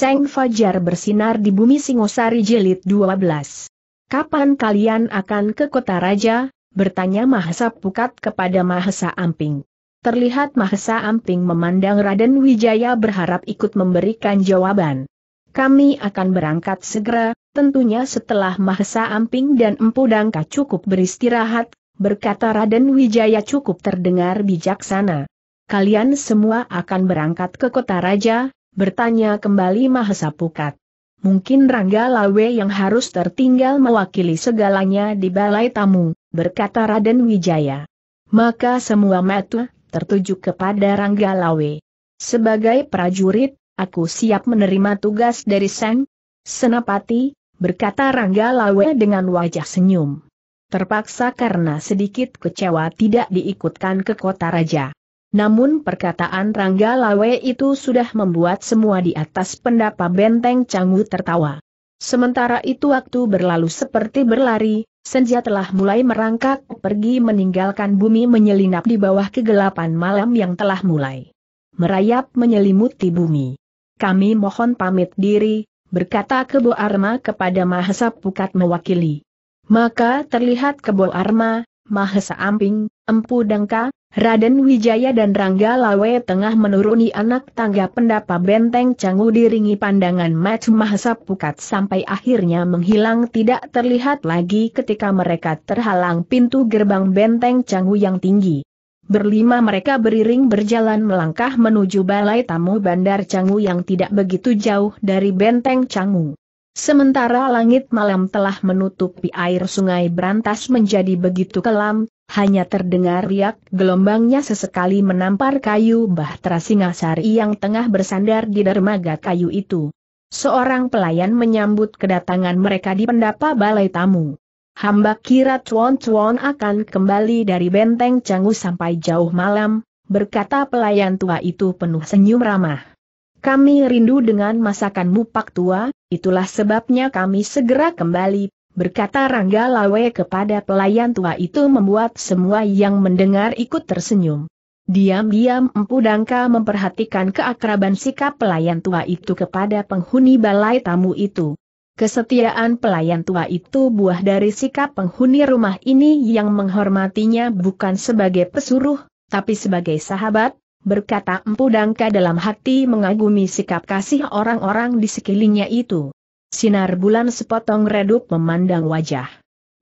Seng Fajar bersinar di bumi Singosari Jilid 12. Kapan kalian akan ke kota raja? Bertanya Mahesa Pukat kepada Mahesa Amping. Terlihat Mahesa Amping memandang Raden Wijaya berharap ikut memberikan jawaban. Kami akan berangkat segera, tentunya setelah Mahesa Amping dan Empu Dangka cukup beristirahat, berkata Raden Wijaya cukup terdengar bijaksana. Kalian semua akan berangkat ke kota raja, bertanya kembali Mahesa Pukat. Mungkin Rangga Lawe yang harus tertinggal mewakili segalanya di balai tamu, berkata Raden Wijaya. Maka semua mata tertuju kepada Rangga Lawe. Sebagai prajurit, aku siap menerima tugas dari Seng Senapati, berkata Rangga Lawe dengan wajah senyum. Terpaksa karena sedikit kecewa tidak diikutkan ke kota raja. Namun perkataan Rangga Lawe itu sudah membuat semua di atas pendapa benteng Canggu tertawa. Sementara itu waktu berlalu seperti berlari, senja telah mulai merangkak pergi meninggalkan bumi menyelinap di bawah kegelapan malam yang telah mulai merayap menyelimuti bumi. Kami mohon pamit diri, berkata Kebo Arma kepada Mahesa Pukat mewakili. Maka terlihat Kebo Arma, Mahesa Amping, Empu Dengka, Raden Wijaya dan Rangga Lawe tengah menuruni anak tangga pendapa benteng Canggu diringi pandangan Matu Mahasa Pukat sampai akhirnya menghilang tidak terlihat lagi ketika mereka terhalang pintu gerbang benteng Canggu yang tinggi. Berlima mereka beriring berjalan melangkah menuju balai tamu bandar Canggu yang tidak begitu jauh dari benteng Canggu. Sementara langit malam telah menutupi air sungai Berantas menjadi begitu kelam, hanya terdengar riak gelombangnya sesekali menampar kayu Bahtera Singasari yang tengah bersandar di dermaga kayu itu. Seorang pelayan menyambut kedatangan mereka di pendapa balai tamu. Hamba kira cuan-cuan akan kembali dari benteng Canggu sampai jauh malam, berkata pelayan tua itu penuh senyum ramah. Kami rindu dengan masakanmu pak tua, itulah sebabnya kami segera kembali, Berkata Rangga Lawe kepada pelayan tua itu membuat semua yang mendengar ikut tersenyum. Diam-diam Empu Dangka memperhatikan keakraban sikap pelayan tua itu kepada penghuni balai tamu itu. Kesetiaan pelayan tua itu buah dari sikap penghuni rumah ini yang menghormatinya bukan sebagai pesuruh, tapi sebagai sahabat, berkata Empu Dangka dalam hati mengagumi sikap kasih orang-orang di sekelilingnya itu. Sinar bulan sepotong redup memandang wajah.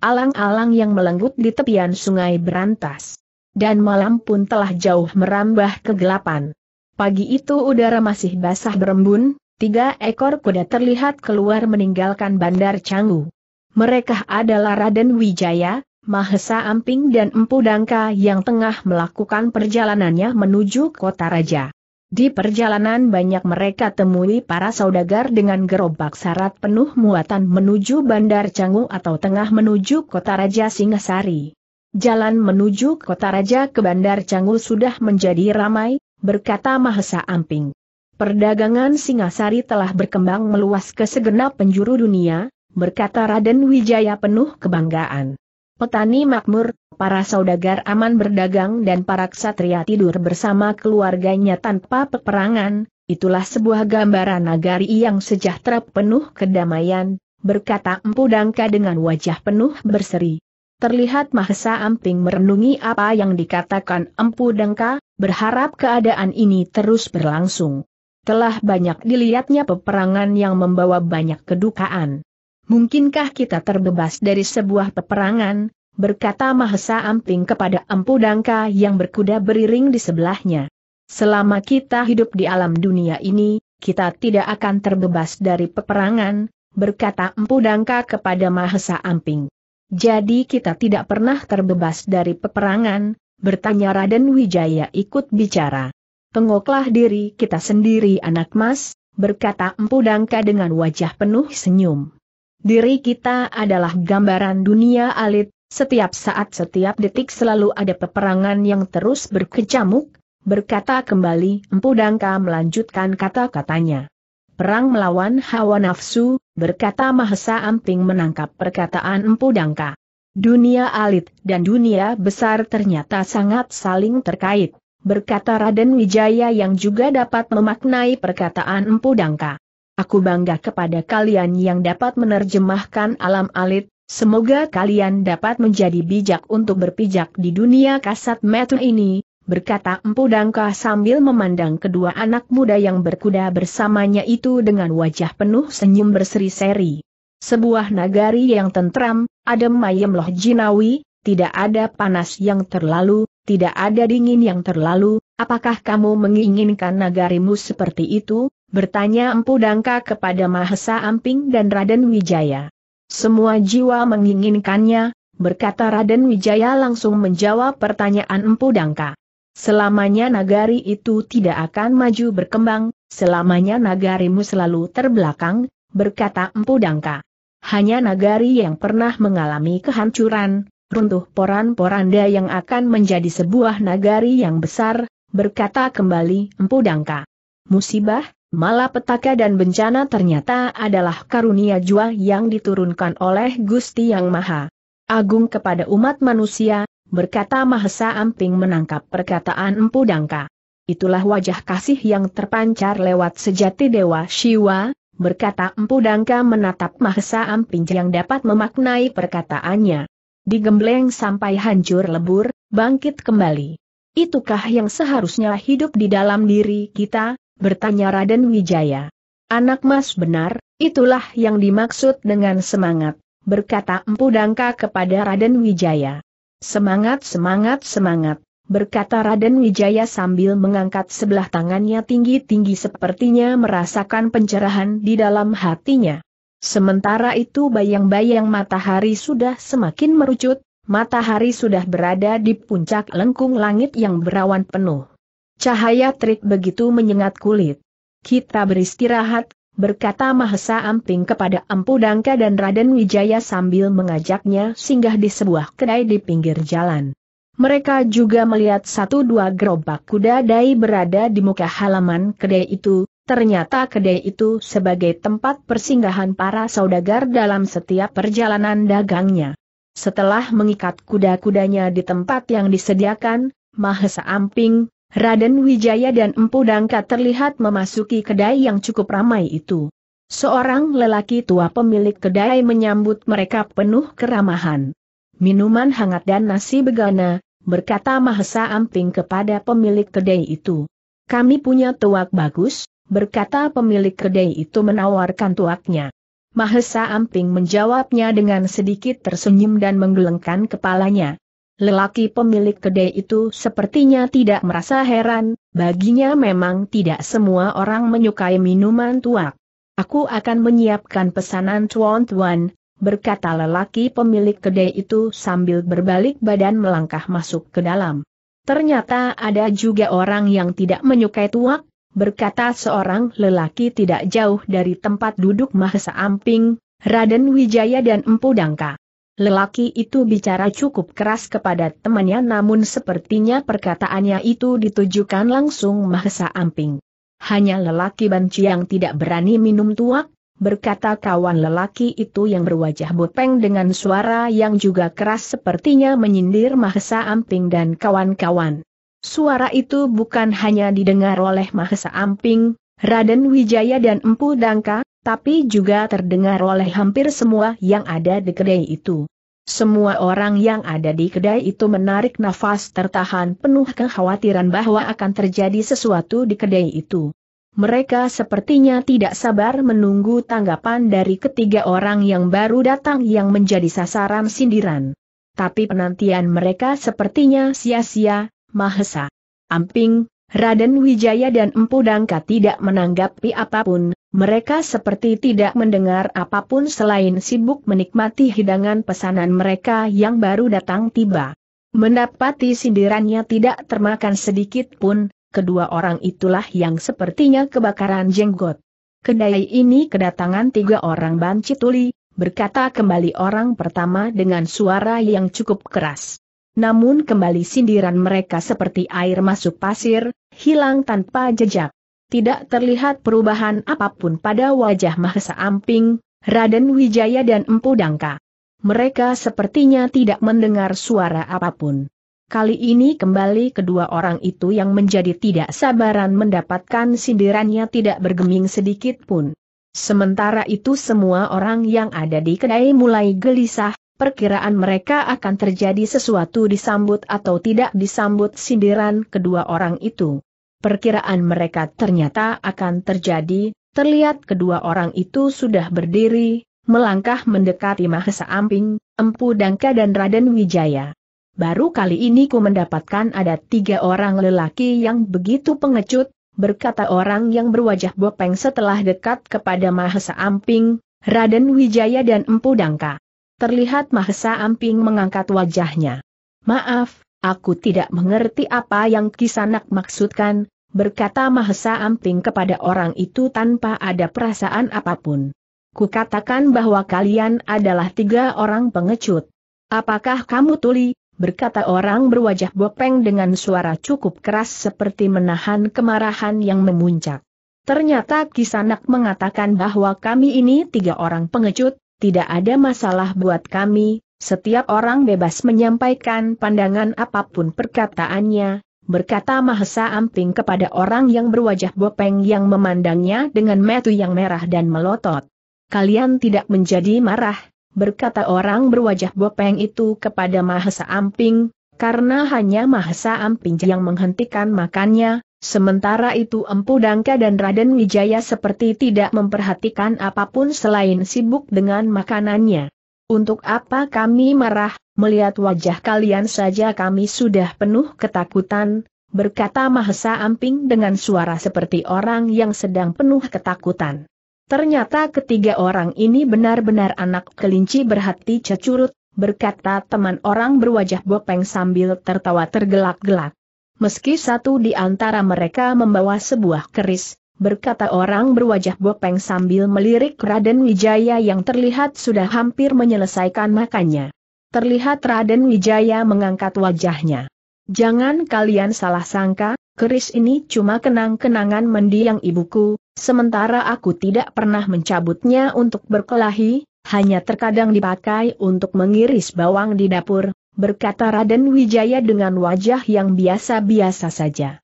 Alang-alang yang melenggut di tepian sungai berantas. Dan malam pun telah jauh merambah kegelapan. Pagi itu udara masih basah berembun, tiga ekor kuda terlihat keluar meninggalkan Bandar Canggu. Mereka adalah Raden Wijaya, Mahesa Amping dan Empu Dangka yang tengah melakukan perjalanannya menuju kota raja. Di perjalanan banyak mereka temui para saudagar dengan gerobak syarat penuh muatan menuju Bandar Canggu atau tengah menuju Kota Raja Singasari. Jalan menuju Kota Raja ke Bandar Canggu sudah menjadi ramai, berkata Mahesa Amping. Perdagangan Singasari telah berkembang meluas ke segenap penjuru dunia, berkata Raden Wijaya penuh kebanggaan. Petani makmur, para saudagar aman berdagang dan para ksatria tidur bersama keluarganya tanpa peperangan, itulah sebuah gambaran nagari yang sejahtera penuh kedamaian, berkata Empu Dangka dengan wajah penuh berseri. Terlihat Mahesa Amping merenungi apa yang dikatakan Empu Dangka, berharap keadaan ini terus berlangsung. Telah banyak dilihatnya peperangan yang membawa banyak kedukaan. Mungkinkah kita terbebas dari sebuah peperangan, berkata Mahesa Amping kepada Empu Dangka yang berkuda beriring di sebelahnya. Selama kita hidup di alam dunia ini, kita tidak akan terbebas dari peperangan, berkata Empu Dangka kepada Mahesa Amping. Jadi kita tidak pernah terbebas dari peperangan, bertanya Raden Wijaya ikut bicara. Tengoklah diri kita sendiri anak mas, berkata Empu Dangka dengan wajah penuh senyum. Diri kita adalah gambaran dunia alit, setiap saat setiap detik selalu ada peperangan yang terus berkecamuk, berkata kembali Empu Dangka melanjutkan kata-katanya. Perang melawan hawa nafsu, berkata Mahesa Amping menangkap perkataan Empu Dangka. Dunia alit dan dunia besar ternyata sangat saling terkait, berkata Raden Wijaya yang juga dapat memaknai perkataan Empu Dangka. Aku bangga kepada kalian yang dapat menerjemahkan alam alit, Semoga kalian dapat menjadi bijak untuk berpijak di dunia kasat metu ini, berkata Empu Dangka sambil memandang kedua anak muda yang berkuda bersamanya itu dengan wajah penuh senyum berseri-seri. Sebuah nagari yang tentram, adem mayem loh jinawi, tidak ada panas yang terlalu, tidak ada dingin yang terlalu, apakah kamu menginginkan nagarimu seperti itu? Bertanya Empu Dangka kepada Mahesa Amping dan Raden Wijaya. Semua jiwa menginginkannya, berkata Raden Wijaya langsung menjawab pertanyaan Empu Dangka. Selamanya nagari itu tidak akan maju berkembang, selamanya nagarimu selalu terbelakang, berkata Empu Dangka. Hanya nagari yang pernah mengalami kehancuran, runtuh poran-poranda yang akan menjadi sebuah nagari yang besar, berkata kembali Empu Dangka. Musibah, Malah petaka dan bencana ternyata adalah karunia jua yang diturunkan oleh Gusti Yang Maha Agung kepada umat manusia, berkata Mahesa Amping menangkap perkataan Empu Dangka. Itulah wajah kasih yang terpancar lewat sejati Dewa Siwa, berkata Empu Dangka menatap Mahesa Amping yang dapat memaknai perkataannya. Digembleng sampai hancur lebur, bangkit kembali. Itukah yang seharusnya hidup di dalam diri kita, bertanya Raden Wijaya. Anak mas benar, itulah yang dimaksud dengan semangat, berkata Empu Dangka kepada Raden Wijaya. Semangat semangat semangat, berkata Raden Wijaya sambil mengangkat sebelah tangannya tinggi-tinggi sepertinya merasakan pencerahan di dalam hatinya. Sementara itu bayang-bayang matahari sudah semakin merucut, matahari sudah berada di puncak lengkung langit yang berawan penuh. Cahaya terik begitu menyengat kulit. Kita beristirahat, berkata Mahesa Amping kepada Empu Dangka dan Raden Wijaya sambil mengajaknya singgah di sebuah kedai di pinggir jalan. Mereka juga melihat satu dua gerobak kuda dai berada di muka halaman kedai itu, ternyata kedai itu sebagai tempat persinggahan para saudagar dalam setiap perjalanan dagangnya. Setelah mengikat kuda-kudanya di tempat yang disediakan, Mahesa Amping, Raden Wijaya dan Empu Dangka terlihat memasuki kedai yang cukup ramai itu. Seorang lelaki tua pemilik kedai menyambut mereka penuh keramahan. Minuman hangat dan nasi begana, berkata Mahesa Amping kepada pemilik kedai itu. Kami punya tuak bagus, berkata pemilik kedai itu menawarkan tuaknya. Mahesa Amping menjawabnya dengan sedikit tersenyum dan menggelengkan kepalanya. Lelaki pemilik kedai itu sepertinya tidak merasa heran, baginya memang tidak semua orang menyukai minuman tuak. Aku akan menyiapkan pesanan tuan-tuan, berkata lelaki pemilik kedai itu sambil berbalik badan melangkah masuk ke dalam. Ternyata ada juga orang yang tidak menyukai tuak, berkata seorang lelaki tidak jauh dari tempat duduk Mahesa Amping, Raden Wijaya dan Empu Dangka. Lelaki itu bicara cukup keras kepada temannya namun sepertinya perkataannya itu ditujukan langsung Mahesa Amping. Hanya lelaki banci yang tidak berani minum tuak, berkata kawan lelaki itu yang berwajah bopeng dengan suara yang juga keras sepertinya menyindir Mahesa Amping dan kawan-kawan. Suara itu bukan hanya didengar oleh Mahesa Amping, Raden Wijaya dan Empu Dangka, tapi juga terdengar oleh hampir semua yang ada di kedai itu. Semua orang yang ada di kedai itu menarik nafas tertahan penuh kekhawatiran bahwa akan terjadi sesuatu di kedai itu. Mereka sepertinya tidak sabar menunggu tanggapan dari ketiga orang yang baru datang yang menjadi sasaran sindiran. Tapi penantian mereka sepertinya sia-sia, Mahesa. Amping, Raden Wijaya dan Empu Dangka tidak menanggapi apapun, mereka seperti tidak mendengar apapun selain sibuk menikmati hidangan pesanan mereka yang baru datang tiba. Mendapati sindirannya tidak termakan sedikit pun, kedua orang itulah yang sepertinya kebakaran jenggot. Kedai ini kedatangan tiga orang banci tuli, berkata kembali orang pertama dengan suara yang cukup keras. Namun kembali sindiran mereka seperti air masuk pasir, hilang tanpa jejak tidak terlihat perubahan apapun pada wajah Mahesa Amping, Raden Wijaya dan Empu Dangka. Mereka sepertinya tidak mendengar suara apapun. Kali ini kembali kedua orang itu yang menjadi tidak sabaran mendapatkan sindirannya tidak bergeming sedikit pun. Sementara itu semua orang yang ada di kedai mulai gelisah, perkiraan mereka akan terjadi sesuatu disambut atau tidak disambut sindiran kedua orang itu. Perkiraan mereka ternyata akan terjadi, terlihat kedua orang itu sudah berdiri, melangkah mendekati Mahesa Amping, Empu Dangka dan Raden Wijaya. Baru kali ini ku mendapatkan ada tiga orang lelaki yang begitu pengecut, berkata orang yang berwajah bopeng setelah dekat kepada Mahesa Amping, Raden Wijaya dan Empu Dangka. Terlihat Mahesa Amping mengangkat wajahnya. Maaf, Aku tidak mengerti apa yang kisanak maksudkan, berkata Mahesa Amping kepada orang itu tanpa ada perasaan apapun. Kukatakan bahwa kalian adalah tiga orang pengecut. Apakah kamu tuli, berkata orang berwajah bopeng dengan suara cukup keras seperti menahan kemarahan yang memuncak. Ternyata Kisanak mengatakan bahwa kami ini tiga orang pengecut, tidak ada masalah buat kami, setiap orang bebas menyampaikan pandangan apapun perkataannya, berkata Mahesa Amping kepada orang yang berwajah bopeng yang memandangnya dengan metu yang merah dan melotot. Kalian tidak menjadi marah, berkata orang berwajah bopeng itu kepada Mahesa Amping, karena hanya Mahesa Amping yang menghentikan makannya, sementara itu Empu Dangka dan Raden Wijaya seperti tidak memperhatikan apapun selain sibuk dengan makanannya. Untuk apa kami marah, melihat wajah kalian saja kami sudah penuh ketakutan, berkata Mahesa Amping dengan suara seperti orang yang sedang penuh ketakutan. Ternyata ketiga orang ini benar-benar anak kelinci berhati cecurut, berkata teman orang berwajah bopeng sambil tertawa tergelak-gelak. Meski satu di antara mereka membawa sebuah keris, berkata orang berwajah bopeng sambil melirik Raden Wijaya yang terlihat sudah hampir menyelesaikan makannya. Terlihat Raden Wijaya mengangkat wajahnya. Jangan kalian salah sangka, keris ini cuma kenang-kenangan mendiang ibuku, sementara aku tidak pernah mencabutnya untuk berkelahi, hanya terkadang dipakai untuk mengiris bawang di dapur, berkata Raden Wijaya dengan wajah yang biasa-biasa saja.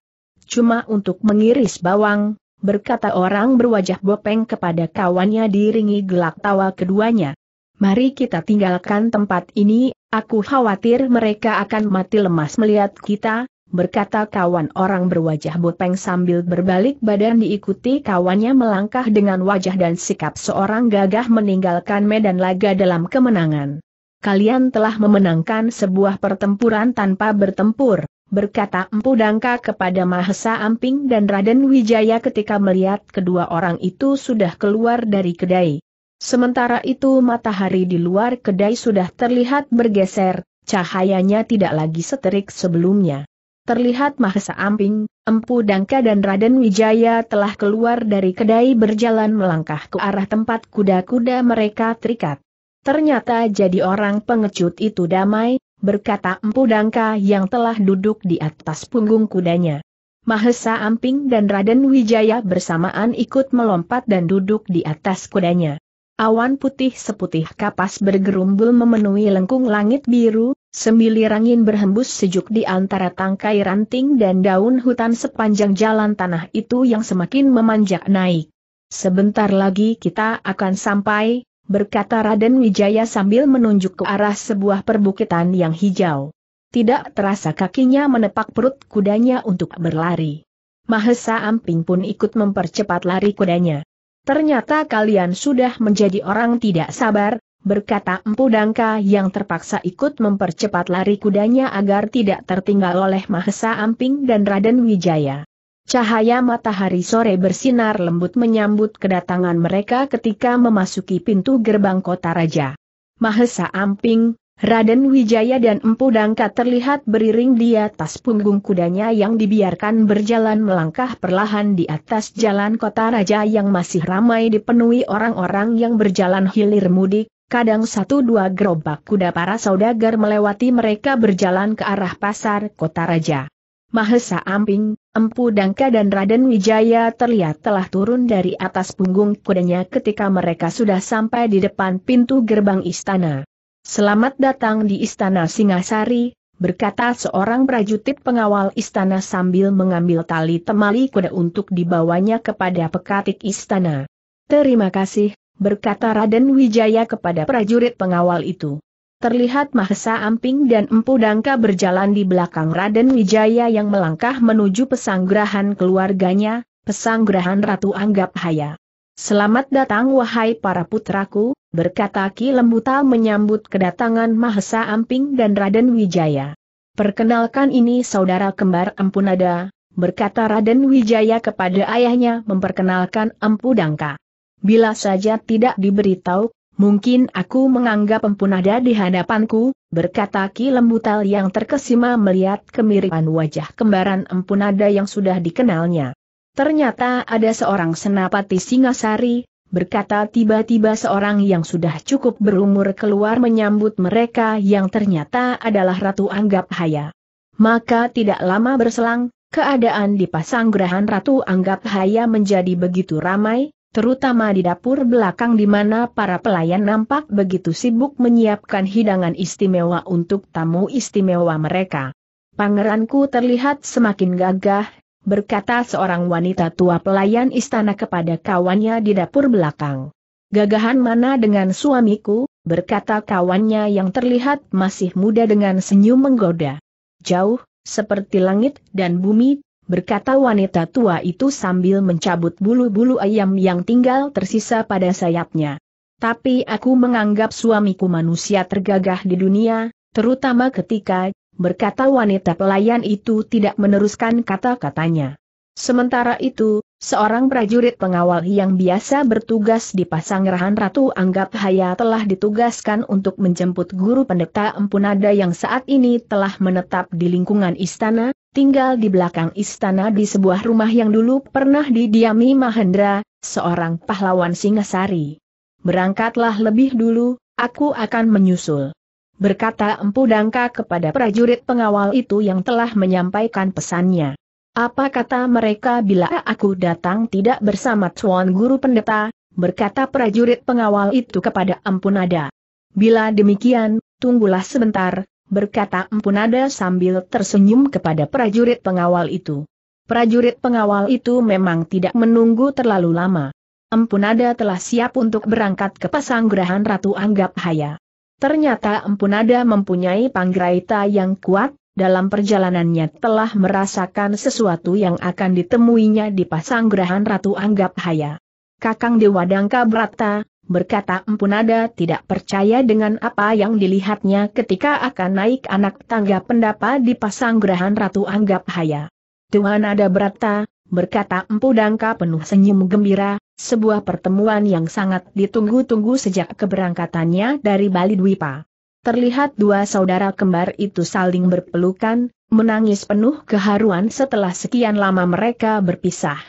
Cuma untuk mengiris bawang, berkata orang berwajah bopeng kepada kawannya diringi gelak tawa keduanya. Mari kita tinggalkan tempat ini, aku khawatir mereka akan mati lemas melihat kita, berkata kawan orang berwajah bopeng sambil berbalik badan diikuti kawannya melangkah dengan wajah dan sikap seorang gagah meninggalkan medan laga dalam kemenangan. Kalian telah memenangkan sebuah pertempuran tanpa bertempur berkata Empu Dangka kepada Mahesa Amping dan Raden Wijaya ketika melihat kedua orang itu sudah keluar dari kedai. Sementara itu matahari di luar kedai sudah terlihat bergeser, cahayanya tidak lagi seterik sebelumnya. Terlihat Mahesa Amping, Empu Dangka dan Raden Wijaya telah keluar dari kedai berjalan melangkah ke arah tempat kuda-kuda mereka terikat. Ternyata jadi orang pengecut itu damai, berkata Empu Dangka yang telah duduk di atas punggung kudanya. Mahesa Amping dan Raden Wijaya bersamaan ikut melompat dan duduk di atas kudanya. Awan putih seputih kapas bergerumbul memenuhi lengkung langit biru, sembilir angin berhembus sejuk di antara tangkai ranting dan daun hutan sepanjang jalan tanah itu yang semakin memanjak naik. Sebentar lagi kita akan sampai, berkata Raden Wijaya sambil menunjuk ke arah sebuah perbukitan yang hijau. Tidak terasa kakinya menepak perut kudanya untuk berlari. Mahesa Amping pun ikut mempercepat lari kudanya. Ternyata kalian sudah menjadi orang tidak sabar, berkata Empu Dangka yang terpaksa ikut mempercepat lari kudanya agar tidak tertinggal oleh Mahesa Amping dan Raden Wijaya. Cahaya matahari sore bersinar lembut menyambut kedatangan mereka ketika memasuki pintu gerbang kota raja. Mahesa Amping, Raden Wijaya dan Empu Dangka terlihat beriring di atas punggung kudanya yang dibiarkan berjalan melangkah perlahan di atas jalan kota raja yang masih ramai dipenuhi orang-orang yang berjalan hilir mudik, kadang satu dua gerobak kuda para saudagar melewati mereka berjalan ke arah pasar kota raja. Mahesa Amping, Empu Dangka dan Raden Wijaya terlihat telah turun dari atas punggung kudanya ketika mereka sudah sampai di depan pintu gerbang istana. Selamat datang di Istana Singasari, berkata seorang prajurit pengawal istana sambil mengambil tali temali kuda untuk dibawanya kepada pekatik istana. Terima kasih, berkata Raden Wijaya kepada prajurit pengawal itu terlihat Mahesa Amping dan Empu Dangka berjalan di belakang Raden Wijaya yang melangkah menuju pesanggrahan keluarganya, pesanggrahan Ratu Anggap Haya. Selamat datang wahai para putraku, berkata Ki Lembuta menyambut kedatangan Mahesa Amping dan Raden Wijaya. Perkenalkan ini saudara kembar Empunada, berkata Raden Wijaya kepada ayahnya memperkenalkan Empu Dangka. Bila saja tidak diberitahu, Mungkin aku menganggap empunada di hadapanku, berkata Ki Lembutal yang terkesima melihat kemiripan wajah kembaran empunada yang sudah dikenalnya. Ternyata ada seorang senapati Singasari, berkata tiba-tiba seorang yang sudah cukup berumur keluar menyambut mereka yang ternyata adalah Ratu Anggap Haya. Maka tidak lama berselang, keadaan di pasanggrahan Ratu Anggap Haya menjadi begitu ramai, terutama di dapur belakang di mana para pelayan nampak begitu sibuk menyiapkan hidangan istimewa untuk tamu istimewa mereka. Pangeranku terlihat semakin gagah, berkata seorang wanita tua pelayan istana kepada kawannya di dapur belakang. Gagahan mana dengan suamiku, berkata kawannya yang terlihat masih muda dengan senyum menggoda. Jauh, seperti langit dan bumi, berkata wanita tua itu sambil mencabut bulu-bulu ayam yang tinggal tersisa pada sayapnya. Tapi aku menganggap suamiku manusia tergagah di dunia, terutama ketika, berkata wanita pelayan itu tidak meneruskan kata-katanya. Sementara itu, seorang prajurit pengawal yang biasa bertugas di pasangrahan Ratu Anggap Haya telah ditugaskan untuk menjemput guru pendeta Empunada yang saat ini telah menetap di lingkungan istana, tinggal di belakang istana di sebuah rumah yang dulu pernah didiami Mahendra, seorang pahlawan Singasari. Berangkatlah lebih dulu, aku akan menyusul. Berkata Empu Dangka kepada prajurit pengawal itu yang telah menyampaikan pesannya. Apa kata mereka bila aku datang tidak bersama Tuan Guru Pendeta, berkata prajurit pengawal itu kepada Empu Nada. Bila demikian, tunggulah sebentar, berkata Empunada sambil tersenyum kepada prajurit pengawal itu. Prajurit pengawal itu memang tidak menunggu terlalu lama. Empunada telah siap untuk berangkat ke Pasanggrahan Ratu Anggap Haya. Ternyata Empunada mempunyai panggraita yang kuat, dalam perjalanannya telah merasakan sesuatu yang akan ditemuinya di Pasanggrahan Ratu Anggap Haya. Kakang Dewa Dangka Brata, berkata Empunada tidak percaya dengan apa yang dilihatnya ketika akan naik anak tangga pendapa di pasanggrahan Ratu Anggap Haya. Tuhan ada berata, berkata Empu Dangka penuh senyum gembira, sebuah pertemuan yang sangat ditunggu-tunggu sejak keberangkatannya dari Bali Dwipa. Terlihat dua saudara kembar itu saling berpelukan, menangis penuh keharuan setelah sekian lama mereka berpisah.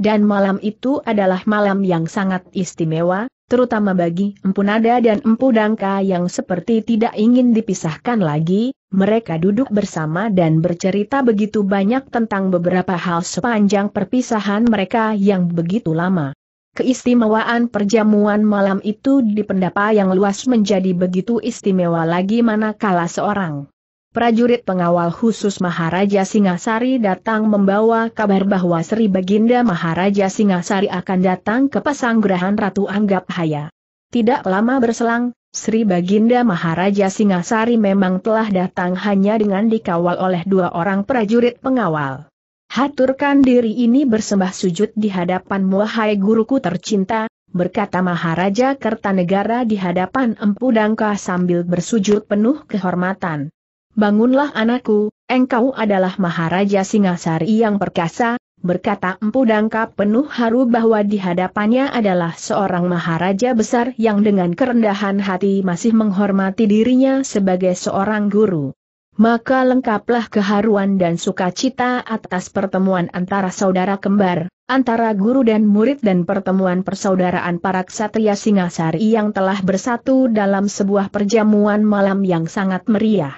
Dan malam itu adalah malam yang sangat istimewa, terutama bagi Empu Nada dan Empu Dangka yang seperti tidak ingin dipisahkan lagi, mereka duduk bersama dan bercerita begitu banyak tentang beberapa hal sepanjang perpisahan mereka yang begitu lama. Keistimewaan perjamuan malam itu di pendapa yang luas menjadi begitu istimewa lagi manakala seorang Prajurit pengawal khusus Maharaja Singasari datang membawa kabar bahwa Sri Baginda Maharaja Singasari akan datang ke Pesanggerahan Ratu Anggap Haya. Tidak lama berselang, Sri Baginda Maharaja Singasari memang telah datang hanya dengan dikawal oleh dua orang prajurit pengawal. Haturkan diri ini bersembah sujud di hadapan Muahai guruku tercinta, berkata Maharaja Kertanegara di hadapan Empu Dangka sambil bersujud penuh kehormatan. Bangunlah anakku, engkau adalah Maharaja Singasari yang perkasa, berkata Empu Dangka penuh haru bahwa di hadapannya adalah seorang Maharaja besar yang dengan kerendahan hati masih menghormati dirinya sebagai seorang guru. Maka lengkaplah keharuan dan sukacita atas pertemuan antara saudara kembar, antara guru dan murid dan pertemuan persaudaraan para ksatria Singasari yang telah bersatu dalam sebuah perjamuan malam yang sangat meriah.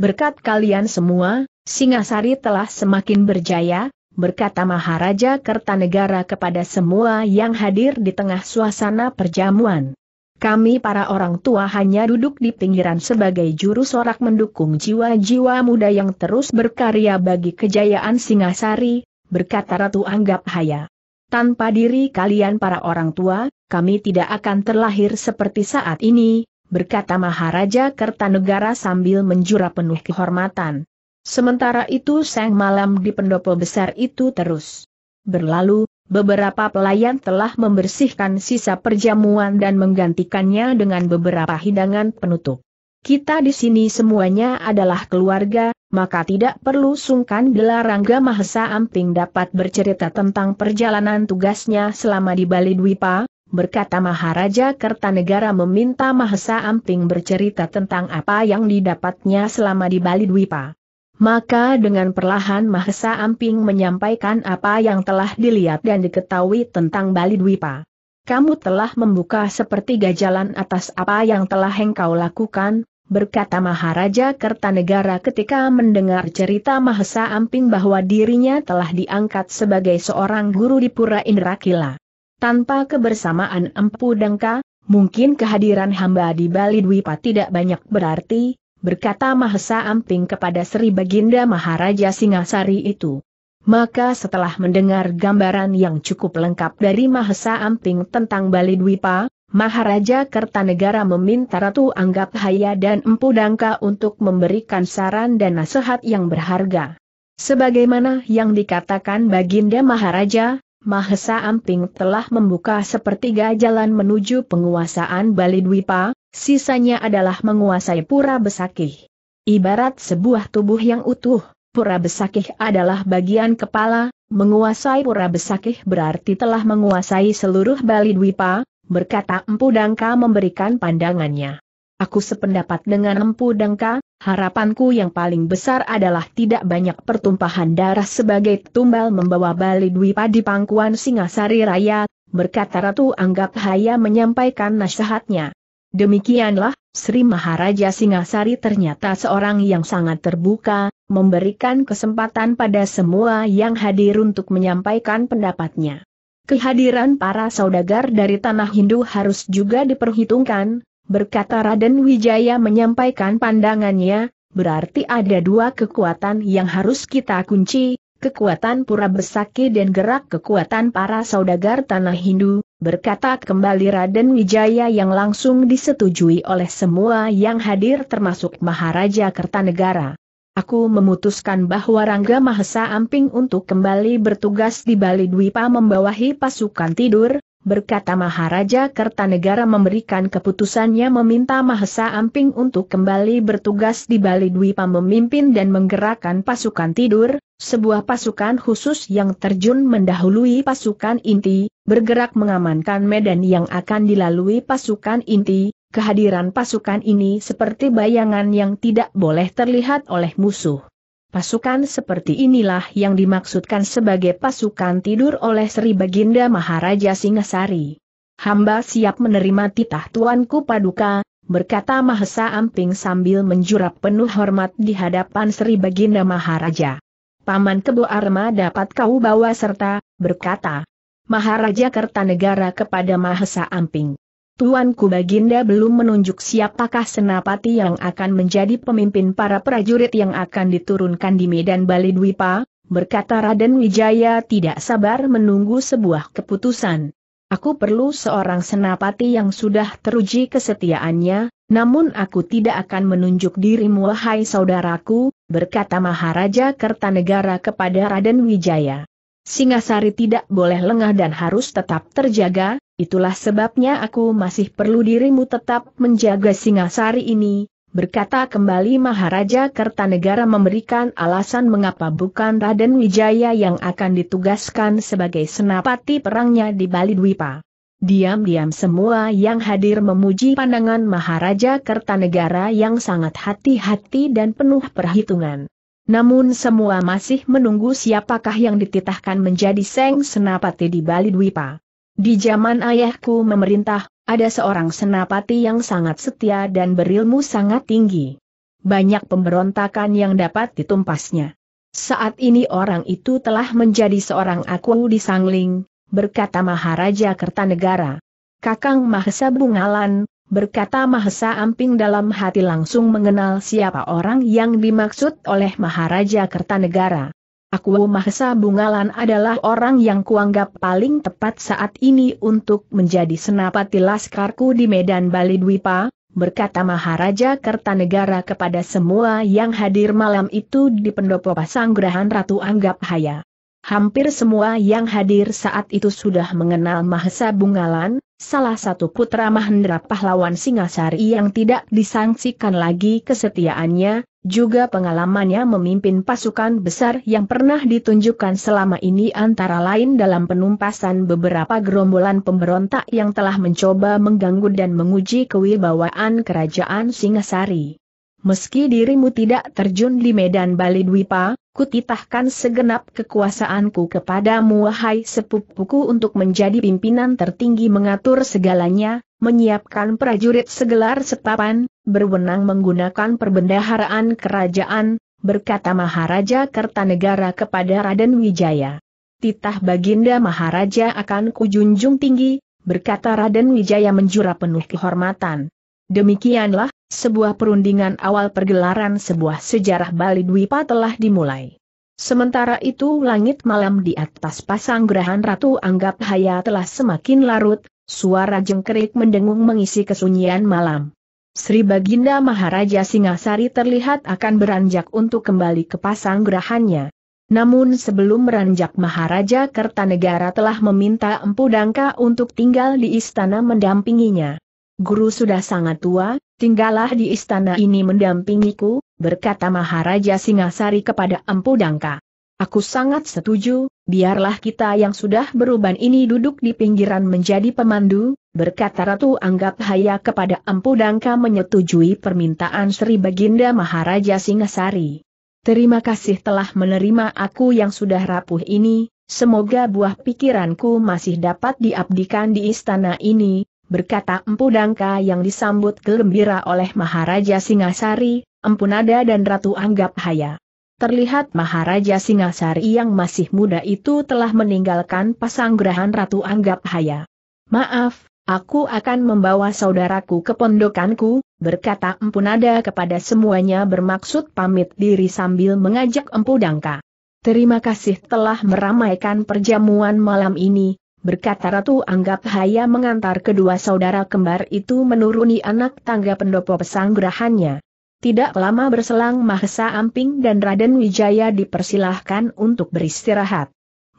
Berkat kalian semua, Singasari telah semakin berjaya, berkata Maharaja Kertanegara kepada semua yang hadir di tengah suasana perjamuan. Kami para orang tua hanya duduk di pinggiran sebagai juru sorak mendukung jiwa-jiwa muda yang terus berkarya bagi kejayaan Singasari, berkata Ratu Anggap Haya. Tanpa diri kalian para orang tua, kami tidak akan terlahir seperti saat ini, berkata Maharaja Kertanegara sambil menjura penuh kehormatan. Sementara itu sang malam di pendopo besar itu terus berlalu, beberapa pelayan telah membersihkan sisa perjamuan dan menggantikannya dengan beberapa hidangan penutup. Kita di sini semuanya adalah keluarga, maka tidak perlu sungkan bila Rangga Mahesa Amping dapat bercerita tentang perjalanan tugasnya selama di Bali Dwipa, berkata Maharaja Kertanegara meminta Mahesa Amping bercerita tentang apa yang didapatnya selama di Bali Dwipa. Maka dengan perlahan Mahesa Amping menyampaikan apa yang telah dilihat dan diketahui tentang Bali Dwipa. Kamu telah membuka sepertiga jalan atas apa yang telah engkau lakukan, berkata Maharaja Kertanegara ketika mendengar cerita Mahesa Amping bahwa dirinya telah diangkat sebagai seorang guru di Pura Indrakila. Tanpa kebersamaan Empu Dengka, mungkin kehadiran hamba di Bali Dwipa tidak banyak berarti, berkata Mahesa Amping kepada Sri Baginda Maharaja Singasari itu. Maka setelah mendengar gambaran yang cukup lengkap dari Mahesa Amping tentang Bali Dwipa, Maharaja Kertanegara meminta Ratu Anggap Haya dan Empu Dangka untuk memberikan saran dan nasihat yang berharga. Sebagaimana yang dikatakan Baginda Maharaja, Mahesa Amping telah membuka sepertiga jalan menuju penguasaan Bali Dwipa, sisanya adalah menguasai Pura Besakih. Ibarat sebuah tubuh yang utuh, Pura Besakih adalah bagian kepala, menguasai Pura Besakih berarti telah menguasai seluruh Bali Dwipa, berkata Empu Dangka memberikan pandangannya. Aku sependapat dengan Empu Dengka, harapanku yang paling besar adalah tidak banyak pertumpahan darah sebagai tumbal membawa Bali Dwi Padi Pangkuan Singasari Raya, berkata Ratu Anggap Haya menyampaikan nasihatnya. Demikianlah, Sri Maharaja Singasari ternyata seorang yang sangat terbuka, memberikan kesempatan pada semua yang hadir untuk menyampaikan pendapatnya. Kehadiran para saudagar dari tanah Hindu harus juga diperhitungkan, berkata Raden Wijaya menyampaikan pandangannya, berarti ada dua kekuatan yang harus kita kunci, kekuatan pura besaki dan gerak kekuatan para saudagar tanah Hindu, berkata kembali Raden Wijaya yang langsung disetujui oleh semua yang hadir termasuk Maharaja Kertanegara. Aku memutuskan bahwa Rangga Mahesa Amping untuk kembali bertugas di Bali Dwipa membawahi pasukan tidur, berkata Maharaja Kertanegara memberikan keputusannya meminta Mahesa Amping untuk kembali bertugas di Bali Dwipa memimpin dan menggerakkan pasukan tidur, sebuah pasukan khusus yang terjun mendahului pasukan inti, bergerak mengamankan medan yang akan dilalui pasukan inti, kehadiran pasukan ini seperti bayangan yang tidak boleh terlihat oleh musuh. Pasukan seperti inilah yang dimaksudkan sebagai pasukan tidur oleh Sri Baginda Maharaja Singasari. Hamba siap menerima titah tuanku paduka, berkata Mahesa Amping sambil menjurap penuh hormat di hadapan Sri Baginda Maharaja. Paman Kebo Arma dapat kau bawa serta, berkata Maharaja Kertanegara kepada Mahesa Amping. Tuanku Baginda belum menunjuk siapakah senapati yang akan menjadi pemimpin para prajurit yang akan diturunkan di Medan Balidwipa, berkata Raden Wijaya tidak sabar menunggu sebuah keputusan. Aku perlu seorang senapati yang sudah teruji kesetiaannya, namun aku tidak akan menunjuk dirimu wahai saudaraku, berkata Maharaja Kertanegara kepada Raden Wijaya. Singasari tidak boleh lengah dan harus tetap terjaga, Itulah sebabnya aku masih perlu dirimu tetap menjaga Singasari ini, berkata kembali Maharaja Kertanegara memberikan alasan mengapa bukan Raden Wijaya yang akan ditugaskan sebagai senapati perangnya di Bali Dwipa. Diam-diam semua yang hadir memuji pandangan Maharaja Kertanegara yang sangat hati-hati dan penuh perhitungan. Namun semua masih menunggu siapakah yang dititahkan menjadi Seng Senapati di Bali Dwipa. Di zaman ayahku memerintah, ada seorang senapati yang sangat setia dan berilmu sangat tinggi. Banyak pemberontakan yang dapat ditumpasnya. Saat ini orang itu telah menjadi seorang aku di Sangling, berkata Maharaja Kertanegara. Kakang Mahesa Bungalan, berkata Mahesa Amping dalam hati langsung mengenal siapa orang yang dimaksud oleh Maharaja Kertanegara. Aku Mahesa Bungalan adalah orang yang kuanggap paling tepat saat ini untuk menjadi senapati laskarku di Medan Bali Dwipa, berkata Maharaja Kertanegara kepada semua yang hadir malam itu di pendopo Pasanggrahan Ratu Anggap Haya. Hampir semua yang hadir saat itu sudah mengenal Mahesa Bungalan, salah satu putra Mahendra pahlawan Singasari yang tidak disangsikan lagi kesetiaannya, juga pengalamannya memimpin pasukan besar yang pernah ditunjukkan selama ini antara lain dalam penumpasan beberapa gerombolan pemberontak yang telah mencoba mengganggu dan menguji kewibawaan kerajaan Singasari meski dirimu tidak terjun di medan Balidwipa, kutitahkan segenap kekuasaanku kepadamu wahai sepupuku untuk menjadi pimpinan tertinggi mengatur segalanya, menyiapkan prajurit segelar setapan, berwenang menggunakan perbendaharaan kerajaan, berkata Maharaja Kertanegara kepada Raden Wijaya. Titah Baginda Maharaja akan kujunjung tinggi, berkata Raden Wijaya menjura penuh kehormatan. Demikianlah, sebuah perundingan awal pergelaran sebuah sejarah Bali Dwipa telah dimulai. Sementara itu langit malam di atas pasang gerahan Ratu Anggap Haya telah semakin larut, suara jengkerik mendengung mengisi kesunyian malam. Sri Baginda Maharaja Singasari terlihat akan beranjak untuk kembali ke pasang gerahannya. Namun sebelum beranjak Maharaja Kertanegara telah meminta Empu Dangka untuk tinggal di istana mendampinginya guru sudah sangat tua, tinggallah di istana ini mendampingiku, berkata Maharaja Singasari kepada Empu Dangka. Aku sangat setuju, biarlah kita yang sudah beruban ini duduk di pinggiran menjadi pemandu, berkata Ratu Anggap Haya kepada Empu Dangka menyetujui permintaan Sri Baginda Maharaja Singasari. Terima kasih telah menerima aku yang sudah rapuh ini, semoga buah pikiranku masih dapat diabdikan di istana ini, berkata Empu Dangka yang disambut gembira oleh Maharaja Singasari, Empu Nada dan Ratu Anggap Haya. Terlihat Maharaja Singasari yang masih muda itu telah meninggalkan pasanggrahan Ratu Anggap Haya. Maaf, aku akan membawa saudaraku ke pondokanku, berkata Empu Nada kepada semuanya bermaksud pamit diri sambil mengajak Empu Dangka. Terima kasih telah meramaikan perjamuan malam ini, berkata Ratu Anggap Haya mengantar kedua saudara kembar itu menuruni anak tangga pendopo pesanggerahannya. Tidak lama berselang Mahesa Amping dan Raden Wijaya dipersilahkan untuk beristirahat.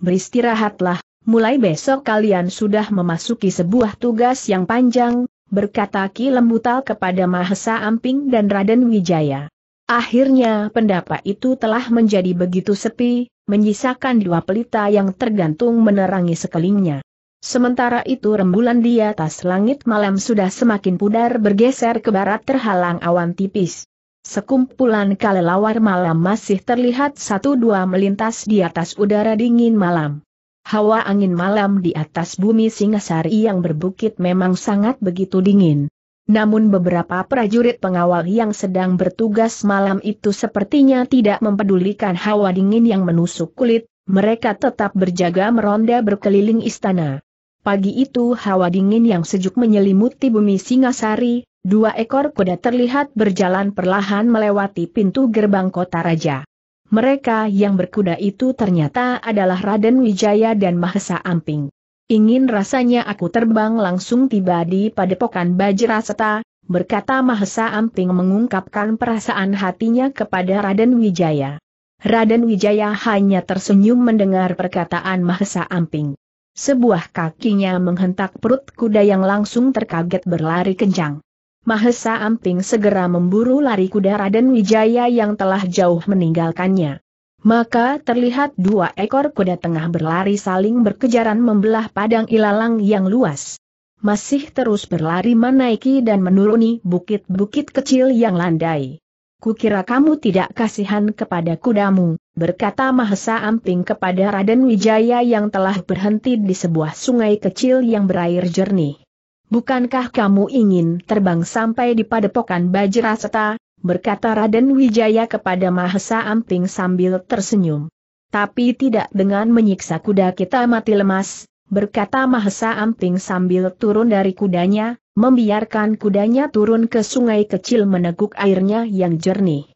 Beristirahatlah, mulai besok kalian sudah memasuki sebuah tugas yang panjang, berkata Ki Lembutal kepada Mahesa Amping dan Raden Wijaya. Akhirnya pendapat itu telah menjadi begitu sepi, menyisakan dua pelita yang tergantung menerangi sekelilingnya. Sementara itu rembulan di atas langit malam sudah semakin pudar bergeser ke barat terhalang awan tipis. Sekumpulan kalelawar malam masih terlihat satu dua melintas di atas udara dingin malam. Hawa angin malam di atas bumi Singasari yang berbukit memang sangat begitu dingin. Namun beberapa prajurit pengawal yang sedang bertugas malam itu sepertinya tidak mempedulikan hawa dingin yang menusuk kulit, mereka tetap berjaga meronda berkeliling istana. Pagi itu hawa dingin yang sejuk menyelimuti bumi Singasari, dua ekor kuda terlihat berjalan perlahan melewati pintu gerbang kota raja. Mereka yang berkuda itu ternyata adalah Raden Wijaya dan Mahesa Amping. Ingin rasanya aku terbang langsung tiba di padepokan Bajraseta, berkata Mahesa Amping mengungkapkan perasaan hatinya kepada Raden Wijaya. Raden Wijaya hanya tersenyum mendengar perkataan Mahesa Amping. Sebuah kakinya menghentak perut kuda yang langsung terkaget berlari kencang. Mahesa Amping segera memburu lari kuda Raden Wijaya yang telah jauh meninggalkannya. Maka terlihat dua ekor kuda tengah berlari saling berkejaran membelah padang ilalang yang luas. Masih terus berlari menaiki dan menuruni bukit-bukit kecil yang landai. Kukira kamu tidak kasihan kepada kudamu, berkata Mahesa Amping kepada Raden Wijaya yang telah berhenti di sebuah sungai kecil yang berair jernih. Bukankah kamu ingin terbang sampai di padepokan Bajraseta, berkata Raden Wijaya kepada Mahesa Amping sambil tersenyum. Tapi tidak dengan menyiksa kuda kita mati lemas, berkata Mahesa Amping sambil turun dari kudanya, membiarkan kudanya turun ke sungai kecil meneguk airnya yang jernih.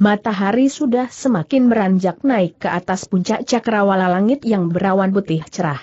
Matahari sudah semakin beranjak naik ke atas puncak cakrawala langit yang berawan putih cerah.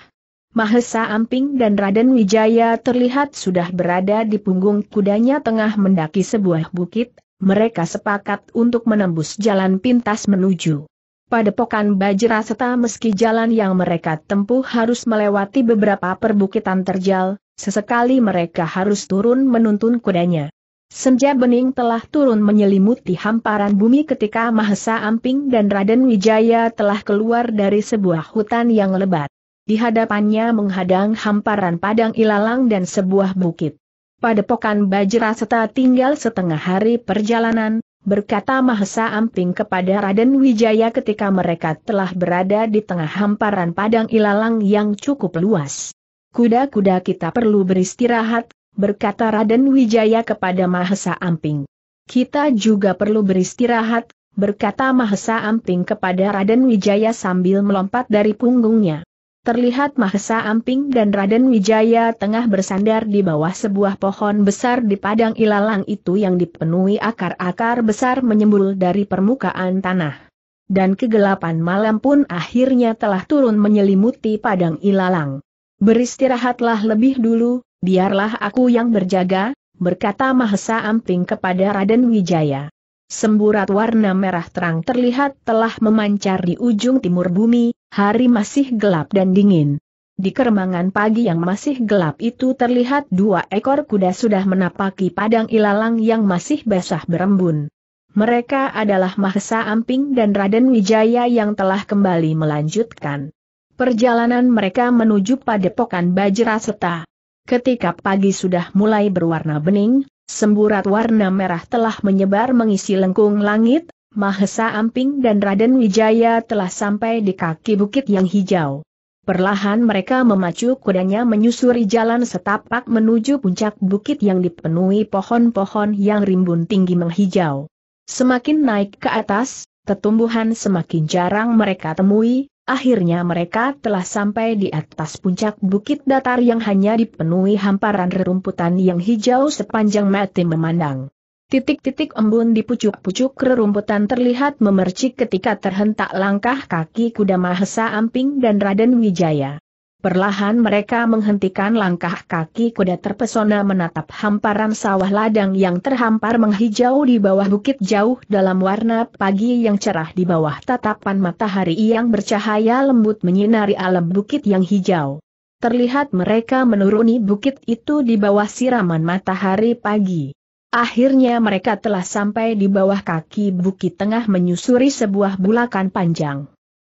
Mahesa Amping dan Raden Wijaya terlihat sudah berada di punggung kudanya tengah mendaki sebuah bukit, mereka sepakat untuk menembus jalan pintas menuju Padepokan Bajra serta meski jalan yang mereka tempuh harus melewati beberapa perbukitan terjal, sesekali mereka harus turun menuntun kudanya. Senja bening telah turun menyelimuti hamparan bumi ketika Mahesa Amping dan Raden Wijaya telah keluar dari sebuah hutan yang lebat. Di hadapannya menghadang hamparan padang ilalang dan sebuah bukit. Padepokan Bajra serta tinggal setengah hari perjalanan, berkata Mahesa Amping kepada Raden Wijaya ketika mereka telah berada di tengah hamparan padang ilalang yang cukup luas. Kuda-kuda kita perlu beristirahat, berkata Raden Wijaya kepada Mahesa Amping. Kita juga perlu beristirahat, berkata Mahesa Amping kepada Raden Wijaya sambil melompat dari punggungnya terlihat Mahesa Amping dan Raden Wijaya tengah bersandar di bawah sebuah pohon besar di padang ilalang itu yang dipenuhi akar-akar besar menyembul dari permukaan tanah. Dan kegelapan malam pun akhirnya telah turun menyelimuti padang ilalang. Beristirahatlah lebih dulu, biarlah aku yang berjaga, berkata Mahesa Amping kepada Raden Wijaya. Semburat warna merah terang terlihat telah memancar di ujung timur bumi, hari masih gelap dan dingin. Di keremangan pagi yang masih gelap itu terlihat dua ekor kuda sudah menapaki padang ilalang yang masih basah berembun. Mereka adalah Mahesa Amping dan Raden Wijaya yang telah kembali melanjutkan perjalanan mereka menuju padepokan Bajra Seta. Ketika pagi sudah mulai berwarna bening, Semburat warna merah telah menyebar mengisi lengkung langit, Mahesa Amping dan Raden Wijaya telah sampai di kaki bukit yang hijau. Perlahan mereka memacu kudanya menyusuri jalan setapak menuju puncak bukit yang dipenuhi pohon-pohon yang rimbun tinggi menghijau. Semakin naik ke atas, tetumbuhan semakin jarang mereka temui, Akhirnya mereka telah sampai di atas puncak bukit datar yang hanya dipenuhi hamparan rerumputan yang hijau sepanjang mata memandang. Titik-titik embun di pucuk-pucuk rerumputan terlihat memercik ketika terhentak langkah kaki kuda Mahesa Amping dan Raden Wijaya. Perlahan mereka menghentikan langkah kaki kuda terpesona menatap hamparan sawah ladang yang terhampar menghijau di bawah bukit jauh dalam warna pagi yang cerah di bawah tatapan matahari yang bercahaya lembut menyinari alam bukit yang hijau. Terlihat mereka menuruni bukit itu di bawah siraman matahari pagi. Akhirnya mereka telah sampai di bawah kaki bukit tengah menyusuri sebuah bulakan panjang.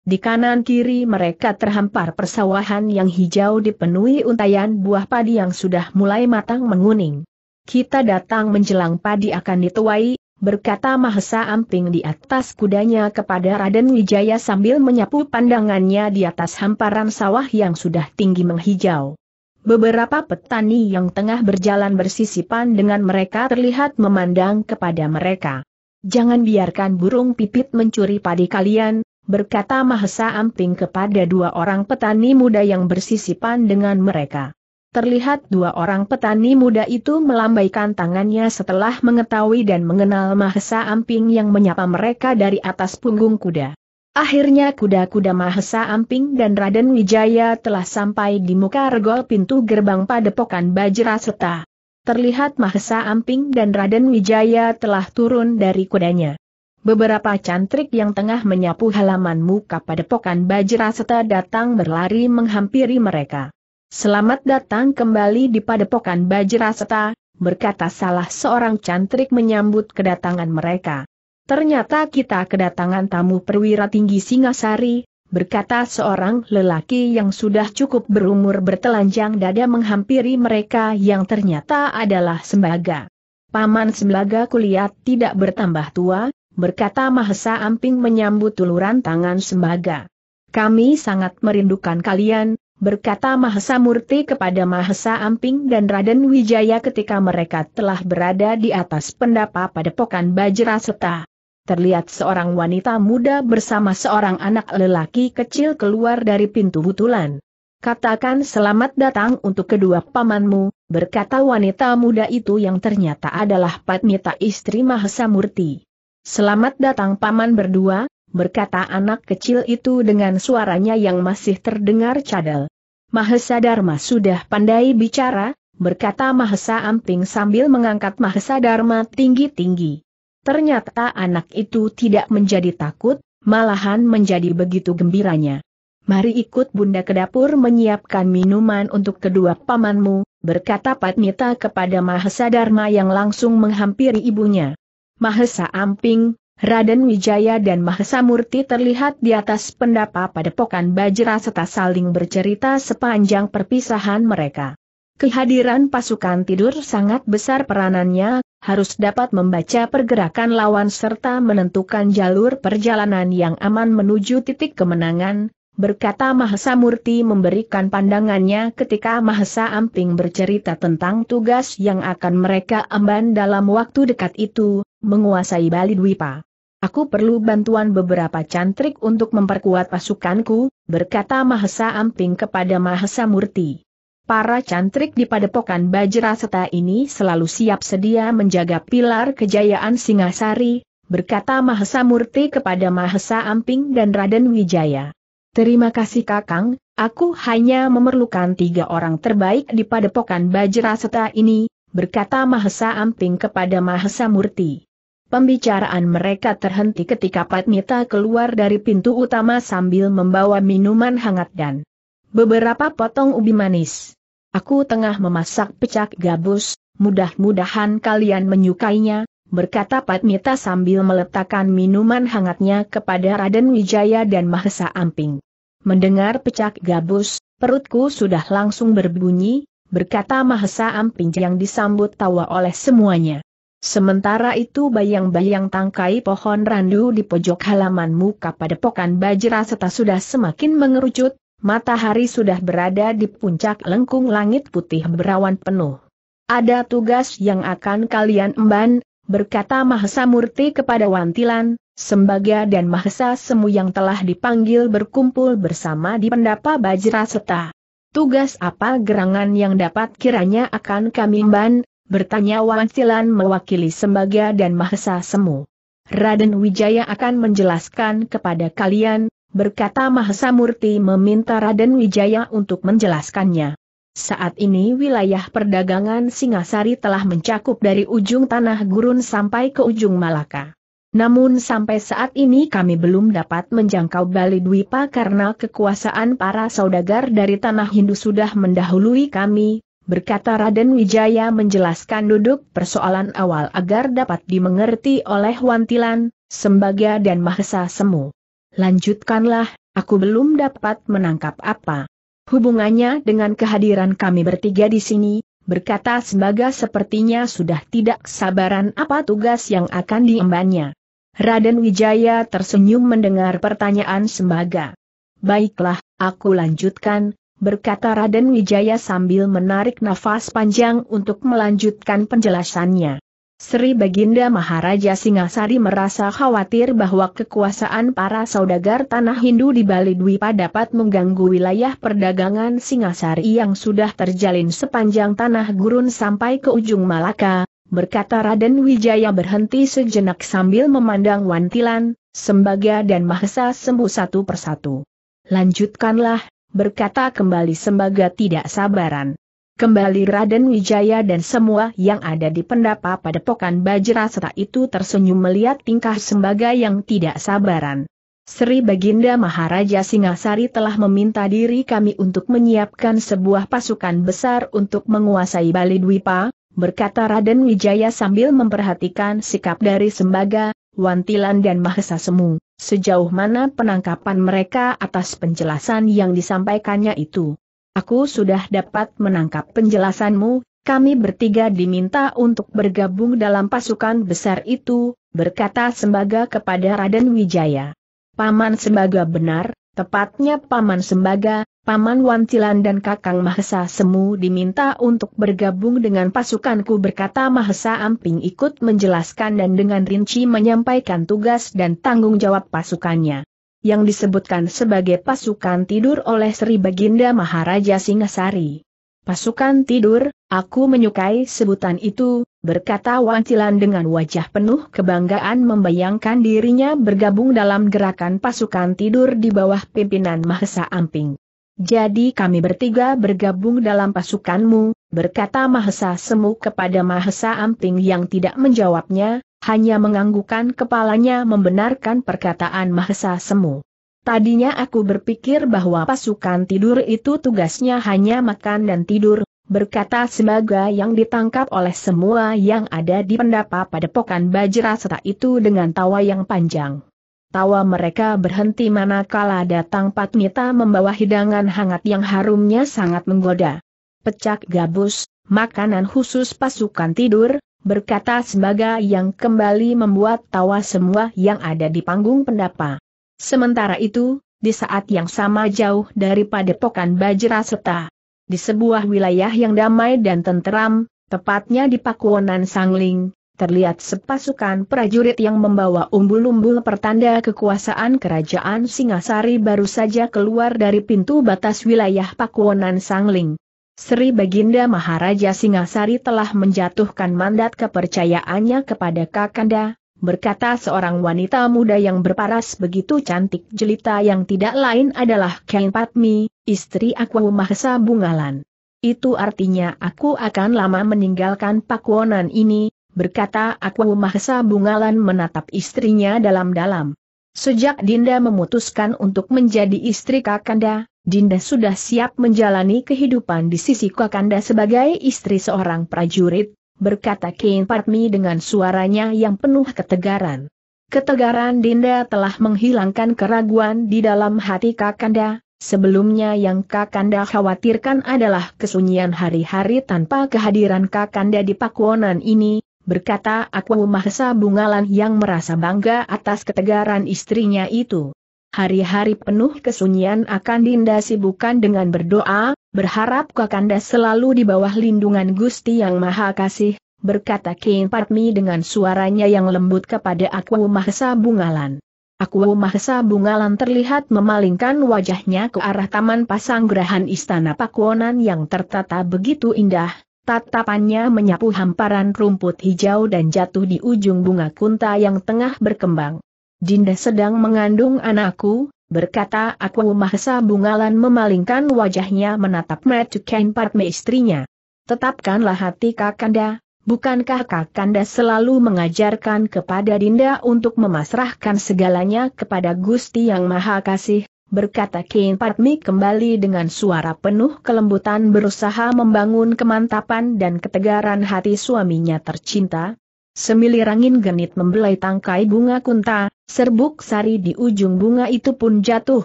Di kanan kiri mereka terhampar persawahan yang hijau dipenuhi untayan buah padi yang sudah mulai matang menguning. Kita datang menjelang padi akan dituai, berkata Mahesa Amping di atas kudanya kepada Raden Wijaya sambil menyapu pandangannya di atas hamparan sawah yang sudah tinggi menghijau. Beberapa petani yang tengah berjalan bersisipan dengan mereka terlihat memandang kepada mereka. Jangan biarkan burung pipit mencuri padi kalian, berkata Mahesa Amping kepada dua orang petani muda yang bersisipan dengan mereka. Terlihat dua orang petani muda itu melambaikan tangannya setelah mengetahui dan mengenal Mahesa Amping yang menyapa mereka dari atas punggung kuda. Akhirnya kuda-kuda Mahesa Amping dan Raden Wijaya telah sampai di muka regol pintu gerbang padepokan Bajra Seta. Terlihat Mahesa Amping dan Raden Wijaya telah turun dari kudanya. Beberapa cantrik yang tengah menyapu halaman muka padepokan Bajra serta datang berlari menghampiri mereka. Selamat datang kembali di padepokan Bajra serta, berkata salah seorang cantrik menyambut kedatangan mereka. Ternyata kita kedatangan tamu perwira tinggi Singasari, berkata seorang lelaki yang sudah cukup berumur bertelanjang dada menghampiri mereka yang ternyata adalah Sembaga. Paman Sembaga kulihat tidak bertambah tua, berkata Mahesa Amping menyambut tuluran tangan sembaga. Kami sangat merindukan kalian, berkata Mahesa Murti kepada Mahesa Amping dan Raden Wijaya ketika mereka telah berada di atas pendapa pokan Bajra Seta. Terlihat seorang wanita muda bersama seorang anak lelaki kecil keluar dari pintu butulan. Katakan selamat datang untuk kedua pamanmu, berkata wanita muda itu yang ternyata adalah Patmita istri Mahesa Murti. Selamat datang paman berdua, berkata anak kecil itu dengan suaranya yang masih terdengar cadel. Mahesa Dharma sudah pandai bicara, berkata Mahesa Amping sambil mengangkat Mahesa Dharma tinggi-tinggi. Ternyata anak itu tidak menjadi takut, malahan menjadi begitu gembiranya. Mari ikut bunda ke dapur menyiapkan minuman untuk kedua pamanmu, berkata Patmita kepada Mahesa Dharma yang langsung menghampiri ibunya. Mahesa Amping, Raden Wijaya dan Mahesa Murti terlihat di atas pendapa pada pokan Bajra serta saling bercerita sepanjang perpisahan mereka. Kehadiran pasukan tidur sangat besar peranannya, harus dapat membaca pergerakan lawan serta menentukan jalur perjalanan yang aman menuju titik kemenangan, berkata Mahesa Murti memberikan pandangannya ketika Mahesa Amping bercerita tentang tugas yang akan mereka emban dalam waktu dekat itu, menguasai Bali Dwipa. Aku perlu bantuan beberapa cantrik untuk memperkuat pasukanku, berkata Mahesa Amping kepada Mahesa Murti. Para cantrik di padepokan Bajraseta ini selalu siap sedia menjaga pilar kejayaan Singasari, berkata Mahesa Murti kepada Mahesa Amping dan Raden Wijaya. Terima kasih Kakang, aku hanya memerlukan tiga orang terbaik di padepokan Bajraseta ini, berkata Mahesa Amping kepada Mahesa Murti. Pembicaraan mereka terhenti ketika Patmita keluar dari pintu utama sambil membawa minuman hangat dan beberapa potong ubi manis. Aku tengah memasak pecak gabus, mudah-mudahan kalian menyukainya, berkata Patmita sambil meletakkan minuman hangatnya kepada Raden Wijaya dan Mahesa Amping. Mendengar pecak gabus, perutku sudah langsung berbunyi, berkata Mahesa Amping yang disambut tawa oleh semuanya. Sementara itu bayang-bayang tangkai pohon randu di pojok halaman muka padepokan bajra seta sudah semakin mengerucut, matahari sudah berada di puncak lengkung langit putih berawan penuh. Ada tugas yang akan kalian emban, berkata Mahesa Murti kepada Wantilan, Sembaga dan Mahesa Semu yang telah dipanggil berkumpul bersama di pendapa bajra seta. Tugas apa gerangan yang dapat kiranya akan kami emban, bertanya Wansilan mewakili Sembaga dan Mahesa Semu. Raden Wijaya akan menjelaskan kepada kalian, berkata Mahesa Murti meminta Raden Wijaya untuk menjelaskannya. Saat ini wilayah perdagangan Singasari telah mencakup dari ujung tanah gurun sampai ke ujung Malaka. Namun sampai saat ini kami belum dapat menjangkau Bali Dwipa karena kekuasaan para saudagar dari tanah Hindu sudah mendahului kami, berkata Raden Wijaya menjelaskan duduk persoalan awal agar dapat dimengerti oleh Wantilan, Sembaga dan Mahesa Semu. Lanjutkanlah, aku belum dapat menangkap apa. Hubungannya dengan kehadiran kami bertiga di sini, berkata Sembaga sepertinya sudah tidak sabaran apa tugas yang akan diembannya. Raden Wijaya tersenyum mendengar pertanyaan Sembaga. Baiklah, aku lanjutkan, berkata Raden Wijaya sambil menarik nafas panjang untuk melanjutkan penjelasannya. Sri Baginda Maharaja Singasari merasa khawatir bahwa kekuasaan para saudagar tanah Hindu di Bali Dwipa dapat mengganggu wilayah perdagangan Singasari yang sudah terjalin sepanjang tanah gurun sampai ke ujung Malaka, berkata Raden Wijaya berhenti sejenak sambil memandang Wantilan, Sembaga dan Mahesa sembuh satu persatu. Lanjutkanlah, berkata kembali sembaga tidak sabaran. Kembali Raden Wijaya dan semua yang ada di pendapa padepokan serta itu tersenyum melihat tingkah sembaga yang tidak sabaran. Sri Baginda Maharaja Singasari telah meminta diri kami untuk menyiapkan sebuah pasukan besar untuk menguasai Bali Dwipa, berkata Raden Wijaya sambil memperhatikan sikap dari sembaga, Wantilan dan Mahesa Semu. Sejauh mana penangkapan mereka atas penjelasan yang disampaikannya itu? Aku sudah dapat menangkap penjelasanmu, kami bertiga diminta untuk bergabung dalam pasukan besar itu, berkata Sembaga kepada Raden Wijaya. Paman Sembaga benar, tepatnya Paman Sembaga, Paman Wancilan dan Kakang Mahesa Semu diminta untuk bergabung dengan pasukanku berkata Mahesa Amping ikut menjelaskan dan dengan rinci menyampaikan tugas dan tanggung jawab pasukannya. Yang disebutkan sebagai pasukan tidur oleh Sri Baginda Maharaja Singasari. Pasukan tidur, aku menyukai sebutan itu, berkata Wancilan dengan wajah penuh kebanggaan membayangkan dirinya bergabung dalam gerakan pasukan tidur di bawah pimpinan Mahesa Amping. Jadi kami bertiga bergabung dalam pasukanmu, berkata Mahesa Semu kepada Mahesa Amping yang tidak menjawabnya, hanya menganggukan kepalanya membenarkan perkataan Mahesa Semu. Tadinya aku berpikir bahwa pasukan tidur itu tugasnya hanya makan dan tidur, berkata semoga yang ditangkap oleh semua yang ada di pendapa padepokan Bajra serta itu dengan tawa yang panjang. Tawa mereka berhenti manakala datang Patmita membawa hidangan hangat yang harumnya sangat menggoda. Pecak gabus, makanan khusus pasukan tidur, berkata sebagai yang kembali membuat tawa semua yang ada di panggung pendapa. Sementara itu, di saat yang sama jauh dari padepokan Bajraseta, di sebuah wilayah yang damai dan tenteram, tepatnya di Pakuonan Sangling, terlihat sepasukan prajurit yang membawa umbul-umbul pertanda kekuasaan kerajaan Singasari baru saja keluar dari pintu batas wilayah Pakuwonan Sangling. Sri Baginda Maharaja Singasari telah menjatuhkan mandat kepercayaannya kepada Kakanda, berkata seorang wanita muda yang berparas begitu cantik jelita yang tidak lain adalah Ken Patmi, istri Aku Mahesa Bungalan. Itu artinya aku akan lama meninggalkan Pakuanan ini, berkata Aku Mahesa Bungalan menatap istrinya dalam-dalam. Sejak Dinda memutuskan untuk menjadi istri Kakanda, Dinda sudah siap menjalani kehidupan di sisi Kakanda sebagai istri seorang prajurit, berkata Kain parmi dengan suaranya yang penuh ketegaran. Ketegaran Dinda telah menghilangkan keraguan di dalam hati Kakanda, sebelumnya yang Kakanda khawatirkan adalah kesunyian hari-hari tanpa kehadiran Kakanda di Pakuonan ini, berkata Aku Mahesa Bungalan yang merasa bangga atas ketegaran istrinya itu. Hari-hari penuh kesunyian akan Dinda sibukkan dengan berdoa, berharap Kakanda selalu di bawah lindungan Gusti Yang Maha Kasih, berkata kain Patmi dengan suaranya yang lembut kepada Aku Mahesa Bungalan. Aku Mahesa Bungalan terlihat memalingkan wajahnya ke arah taman pasang istana Pakuonan yang tertata begitu indah, Tatapannya menyapu hamparan rumput hijau dan jatuh di ujung bunga kunta yang tengah berkembang. Dinda sedang mengandung anakku, berkata aku mahesa bungalan memalingkan wajahnya menatap kain Padme istrinya. Tetapkanlah hati kakanda, Bukankah Kakanda selalu mengajarkan kepada Dinda untuk memasrahkan segalanya kepada Gusti Yang Maha Kasih, berkata King Patmi kembali dengan suara penuh kelembutan berusaha membangun kemantapan dan ketegaran hati suaminya tercinta. Semilir angin genit membelai tangkai bunga kunta, serbuk sari di ujung bunga itu pun jatuh,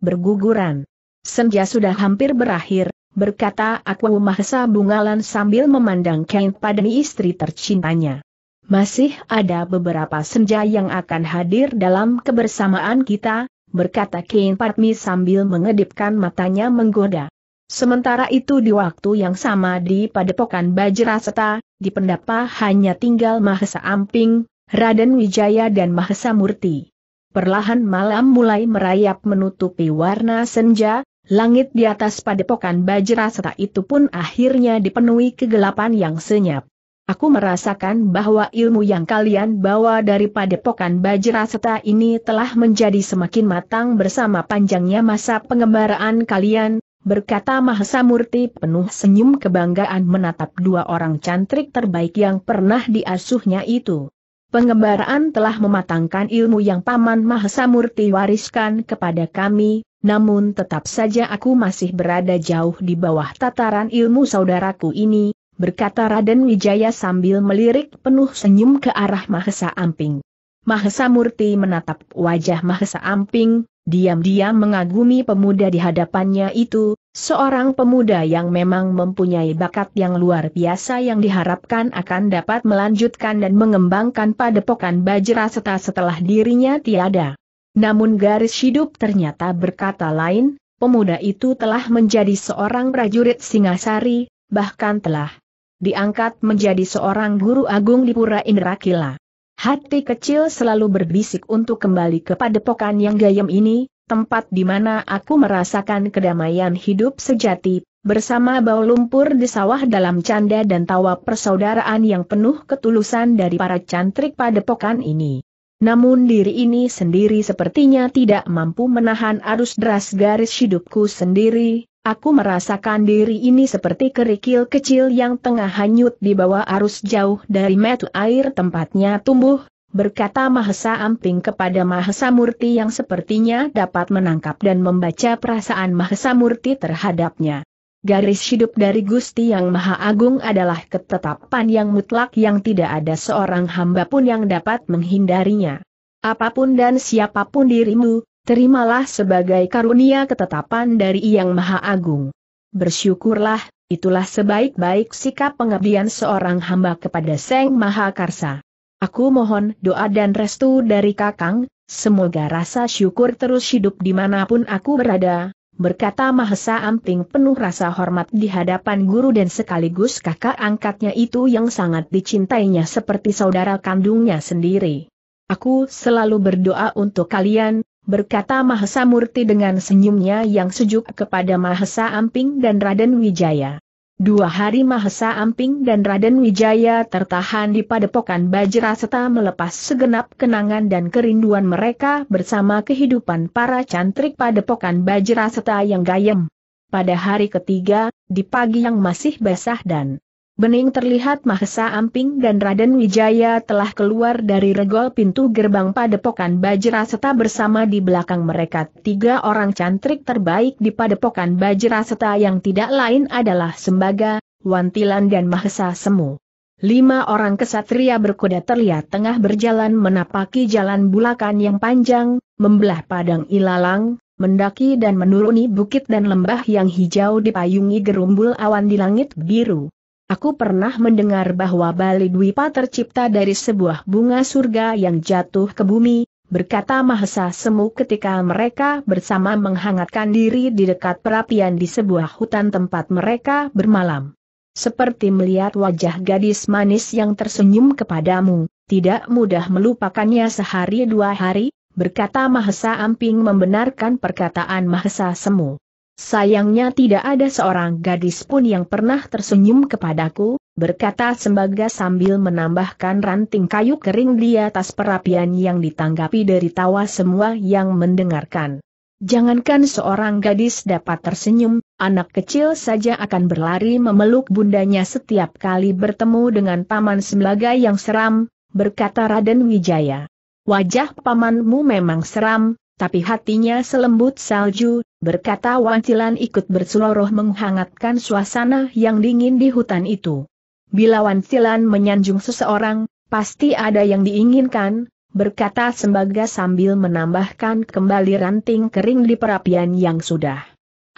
berguguran. Senja sudah hampir berakhir, berkata aku Mahesa Bungalan sambil memandang King Padmi istri tercintanya. Masih ada beberapa senja yang akan hadir dalam kebersamaan kita, berkata Kain Patmi sambil mengedipkan matanya menggoda. Sementara itu di waktu yang sama di padepokan Bajraseta, di pendapa hanya tinggal Mahesa Amping, Raden Wijaya dan Mahesa Murti. Perlahan malam mulai merayap menutupi warna senja, langit di atas padepokan Bajraseta itu pun akhirnya dipenuhi kegelapan yang senyap. Aku merasakan bahwa ilmu yang kalian bawa dari padepokan Bajra Seta ini telah menjadi semakin matang bersama panjangnya masa pengembaraan kalian, berkata Mahesa Murti penuh senyum kebanggaan menatap dua orang cantrik terbaik yang pernah diasuhnya itu. Pengembaraan telah mematangkan ilmu yang Paman Mahesa Murti wariskan kepada kami, namun tetap saja aku masih berada jauh di bawah tataran ilmu saudaraku ini, berkata Raden Wijaya sambil melirik penuh senyum ke arah Mahesa Amping. Mahesa Murti menatap wajah Mahesa Amping, diam-diam mengagumi pemuda di hadapannya itu, seorang pemuda yang memang mempunyai bakat yang luar biasa yang diharapkan akan dapat melanjutkan dan mengembangkan padepokan Bajra setelah, setelah dirinya tiada. Namun garis hidup ternyata berkata lain, pemuda itu telah menjadi seorang prajurit Singasari, bahkan telah diangkat menjadi seorang guru agung di Pura Indrakila. Hati kecil selalu berbisik untuk kembali ke padepokan yang gayam ini, tempat di mana aku merasakan kedamaian hidup sejati, bersama bau lumpur di sawah dalam canda dan tawa persaudaraan yang penuh ketulusan dari para cantrik padepokan ini. Namun diri ini sendiri sepertinya tidak mampu menahan arus deras garis hidupku sendiri, Aku merasakan diri ini seperti kerikil kecil yang tengah hanyut di bawah arus jauh dari metu air tempatnya tumbuh, berkata Mahesa Amping kepada Mahesa Murti yang sepertinya dapat menangkap dan membaca perasaan Mahesa Murti terhadapnya. Garis hidup dari Gusti Yang Maha Agung adalah ketetapan yang mutlak yang tidak ada seorang hamba pun yang dapat menghindarinya. Apapun dan siapapun dirimu, terimalah sebagai karunia ketetapan dari Yang Maha Agung. Bersyukurlah, itulah sebaik-baik sikap pengabdian seorang hamba kepada Seng Maha Karsa. Aku mohon doa dan restu dari Kakang, semoga rasa syukur terus hidup dimanapun aku berada, berkata Mahesa Amping penuh rasa hormat di hadapan guru dan sekaligus kakak angkatnya itu yang sangat dicintainya seperti saudara kandungnya sendiri. Aku selalu berdoa untuk kalian, berkata Mahesa Murti dengan senyumnya yang sejuk kepada Mahesa Amping dan Raden Wijaya. Dua hari Mahesa Amping dan Raden Wijaya tertahan di padepokan Bajra serta melepas segenap kenangan dan kerinduan mereka bersama kehidupan para cantrik padepokan Bajra serta yang gayem. Pada hari ketiga, di pagi yang masih basah dan Bening terlihat Mahesa Amping dan Raden Wijaya telah keluar dari regol pintu gerbang Padepokan Bajra Seta bersama di belakang mereka tiga orang cantrik terbaik di Padepokan Bajra Seta yang tidak lain adalah Sembaga, Wantilan dan Mahesa Semu. Lima orang kesatria berkuda terlihat tengah berjalan menapaki jalan bulakan yang panjang, membelah padang ilalang, mendaki dan menuruni bukit dan lembah yang hijau dipayungi gerumbul awan di langit biru. Aku pernah mendengar bahwa Bali Dwipa tercipta dari sebuah bunga surga yang jatuh ke bumi, berkata Mahesa Semu ketika mereka bersama menghangatkan diri di dekat perapian di sebuah hutan tempat mereka bermalam. Seperti melihat wajah gadis manis yang tersenyum kepadamu, tidak mudah melupakannya sehari dua hari, berkata Mahesa Amping membenarkan perkataan Mahesa Semu. Sayangnya tidak ada seorang gadis pun yang pernah tersenyum kepadaku, berkata sembaga sambil menambahkan ranting kayu kering di atas perapian yang ditanggapi dari tawa semua yang mendengarkan. Jangankan seorang gadis dapat tersenyum, anak kecil saja akan berlari memeluk bundanya setiap kali bertemu dengan paman sembaga yang seram, berkata Raden Wijaya. Wajah pamanmu memang seram, tapi hatinya selembut salju, berkata Wan wancilan ikut berseloroh menghangatkan suasana yang dingin di hutan itu. Bila Wan wancilan menyanjung seseorang, pasti ada yang diinginkan, berkata sembaga sambil menambahkan kembali ranting kering di perapian yang sudah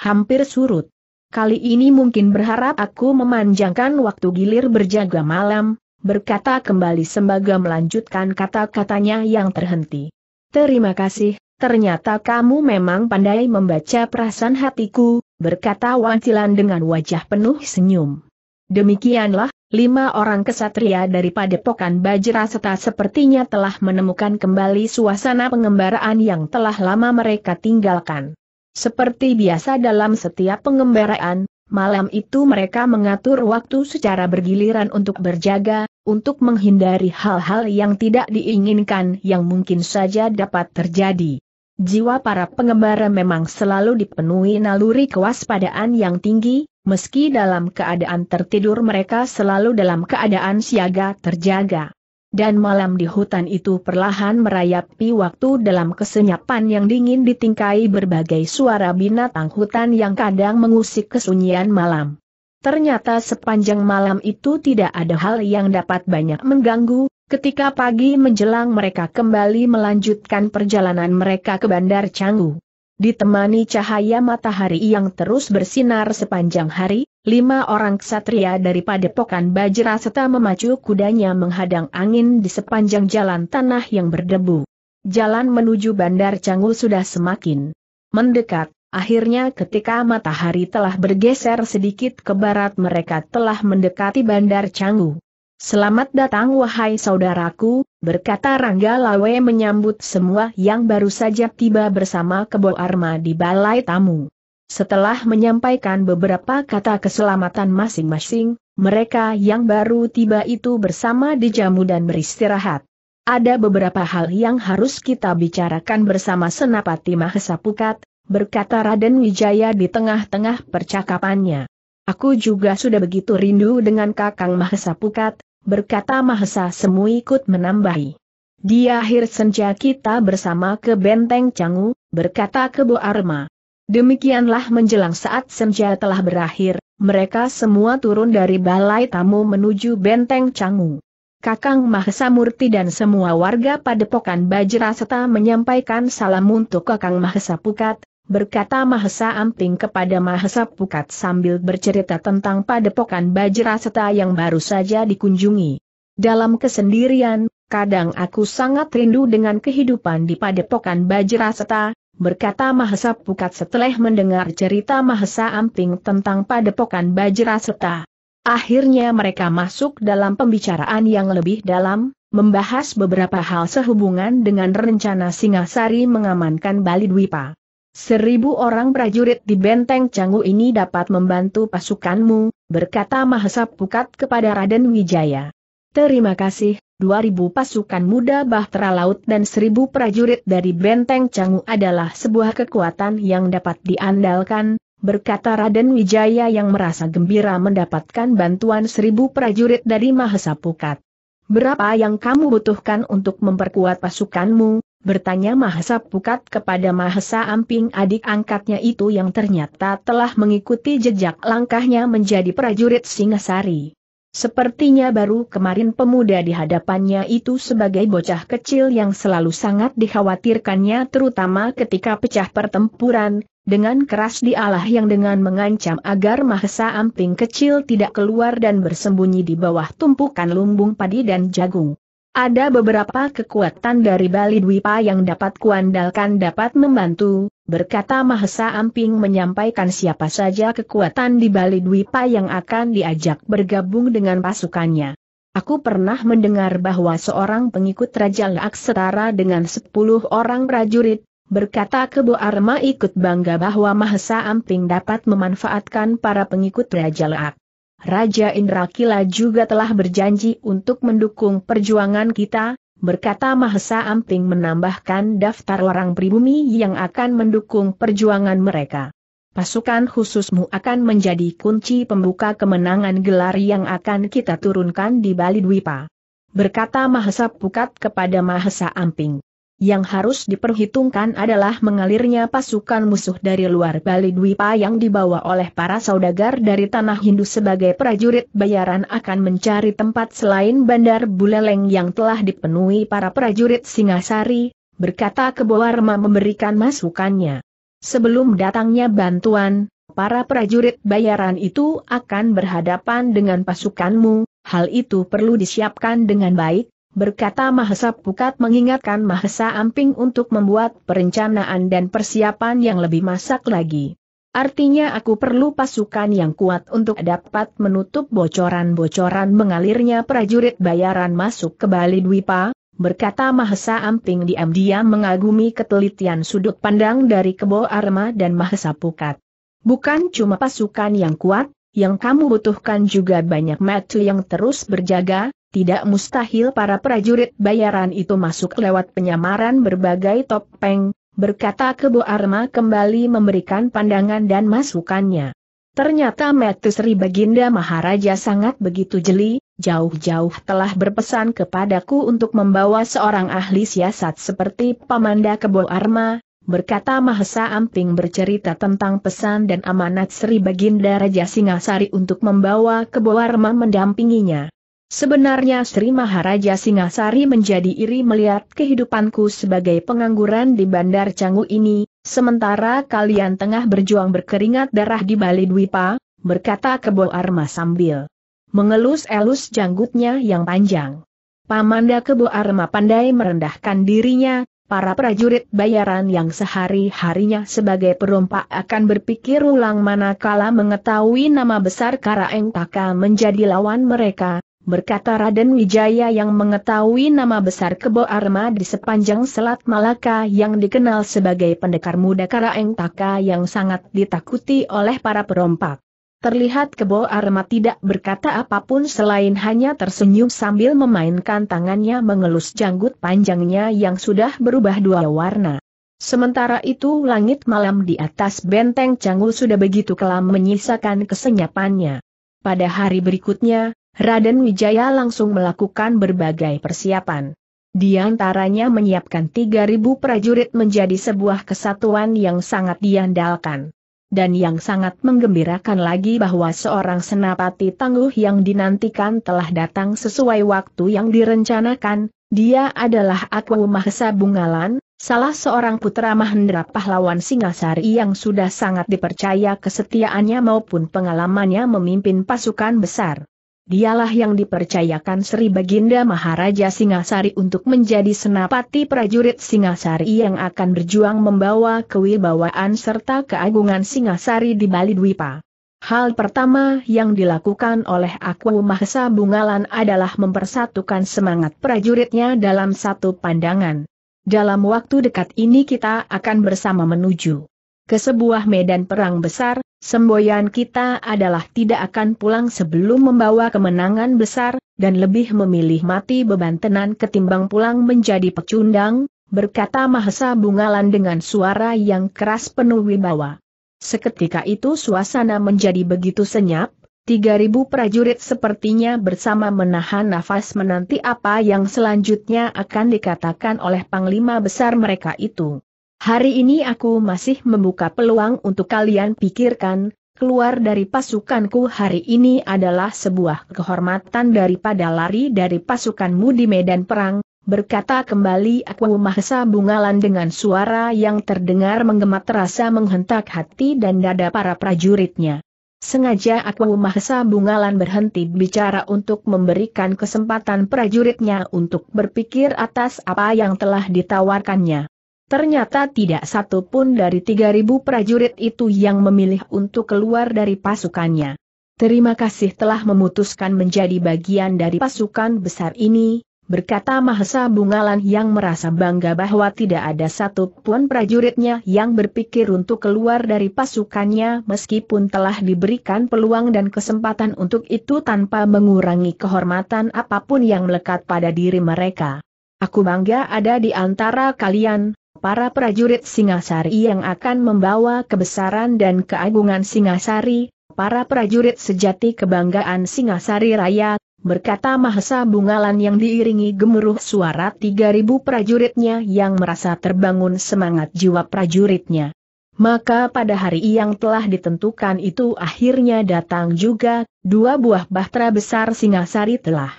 hampir surut. Kali ini mungkin berharap aku memanjangkan waktu gilir berjaga malam, berkata kembali sembaga melanjutkan kata-katanya yang terhenti. Terima kasih, ternyata kamu memang pandai membaca perasaan hatiku, berkata Wancilan dengan wajah penuh senyum. Demikianlah, lima orang kesatria dari padepokan Bajra Seta sepertinya telah menemukan kembali suasana pengembaraan yang telah lama mereka tinggalkan. Seperti biasa dalam setiap pengembaraan, malam itu mereka mengatur waktu secara bergiliran untuk berjaga, untuk menghindari hal-hal yang tidak diinginkan yang mungkin saja dapat terjadi. Jiwa para pengembara memang selalu dipenuhi naluri kewaspadaan yang tinggi, meski dalam keadaan tertidur mereka selalu dalam keadaan siaga terjaga. Dan malam di hutan itu perlahan merayapi waktu dalam kesenyapan yang dingin ditingkai berbagai suara binatang hutan yang kadang mengusik kesunyian malam. Ternyata sepanjang malam itu tidak ada hal yang dapat banyak mengganggu, Ketika pagi menjelang mereka kembali melanjutkan perjalanan mereka ke Bandar Canggu. Ditemani cahaya matahari yang terus bersinar sepanjang hari, lima orang ksatria dari padepokan Bajra serta memacu kudanya menghadang angin di sepanjang jalan tanah yang berdebu. Jalan menuju Bandar Canggu sudah semakin mendekat, akhirnya ketika matahari telah bergeser sedikit ke barat mereka telah mendekati Bandar Canggu. Selamat datang wahai saudaraku, berkata Rangga Lawe menyambut semua yang baru saja tiba bersama Kebo Arma di balai tamu. Setelah menyampaikan beberapa kata keselamatan masing-masing, mereka yang baru tiba itu bersama dijamu dan beristirahat. Ada beberapa hal yang harus kita bicarakan bersama Senapati Mahesa Pukat, berkata Raden Wijaya di tengah-tengah percakapannya. Aku juga sudah begitu rindu dengan Kakang Mahesa Pukat, berkata Mahesa Semu ikut menambahi. Di akhir senja kita bersama ke Benteng Canggu, berkata Kebo Arma. Demikianlah menjelang saat senja telah berakhir, mereka semua turun dari balai tamu menuju Benteng Canggu. Kakang Mahesa Murti dan semua warga Padepokan Bajra serta menyampaikan salam untuk Kakang Mahesa Pukat, berkata Mahesa Amping kepada Mahesa Pukat sambil bercerita tentang padepokan Bajraseta yang baru saja dikunjungi. Dalam kesendirian, kadang aku sangat rindu dengan kehidupan di padepokan Bajraseta, berkata Mahesa Pukat setelah mendengar cerita Mahesa Amping tentang padepokan Bajraseta. Akhirnya mereka masuk dalam pembicaraan yang lebih dalam, membahas beberapa hal sehubungan dengan rencana Singasari mengamankan Bali Dwipa. Seribu orang prajurit di benteng Canggu ini dapat membantu pasukanmu, berkata Mahesa Pukat kepada Raden Wijaya. Terima kasih, dua ribu pasukan muda Bahtera Laut dan seribu prajurit dari benteng Canggu adalah sebuah kekuatan yang dapat diandalkan, berkata Raden Wijaya yang merasa gembira mendapatkan bantuan seribu prajurit dari Mahesa Pukat. Berapa yang kamu butuhkan untuk memperkuat pasukanmu, Bertanya Mahesa Pukat kepada Mahesa Amping adik angkatnya itu yang ternyata telah mengikuti jejak langkahnya menjadi prajurit Singasari. Sepertinya baru kemarin pemuda di hadapannya itu sebagai bocah kecil yang selalu sangat dikhawatirkannya terutama ketika pecah pertempuran, dengan keras dialah yang dengan mengancam agar Mahesa Amping kecil tidak keluar dan bersembunyi di bawah tumpukan lumbung padi dan jagung. Ada beberapa kekuatan dari Bali Dwipa yang dapat kuandalkan dapat membantu, berkata Mahesa Amping menyampaikan siapa saja kekuatan di Bali Dwipa yang akan diajak bergabung dengan pasukannya. Aku pernah mendengar bahwa seorang pengikut Raja Laak setara dengan 10 orang prajurit, berkata Kebo Arma ikut bangga bahwa Mahesa Amping dapat memanfaatkan para pengikut Raja Laak. Raja Indrakila juga telah berjanji untuk mendukung perjuangan kita, berkata Mahesa Amping menambahkan daftar orang pribumi yang akan mendukung perjuangan mereka. Pasukan khususmu akan menjadi kunci pembuka kemenangan gelar yang akan kita turunkan di Bali Dwipa. Berkata Mahesa Pukat kepada Mahesa Amping. Yang harus diperhitungkan adalah mengalirnya pasukan musuh dari luar Bali Dwipa yang dibawa oleh para saudagar dari tanah Hindu sebagai prajurit bayaran akan mencari tempat selain Bandar Buleleng yang telah dipenuhi para prajurit Singasari, berkata Keboarma memberikan masukannya. Sebelum datangnya bantuan, para prajurit bayaran itu akan berhadapan dengan pasukanmu, hal itu perlu disiapkan dengan baik, berkata Mahesa Pukat mengingatkan Mahesa Amping untuk membuat perencanaan dan persiapan yang lebih masak lagi. Artinya aku perlu pasukan yang kuat untuk dapat menutup bocoran-bocoran mengalirnya prajurit bayaran masuk ke Bali Dwipa, berkata Mahesa Amping diam-diam mengagumi ketelitian sudut pandang dari Kebo Arma dan Mahesa Pukat. Bukan cuma pasukan yang kuat, yang kamu butuhkan juga banyak matu yang terus berjaga, tidak mustahil para prajurit bayaran itu masuk lewat penyamaran berbagai topeng, berkata Kebo Arma kembali memberikan pandangan dan masukannya. Ternyata metu Sri Baginda Maharaja sangat begitu jeli, jauh-jauh telah berpesan kepadaku untuk membawa seorang ahli siasat seperti Pamanda Kebo Arma, berkata Mahesa Amping bercerita tentang pesan dan amanat Sri Baginda Raja Singasari untuk membawa Kebowarma mendampinginya. Sebenarnya Sri Maharaja Singasari menjadi iri melihat kehidupanku sebagai pengangguran di Bandar Canggu ini, sementara kalian tengah berjuang berkeringat darah di Bali Dwipa, berkata Kebo Arma sambil mengelus-elus janggutnya yang panjang. Pamanda Kebo Arma pandai merendahkan dirinya, para prajurit bayaran yang sehari-harinya sebagai perompak akan berpikir ulang manakala mengetahui nama besar Karaeng Taka menjadi lawan mereka, berkata Raden Wijaya yang mengetahui nama besar Kebo Arma di sepanjang Selat Malaka yang dikenal sebagai pendekar muda Karaeng Taka yang sangat ditakuti oleh para perompak. Terlihat Kebo Arma tidak berkata apapun selain hanya tersenyum sambil memainkan tangannya mengelus janggut panjangnya yang sudah berubah dua warna. Sementara itu langit malam di atas benteng Canggul sudah begitu kelam menyisakan kesenyapannya. Pada hari berikutnya, Raden Wijaya langsung melakukan berbagai persiapan. Di antaranya menyiapkan 3.000 prajurit menjadi sebuah kesatuan yang sangat diandalkan dan yang sangat menggembirakan lagi bahwa seorang senapati tangguh yang dinantikan telah datang sesuai waktu yang direncanakan, dia adalah Aku Mahesa Bungalan, salah seorang putra Mahendra pahlawan Singasari yang sudah sangat dipercaya kesetiaannya maupun pengalamannya memimpin pasukan besar. Dialah yang dipercayakan Sri Baginda Maharaja Singasari untuk menjadi senapati prajurit Singasari yang akan berjuang membawa kewibawaan serta keagungan Singasari di Bali Dwipa. Hal pertama yang dilakukan oleh Aku Mahesa Bungalan adalah mempersatukan semangat prajuritnya dalam satu pandangan. Dalam waktu dekat ini kita akan bersama menuju ke sebuah medan perang besar, Semboyan kita adalah tidak akan pulang sebelum membawa kemenangan besar, dan lebih memilih mati beban tenan ketimbang pulang menjadi pecundang, berkata Mahesa Bungalan dengan suara yang keras penuh wibawa. Seketika itu suasana menjadi begitu senyap, 3.000 prajurit sepertinya bersama menahan nafas menanti apa yang selanjutnya akan dikatakan oleh Panglima Besar mereka itu. Hari ini aku masih membuka peluang untuk kalian pikirkan, keluar dari pasukanku hari ini adalah sebuah kehormatan daripada lari dari pasukanmu di medan perang, berkata kembali aku Mahesa Bungalan dengan suara yang terdengar menggemat terasa menghentak hati dan dada para prajuritnya. Sengaja aku Mahesa Bungalan berhenti bicara untuk memberikan kesempatan prajuritnya untuk berpikir atas apa yang telah ditawarkannya. Ternyata tidak satu pun dari 3.000 prajurit itu yang memilih untuk keluar dari pasukannya. Terima kasih telah memutuskan menjadi bagian dari pasukan besar ini, berkata Mahesa Bungalan yang merasa bangga bahwa tidak ada satu pun prajuritnya yang berpikir untuk keluar dari pasukannya meskipun telah diberikan peluang dan kesempatan untuk itu tanpa mengurangi kehormatan apapun yang melekat pada diri mereka. Aku bangga ada di antara kalian, para prajurit Singasari yang akan membawa kebesaran dan keagungan Singasari, para prajurit sejati kebanggaan Singasari Raya, berkata Mahesa Bungalan yang diiringi gemuruh suara 3000 prajuritnya yang merasa terbangun semangat jiwa prajuritnya. Maka pada hari yang telah ditentukan itu akhirnya datang juga, dua buah bahtera besar Singasari telah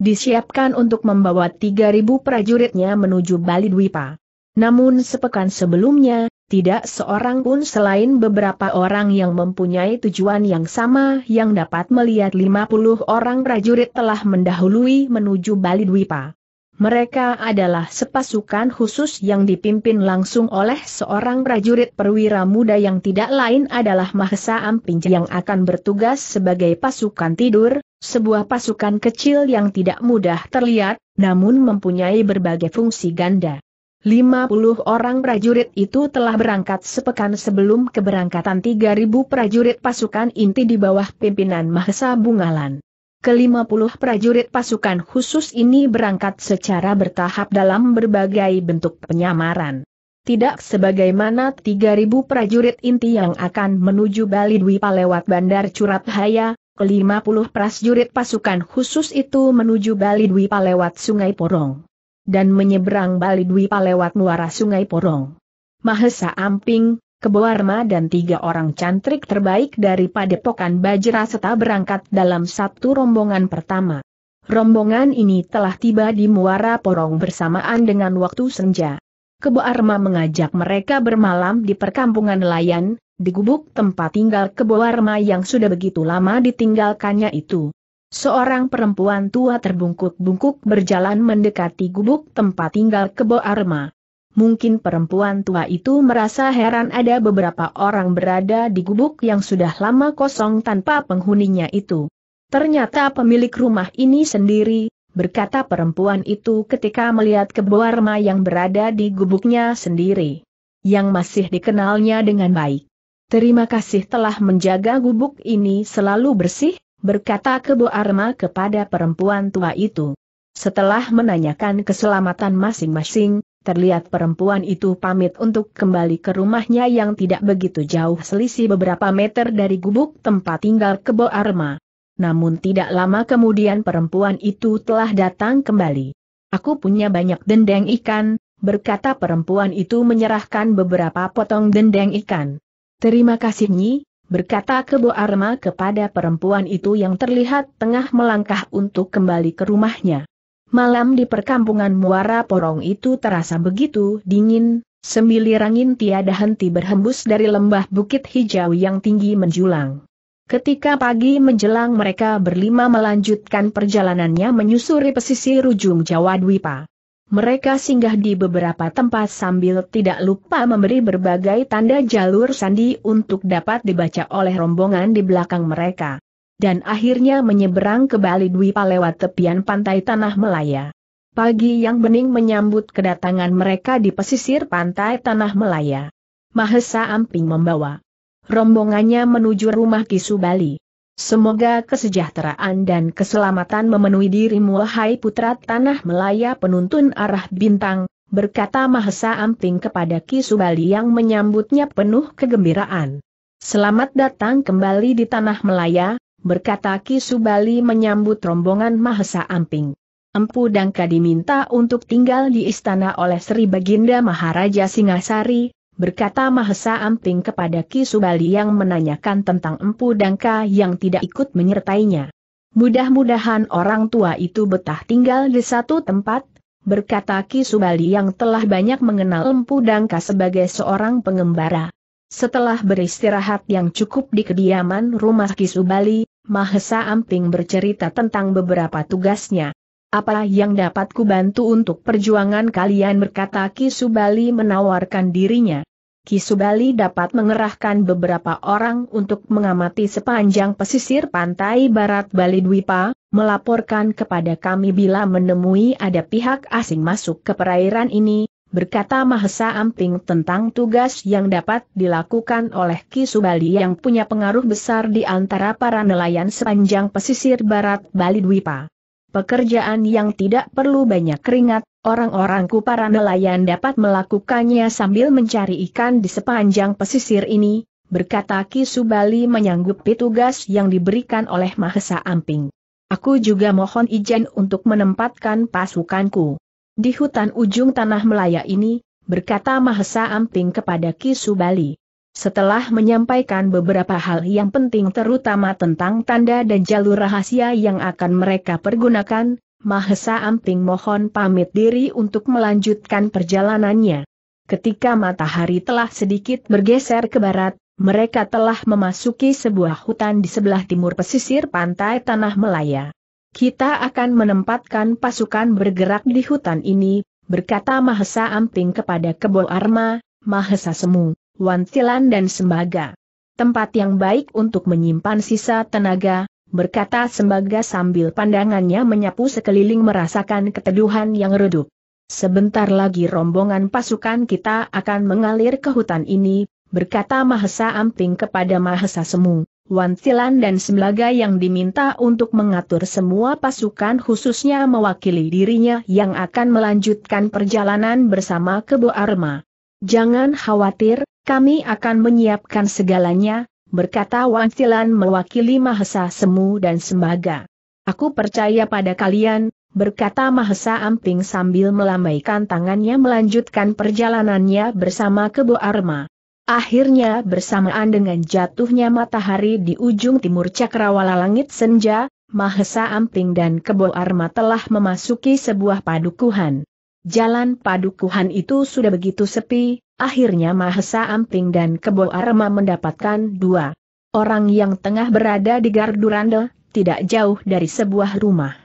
disiapkan untuk membawa 3.000 prajuritnya menuju Bali Dwipa. Namun sepekan sebelumnya, tidak seorang pun selain beberapa orang yang mempunyai tujuan yang sama yang dapat melihat 50 orang prajurit telah mendahului menuju Bali Dwipa. Mereka adalah sepasukan khusus yang dipimpin langsung oleh seorang prajurit perwira muda yang tidak lain adalah Mahesa Amping yang akan bertugas sebagai pasukan tidur, sebuah pasukan kecil yang tidak mudah terlihat, namun mempunyai berbagai fungsi ganda. 50 orang prajurit itu telah berangkat sepekan sebelum keberangkatan 3.000 prajurit pasukan inti di bawah pimpinan Mahesa Bungalan. Kelima puluh prajurit pasukan khusus ini berangkat secara bertahap dalam berbagai bentuk penyamaran. Tidak sebagaimana 3.000 prajurit inti yang akan menuju Bali Dwi lewat Bandar Curat Haya, ke-50 prajurit pasukan khusus itu menuju Bali Dwi lewat Sungai Porong dan menyeberang Bali Dwipa lewat muara sungai Porong. Mahesa Amping, Keboarma dan tiga orang cantrik terbaik dari Padepokan Bajra serta berangkat dalam satu rombongan pertama. Rombongan ini telah tiba di Muara Porong bersamaan dengan waktu senja. Kebo Arma mengajak mereka bermalam di perkampungan nelayan, di gubuk tempat tinggal Kebo Arma yang sudah begitu lama ditinggalkannya itu. Seorang perempuan tua terbungkuk-bungkuk berjalan mendekati gubuk tempat tinggal Kebo Arma. Mungkin perempuan tua itu merasa heran ada beberapa orang berada di gubuk yang sudah lama kosong tanpa penghuninya itu. Ternyata pemilik rumah ini sendiri, berkata perempuan itu ketika melihat Kebo Arma yang berada di gubuknya sendiri. Yang masih dikenalnya dengan baik. Terima kasih telah menjaga gubuk ini selalu bersih, berkata Kebo Arma kepada perempuan tua itu. Setelah menanyakan keselamatan masing-masing, terlihat perempuan itu pamit untuk kembali ke rumahnya yang tidak begitu jauh selisih beberapa meter dari gubuk tempat tinggal Kebo Arma. Namun tidak lama kemudian perempuan itu telah datang kembali. Aku punya banyak dendeng ikan, berkata perempuan itu menyerahkan beberapa potong dendeng ikan. Terima kasih Nyi, berkata Kebo Arma kepada perempuan itu yang terlihat tengah melangkah untuk kembali ke rumahnya. Malam di perkampungan Muara Porong itu terasa begitu dingin, semilir angin tiada henti berhembus dari lembah bukit hijau yang tinggi menjulang. Ketika pagi menjelang mereka berlima melanjutkan perjalanannya menyusuri pesisir ujung Jawa Dwipa. Mereka singgah di beberapa tempat sambil tidak lupa memberi berbagai tanda jalur sandi untuk dapat dibaca oleh rombongan di belakang mereka. Dan akhirnya menyeberang ke Bali Dwipa lewat tepian pantai Tanah Melaya. Pagi yang bening menyambut kedatangan mereka di pesisir pantai Tanah Melaya. Mahesa Amping membawa rombongannya menuju rumah Kisu Bali. Semoga kesejahteraan dan keselamatan memenuhi dirimu wahai putra tanah Melaya penuntun arah bintang, berkata Mahesa Amping kepada Ki Subali yang menyambutnya penuh kegembiraan. Selamat datang kembali di tanah Melaya, berkata Ki Subali menyambut rombongan Mahesa Amping. Empu Dangka diminta untuk tinggal di istana oleh Sri Baginda Maharaja Singasari, berkata Mahesa Amping kepada Ki Subali yang menanyakan tentang Empu Dangka yang tidak ikut menyertainya. Mudah-mudahan orang tua itu betah tinggal di satu tempat, berkata Ki Subali yang telah banyak mengenal Empu Dangka sebagai seorang pengembara. Setelah beristirahat yang cukup di kediaman rumah Ki Subali, Mahesa Amping bercerita tentang beberapa tugasnya. Apa yang dapat kubantu untuk perjuangan kalian berkata Ki Subali menawarkan dirinya. Kisubali dapat mengerahkan beberapa orang untuk mengamati sepanjang pesisir pantai barat Bali Dwipa, melaporkan kepada kami bila menemui ada pihak asing masuk ke perairan ini, berkata Mahesa Amping tentang tugas yang dapat dilakukan oleh Kisubali yang punya pengaruh besar di antara para nelayan sepanjang pesisir barat Bali Dwipa pekerjaan yang tidak perlu banyak keringat, orang-orangku para nelayan dapat melakukannya sambil mencari ikan di sepanjang pesisir ini, berkata Ki Subali menyanggupi tugas yang diberikan oleh Mahesa Amping. Aku juga mohon izin untuk menempatkan pasukanku. Di hutan ujung tanah Melaya ini, berkata Mahesa Amping kepada Ki Subali. Setelah menyampaikan beberapa hal yang penting terutama tentang tanda dan jalur rahasia yang akan mereka pergunakan, Mahesa Amping mohon pamit diri untuk melanjutkan perjalanannya. Ketika matahari telah sedikit bergeser ke barat, mereka telah memasuki sebuah hutan di sebelah timur pesisir pantai Tanah Melaya. Kita akan menempatkan pasukan bergerak di hutan ini, berkata Mahesa Amping kepada Kebo Arma, Mahesa Semu wantilan dan sembaga. Tempat yang baik untuk menyimpan sisa tenaga, berkata sembaga sambil pandangannya menyapu sekeliling merasakan keteduhan yang redup. Sebentar lagi rombongan pasukan kita akan mengalir ke hutan ini, berkata Mahesa Amping kepada Mahesa Semu. Wantilan dan Sembaga yang diminta untuk mengatur semua pasukan khususnya mewakili dirinya yang akan melanjutkan perjalanan bersama Kebo Arma. Jangan khawatir, kami akan menyiapkan segalanya, berkata Wang Silan mewakili Mahesa Semu dan Sembaga. Aku percaya pada kalian, berkata Mahesa Amping sambil melambaikan tangannya melanjutkan perjalanannya bersama Kebo Arma. Akhirnya bersamaan dengan jatuhnya matahari di ujung timur cakrawala langit senja, Mahesa Amping dan Kebo Arma telah memasuki sebuah padukuhan. Jalan padukuhan itu sudah begitu sepi, akhirnya Mahesa Amping dan Kebo Arma mendapatkan dua orang yang tengah berada di gardu Gardurande, tidak jauh dari sebuah rumah.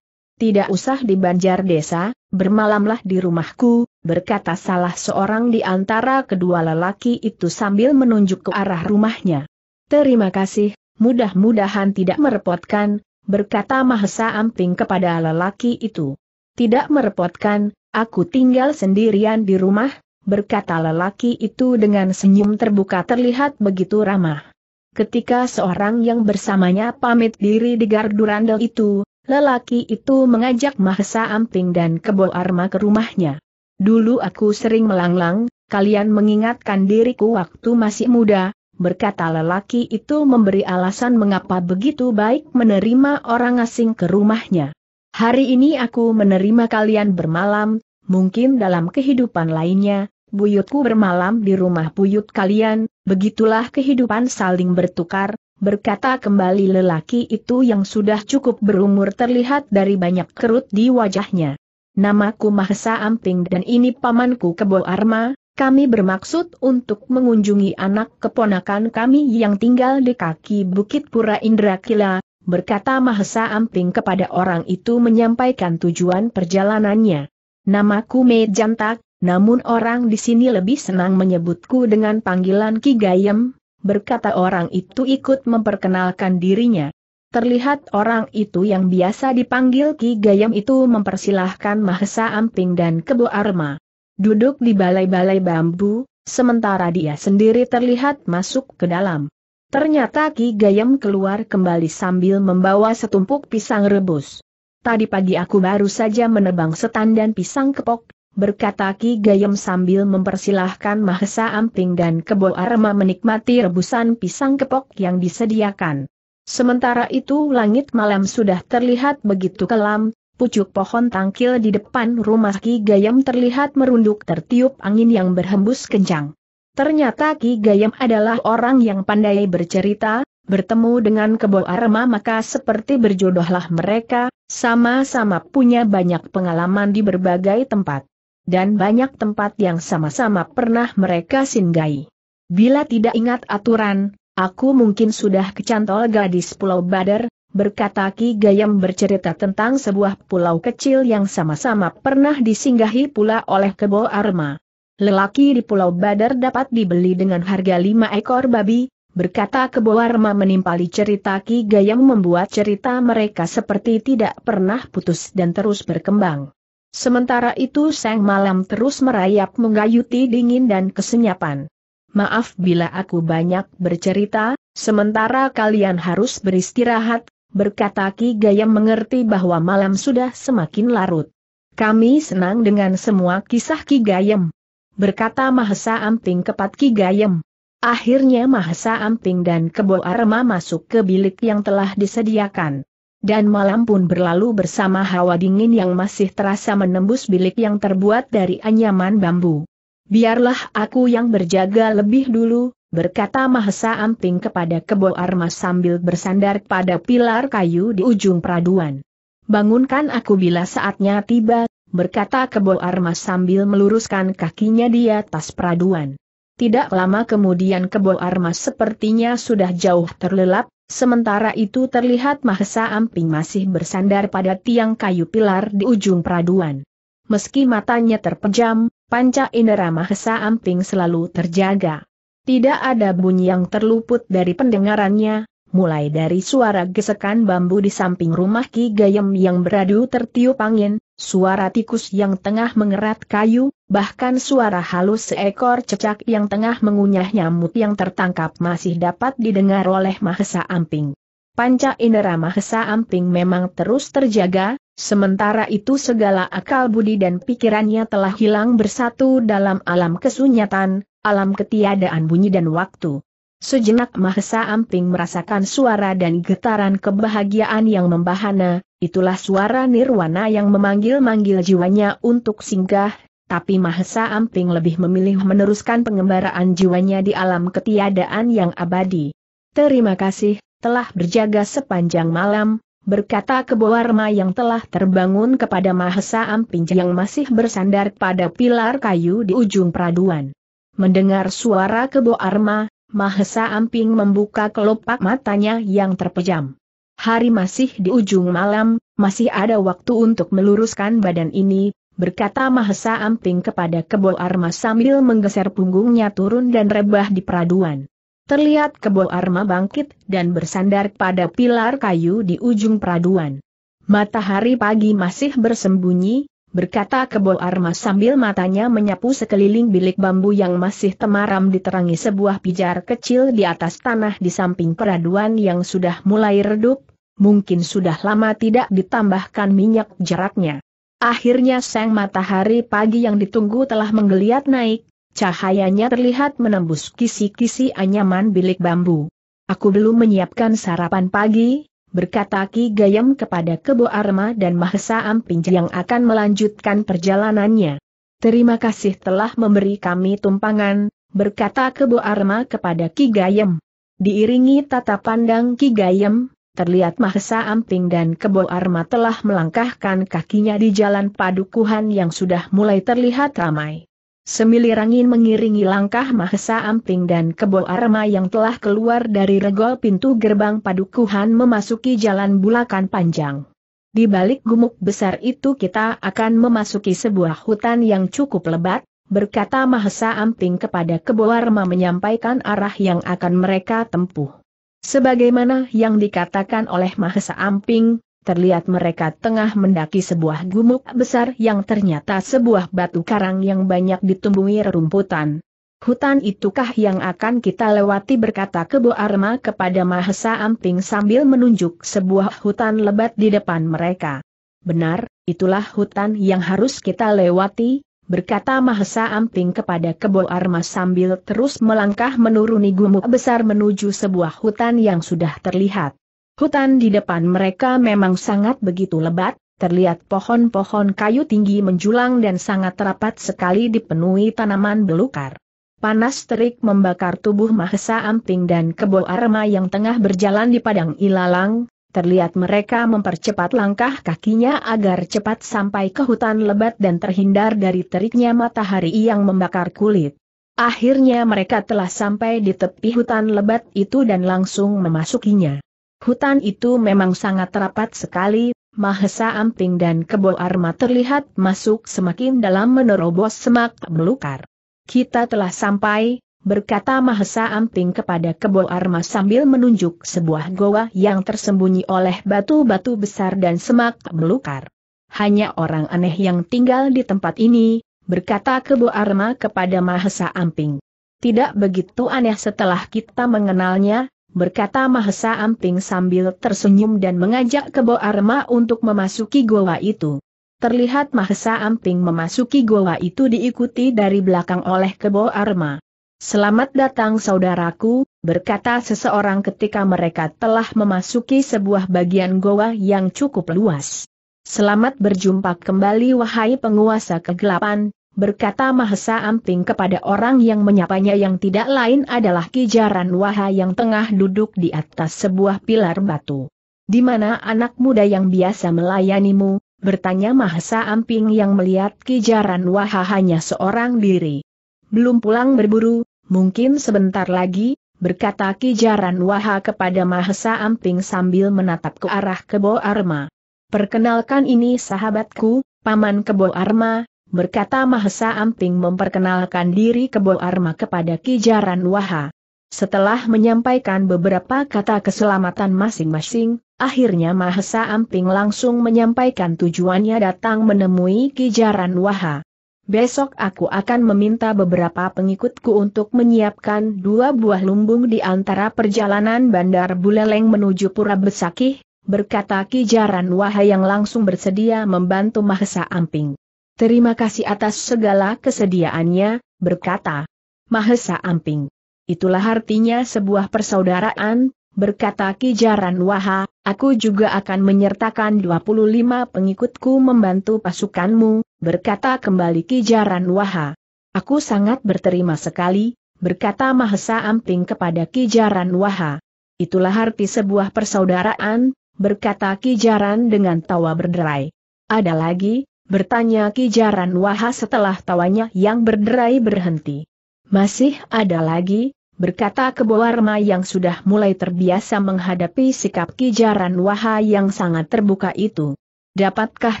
Tidak usah di banjar desa, bermalamlah di rumahku, berkata salah seorang di antara kedua lelaki itu sambil menunjuk ke arah rumahnya. Terima kasih, mudah-mudahan tidak merepotkan, berkata Mahesa Amping kepada lelaki itu. Tidak merepotkan, aku tinggal sendirian di rumah, berkata lelaki itu dengan senyum terbuka terlihat begitu ramah. Ketika seorang yang bersamanya pamit diri di gardu randel itu, lelaki itu mengajak Mahesa Amping dan Kebo Arma ke rumahnya. Dulu aku sering melanglang, kalian mengingatkan diriku waktu masih muda, berkata lelaki itu memberi alasan mengapa begitu baik menerima orang asing ke rumahnya. Hari ini aku menerima kalian bermalam, mungkin dalam kehidupan lainnya, buyutku bermalam di rumah buyut kalian, begitulah kehidupan saling bertukar, berkata kembali lelaki itu yang sudah cukup berumur terlihat dari banyak kerut di wajahnya. Namaku Mahesa Amping dan ini pamanku Kebo Arma, kami bermaksud untuk mengunjungi anak keponakan kami yang tinggal di kaki Bukit Pura Indrakila, berkata Mahesa Amping kepada orang itu menyampaikan tujuan perjalanannya. Namaku Mejantak, namun orang di sini lebih senang menyebutku dengan panggilan Ki Gayem, berkata orang itu ikut memperkenalkan dirinya. Terlihat orang itu yang biasa dipanggil Ki Gayem itu mempersilahkan Mahesa Amping dan Kebo Arma. Duduk di balai-balai bambu, sementara dia sendiri terlihat masuk ke dalam. Ternyata Ki Gayem keluar kembali sambil membawa setumpuk pisang rebus. Tadi pagi aku baru saja menebang setandan pisang kepok, berkata Ki Gayem sambil mempersilahkan Mahesa Amping dan Kebo Arma menikmati rebusan pisang kepok yang disediakan. Sementara itu langit malam sudah terlihat begitu kelam, pucuk pohon tangkil di depan rumah Ki Gayam terlihat merunduk tertiup angin yang berhembus kencang. Ternyata Ki Gayam adalah orang yang pandai bercerita, bertemu dengan Kebo Arma maka seperti berjodohlah mereka, sama-sama punya banyak pengalaman di berbagai tempat dan banyak tempat yang sama-sama pernah mereka singgahi. Bila tidak ingat aturan, aku mungkin sudah kecantol gadis Pulau Badar, berkata Ki Gayam bercerita tentang sebuah pulau kecil yang sama-sama pernah disinggahi pula oleh Kebo Arma. Lelaki di Pulau Badar dapat dibeli dengan harga lima ekor babi, berkata Kebo Arma menimpali cerita Ki Gayam membuat cerita mereka seperti tidak pernah putus dan terus berkembang. Sementara itu sang malam terus merayap menggayuti dingin dan kesenyapan. Maaf bila aku banyak bercerita, sementara kalian harus beristirahat, berkata Ki Gayam mengerti bahwa malam sudah semakin larut. Kami senang dengan semua kisah Ki Gayam. Berkata Mahesa Amping kepada Ki Gayam. Akhirnya Mahesa Amping dan Kebo Arma masuk ke bilik yang telah disediakan. Dan malam pun berlalu bersama hawa dingin yang masih terasa menembus bilik yang terbuat dari anyaman bambu. Biarlah aku yang berjaga lebih dulu, berkata Mahesa Amping kepada Kebo Armas sambil bersandar pada pilar kayu di ujung peraduan. Bangunkan aku bila saatnya tiba, berkata Kebo Armas sambil meluruskan kakinya di atas peraduan. Tidak lama kemudian kebo armas sepertinya sudah jauh terlelap, sementara itu terlihat Mahesa Amping masih bersandar pada tiang kayu pilar di ujung peraduan. Meski matanya terpejam, panca indera Mahesa Amping selalu terjaga. Tidak ada bunyi yang terluput dari pendengarannya, mulai dari suara gesekan bambu di samping rumah Ki Gayem yang beradu tertiup angin, suara tikus yang tengah mengerat kayu, bahkan suara halus seekor cecak yang tengah mengunyah nyamuk yang tertangkap masih dapat didengar oleh Mahesa Amping. Panca indera Mahesa Amping memang terus terjaga, sementara itu segala akal budi dan pikirannya telah hilang bersatu dalam alam kesunyatan, alam ketiadaan bunyi dan waktu. Sejenak Mahesa Amping merasakan suara dan getaran kebahagiaan yang membahana, itulah suara nirwana yang memanggil-manggil jiwanya untuk singgah, tapi Mahesa Amping lebih memilih meneruskan pengembaraan jiwanya di alam ketiadaan yang abadi. Terima kasih, telah berjaga sepanjang malam, berkata Kebowarma yang telah terbangun kepada Mahesa Amping yang masih bersandar pada pilar kayu di ujung peraduan. Mendengar suara Kebo Arma, Mahesa Amping membuka kelopak matanya yang terpejam. Hari masih di ujung malam, masih ada waktu untuk meluruskan badan ini, berkata Mahesa Amping kepada Kebo Arma sambil menggeser punggungnya turun dan rebah di peraduan. Terlihat Kebo Arma bangkit dan bersandar pada pilar kayu di ujung peraduan. Matahari pagi masih bersembunyi, berkata Kebo Arma sambil matanya menyapu sekeliling bilik bambu yang masih temaram diterangi sebuah pijar kecil di atas tanah di samping peraduan yang sudah mulai redup, mungkin sudah lama tidak ditambahkan minyak jeratnya. Akhirnya sang matahari pagi yang ditunggu telah menggeliat naik, cahayanya terlihat menembus kisi-kisi anyaman bilik bambu. Aku belum menyiapkan sarapan pagi, berkata Ki Gayam kepada Kebo Arma dan Mahesa Amping yang akan melanjutkan perjalanannya. Terima kasih telah memberi kami tumpangan, berkata Kebo Arma kepada Ki Gayam. Diiringi tata pandang Ki Gayam, terlihat Mahesa Amping dan Kebo Arma telah melangkahkan kakinya di jalan padukuhan yang sudah mulai terlihat ramai. Semilir angin mengiringi langkah Mahesa Amping dan Kebo Arma yang telah keluar dari regol pintu gerbang padukuhan memasuki jalan bulakan panjang. Di balik gumuk besar itu kita akan memasuki sebuah hutan yang cukup lebat, berkata Mahesa Amping kepada Kebo Arma menyampaikan arah yang akan mereka tempuh. Sebagaimana yang dikatakan oleh Mahesa Amping, terlihat mereka tengah mendaki sebuah gumuk besar yang ternyata sebuah batu karang yang banyak ditumbuhi rerumputan. Hutan itukah yang akan kita lewati berkata Kebo Arma kepada Mahesa Amping sambil menunjuk sebuah hutan lebat di depan mereka. Benar, itulah hutan yang harus kita lewati, berkata Mahesa Amping kepada Kebo Arma sambil terus melangkah menuruni gumuk besar menuju sebuah hutan yang sudah terlihat. Hutan di depan mereka memang sangat begitu lebat, terlihat pohon-pohon kayu tinggi menjulang dan sangat rapat sekali dipenuhi tanaman belukar. Panas terik membakar tubuh Mahesa Amping dan Kebo Arma yang tengah berjalan di padang ilalang, terlihat mereka mempercepat langkah kakinya agar cepat sampai ke hutan lebat dan terhindar dari teriknya matahari yang membakar kulit. Akhirnya mereka telah sampai di tepi hutan lebat itu dan langsung memasukinya. Hutan itu memang sangat rapat sekali, Mahesa Amping dan Kebo Arma terlihat masuk semakin dalam menerobos semak belukar. Kita telah sampai, berkata Mahesa Amping kepada Kebo Arma sambil menunjuk sebuah goa yang tersembunyi oleh batu-batu besar dan semak belukar. Hanya orang aneh yang tinggal di tempat ini, berkata Kebo Arma kepada Mahesa Amping. Tidak begitu aneh setelah kita mengenalnya, berkata Mahesa Amping sambil tersenyum dan mengajak Kebo Arma untuk memasuki goa itu. Terlihat Mahesa Amping memasuki goa itu diikuti dari belakang oleh Kebo Arma. Selamat datang saudaraku, berkata seseorang ketika mereka telah memasuki sebuah bagian goa yang cukup luas. Selamat berjumpa kembali wahai penguasa kegelapan, berkata Mahesa Amping kepada orang yang menyapanya yang tidak lain adalah Kijaran Waha yang tengah duduk di atas sebuah pilar batu. Di mana anak muda yang biasa melayanimu, bertanya Mahesa Amping yang melihat Kijaran Waha hanya seorang diri. Belum pulang berburu, mungkin sebentar lagi, berkata Kijaran Waha kepada Mahesa Amping sambil menatap ke arah Kebo Arma. Perkenalkan ini sahabatku, Paman Kebo Arma, berkata Mahesa Amping memperkenalkan diri ke Bo Arma kepada Kijaran Waha. Setelah menyampaikan beberapa kata keselamatan masing-masing, akhirnya Mahesa Amping langsung menyampaikan tujuannya datang menemui Kijaran Waha. Besok aku akan meminta beberapa pengikutku untuk menyiapkan dua buah lumbung di antara perjalanan Bandar Buleleng menuju Pura Besakih, berkata Kijaran Waha yang langsung bersedia membantu Mahesa Amping. Terima kasih atas segala kesediaannya, berkata Mahesa Amping. Itulah artinya sebuah persaudaraan, berkata Kijaran Waha, aku juga akan menyertakan 25 pengikutku membantu pasukanmu, berkata kembali Kijaran Waha. Aku sangat berterima sekali, berkata Mahesa Amping kepada Kijaran Waha. Itulah arti sebuah persaudaraan, berkata Kijaran dengan tawa berderai. Ada lagi, Bertanya Kijaran Waha setelah tawanya yang berderai berhenti. Masih ada lagi, berkata Keboarma yang sudah mulai terbiasa menghadapi sikap Kijaran Waha yang sangat terbuka itu. Dapatkah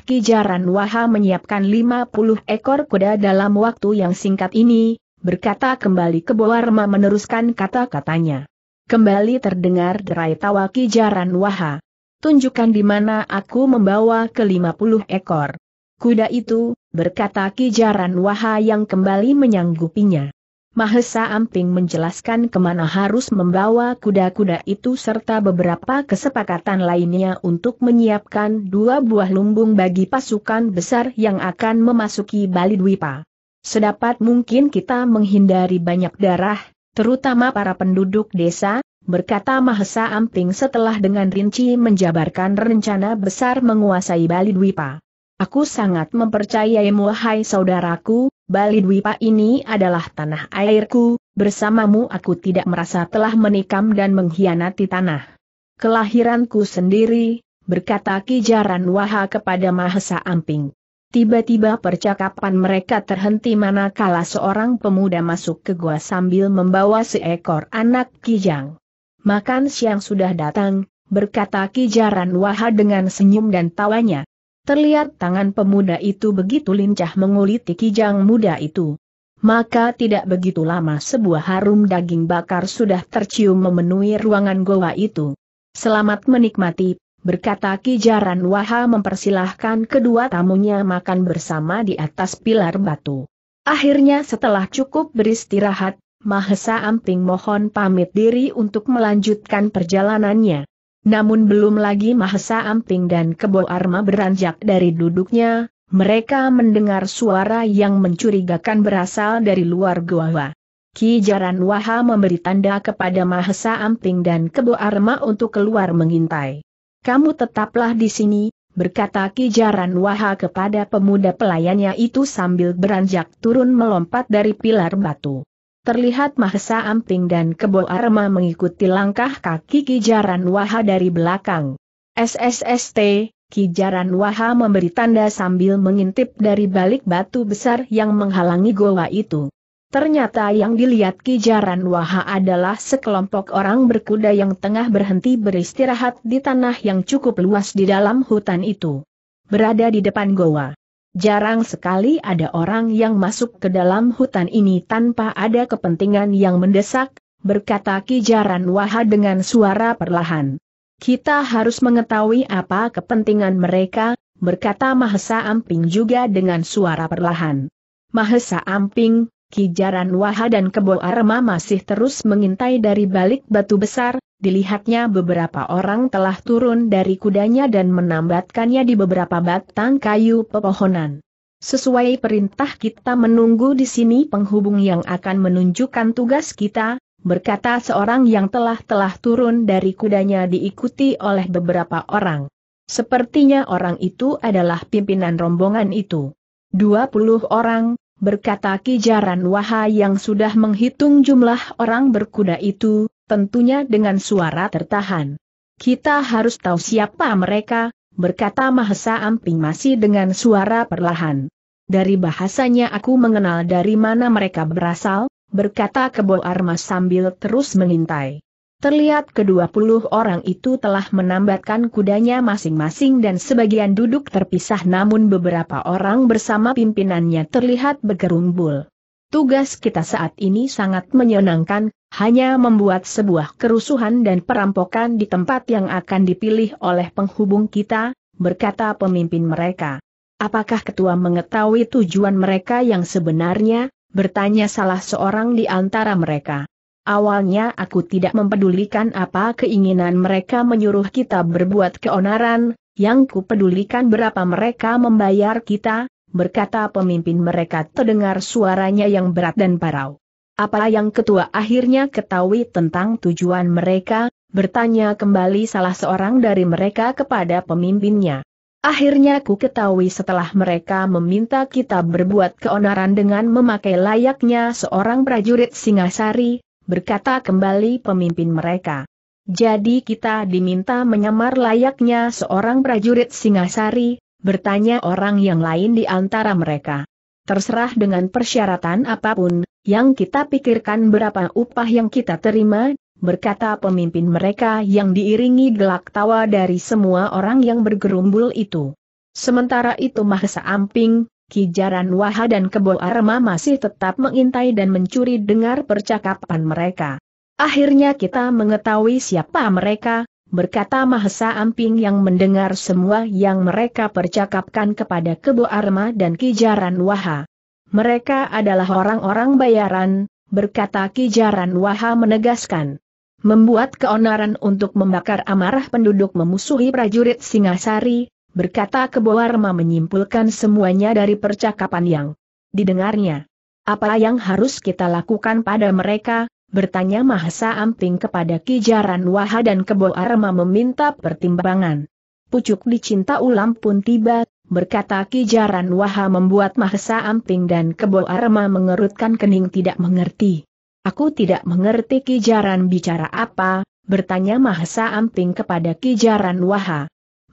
Kijaran Waha menyiapkan 50 ekor kuda dalam waktu yang singkat ini? Berkata kembali Keboarma meneruskan kata-katanya. Kembali terdengar derai tawa Kijaran Waha. Tunjukkan di mana aku membawa ke 50 ekor. Kuda itu, berkata Kijaran Waha yang kembali menyanggupinya. Mahesa Amping menjelaskan kemana harus membawa kuda-kuda itu serta beberapa kesepakatan lainnya untuk menyiapkan dua buah lumbung bagi pasukan besar yang akan memasuki Bali Dwipa. Sedapat mungkin kita menghindari banyak darah, terutama para penduduk desa, berkata Mahesa Amping setelah dengan rinci menjabarkan rencana besar menguasai Bali Dwipa. Aku sangat mempercayai hai saudaraku, Bali Dwipa ini adalah tanah airku, bersamamu aku tidak merasa telah menikam dan mengkhianati tanah. Kelahiranku sendiri, berkata Kijaran Waha kepada Mahesa Amping. Tiba-tiba percakapan mereka terhenti manakala seorang pemuda masuk ke gua sambil membawa seekor anak kijang. Makan siang sudah datang, berkata Kijaran Waha dengan senyum dan tawanya, Terlihat tangan pemuda itu begitu lincah menguliti kijang muda itu. Maka tidak begitu lama sebuah harum daging bakar sudah tercium memenuhi ruangan goa itu. Selamat menikmati, berkata Kijaran Waha mempersilahkan kedua tamunya makan bersama di atas pilar batu. Akhirnya setelah cukup beristirahat, Mahesa Amping mohon pamit diri untuk melanjutkan perjalanannya. Namun belum lagi Mahesa Amping dan Kebo Arma beranjak dari duduknya, mereka mendengar suara yang mencurigakan berasal dari luar gua. Ki Jaran Waha memberi tanda kepada Mahesa Amping dan Kebo Arma untuk keluar mengintai. Kamu tetaplah di sini, berkata Ki Jaran Waha kepada pemuda pelayannya itu sambil beranjak turun melompat dari pilar batu. Terlihat Mahesa Amping dan Kebo Arma mengikuti langkah kaki Kijaran Waha dari belakang. SSST, Kijaran Waha memberi tanda sambil mengintip dari balik batu besar yang menghalangi goa itu. Ternyata yang dilihat Kijaran Waha adalah sekelompok orang berkuda yang tengah berhenti beristirahat di tanah yang cukup luas di dalam hutan itu. Berada di depan goa. Jarang sekali ada orang yang masuk ke dalam hutan ini tanpa ada kepentingan yang mendesak, berkata Ki Kijaran Waha dengan suara perlahan. Kita harus mengetahui apa kepentingan mereka, berkata Mahesa Amping juga dengan suara perlahan. Mahesa Amping, Ki Kijaran Waha dan Kebo Arma masih terus mengintai dari balik batu besar, Dilihatnya beberapa orang telah turun dari kudanya dan menambatkannya di beberapa batang kayu pepohonan. Sesuai perintah kita menunggu di sini penghubung yang akan menunjukkan tugas kita, berkata seorang yang telah-telah turun dari kudanya diikuti oleh beberapa orang. Sepertinya orang itu adalah pimpinan rombongan itu. 20 orang, berkata Kijaran Wahai yang sudah menghitung jumlah orang berkuda itu, tentunya dengan suara tertahan. Kita harus tahu siapa mereka, berkata Mahesa Amping masih dengan suara perlahan. Dari bahasanya aku mengenal dari mana mereka berasal, berkata Kebo Armas sambil terus mengintai. Terlihat kedua puluh orang itu telah menambatkan kudanya masing-masing dan sebagian duduk terpisah namun beberapa orang bersama pimpinannya terlihat bergerumbul. Tugas kita saat ini sangat menyenangkan, hanya membuat sebuah kerusuhan dan perampokan di tempat yang akan dipilih oleh penghubung kita, berkata pemimpin mereka. Apakah ketua mengetahui tujuan mereka yang sebenarnya? bertanya salah seorang di antara mereka. Awalnya aku tidak mempedulikan apa keinginan mereka menyuruh kita berbuat keonaran, yang kupedulikan berapa mereka membayar kita, berkata pemimpin mereka terdengar suaranya yang berat dan parau. Apa yang ketua akhirnya ketahui tentang tujuan mereka, bertanya kembali salah seorang dari mereka kepada pemimpinnya. Akhirnya ku ketahui setelah mereka meminta kita berbuat keonaran dengan memakai layaknya seorang prajurit Singasari, berkata kembali pemimpin mereka. Jadi kita diminta menyamar layaknya seorang prajurit Singasari, bertanya orang yang lain di antara mereka. Terserah dengan persyaratan apapun, yang kita pikirkan berapa upah yang kita terima, berkata pemimpin mereka yang diiringi gelak tawa dari semua orang yang bergerumbul itu. Sementara itu Mahesa Amping, Kijaran Waha dan Kebo Arma masih tetap mengintai dan mencuri dengar percakapan mereka. Akhirnya kita mengetahui siapa mereka, berkata Mahesa Amping yang mendengar semua yang mereka percakapkan kepada Kebo Arma dan Kijaran Waha. Mereka adalah orang-orang bayaran, berkata Kijaran Waha menegaskan. Membuat keonaran untuk membakar amarah penduduk memusuhi prajurit Singasari, berkata kebo Keboarma menyimpulkan semuanya dari percakapan yang didengarnya. Apa yang harus kita lakukan pada mereka? Bertanya Mahesa Amping kepada Kijaran Waha dan kebo Arma meminta pertimbangan. Pucuk dicinta ulam pun tiba, berkata Kijaran Waha membuat Mahesa Amping dan kebo Arma mengerutkan kening tidak mengerti. Aku tidak mengerti Kijaran bicara apa, bertanya Mahesa Amping kepada Kijaran Waha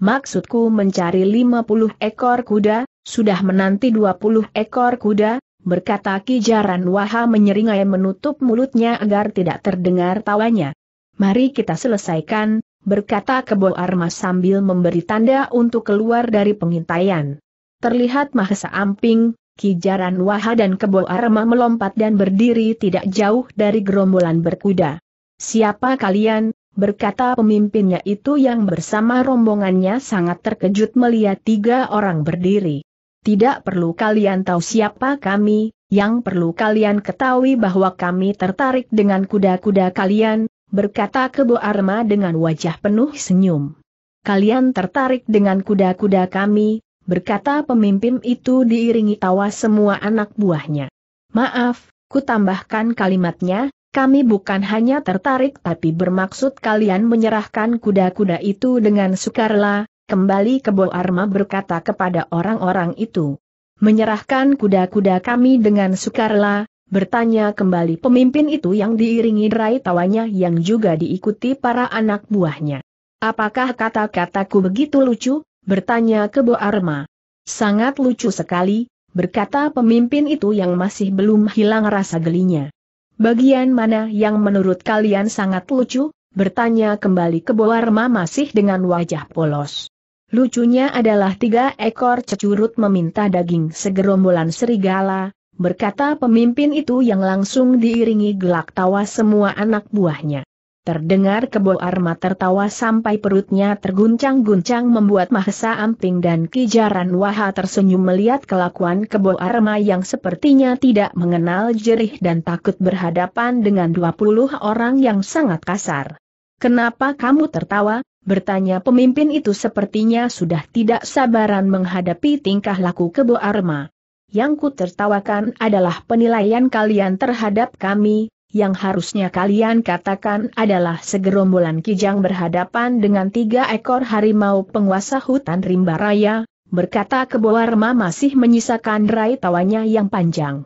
maksudku mencari 50 ekor kuda, sudah menanti 20 ekor kuda, berkata Kijaran Waha menyeringai menutup mulutnya agar tidak terdengar tawanya. Mari kita selesaikan, berkata Kebo Arma sambil memberi tanda untuk keluar dari pengintaian. Terlihat Mahesa Amping, Kijaran Waha dan Kebo Arma melompat dan berdiri tidak jauh dari gerombolan berkuda. Siapa kalian, berkata pemimpinnya itu yang bersama rombongannya sangat terkejut melihat tiga orang berdiri. Tidak perlu kalian tahu siapa kami, yang perlu kalian ketahui bahwa kami tertarik dengan kuda-kuda kalian, berkata Kebo Arma dengan wajah penuh senyum. Kalian tertarik dengan kuda-kuda kami, berkata pemimpin itu diiringi tawa semua anak buahnya. Maaf, kutambahkan kalimatnya, kami bukan hanya tertarik tapi bermaksud kalian menyerahkan kuda-kuda itu dengan sukarela, kembali ke Arma berkata kepada orang-orang itu. Menyerahkan kuda-kuda kami dengan sukarela, bertanya kembali pemimpin itu yang diiringi derai tawanya yang juga diikuti para anak buahnya. Apakah kata-kataku begitu lucu? bertanya ke Arma. Sangat lucu sekali, berkata pemimpin itu yang masih belum hilang rasa gelinya. Bagian mana yang menurut kalian sangat lucu? Bertanya kembali ke Boarma masih dengan wajah polos. Lucunya adalah tiga ekor cecurut meminta daging segerombolan serigala, berkata pemimpin itu yang langsung diiringi gelak tawa semua anak buahnya. Terdengar kebo arma tertawa sampai perutnya terguncang-guncang membuat Mahesa Amping dan Kijaran Waha tersenyum melihat kelakuan kebo arma yang sepertinya tidak mengenal jerih dan takut berhadapan dengan 20 orang yang sangat kasar. Kenapa kamu tertawa? Bertanya pemimpin itu sepertinya sudah tidak sabaran menghadapi tingkah laku kebo arma. Yang ku tertawakan adalah penilaian kalian terhadap kami, yang harusnya kalian katakan adalah segerombolan kijang berhadapan dengan tiga ekor harimau penguasa hutan rimba raya, berkata Keboa masih menyisakan rai tawanya yang panjang.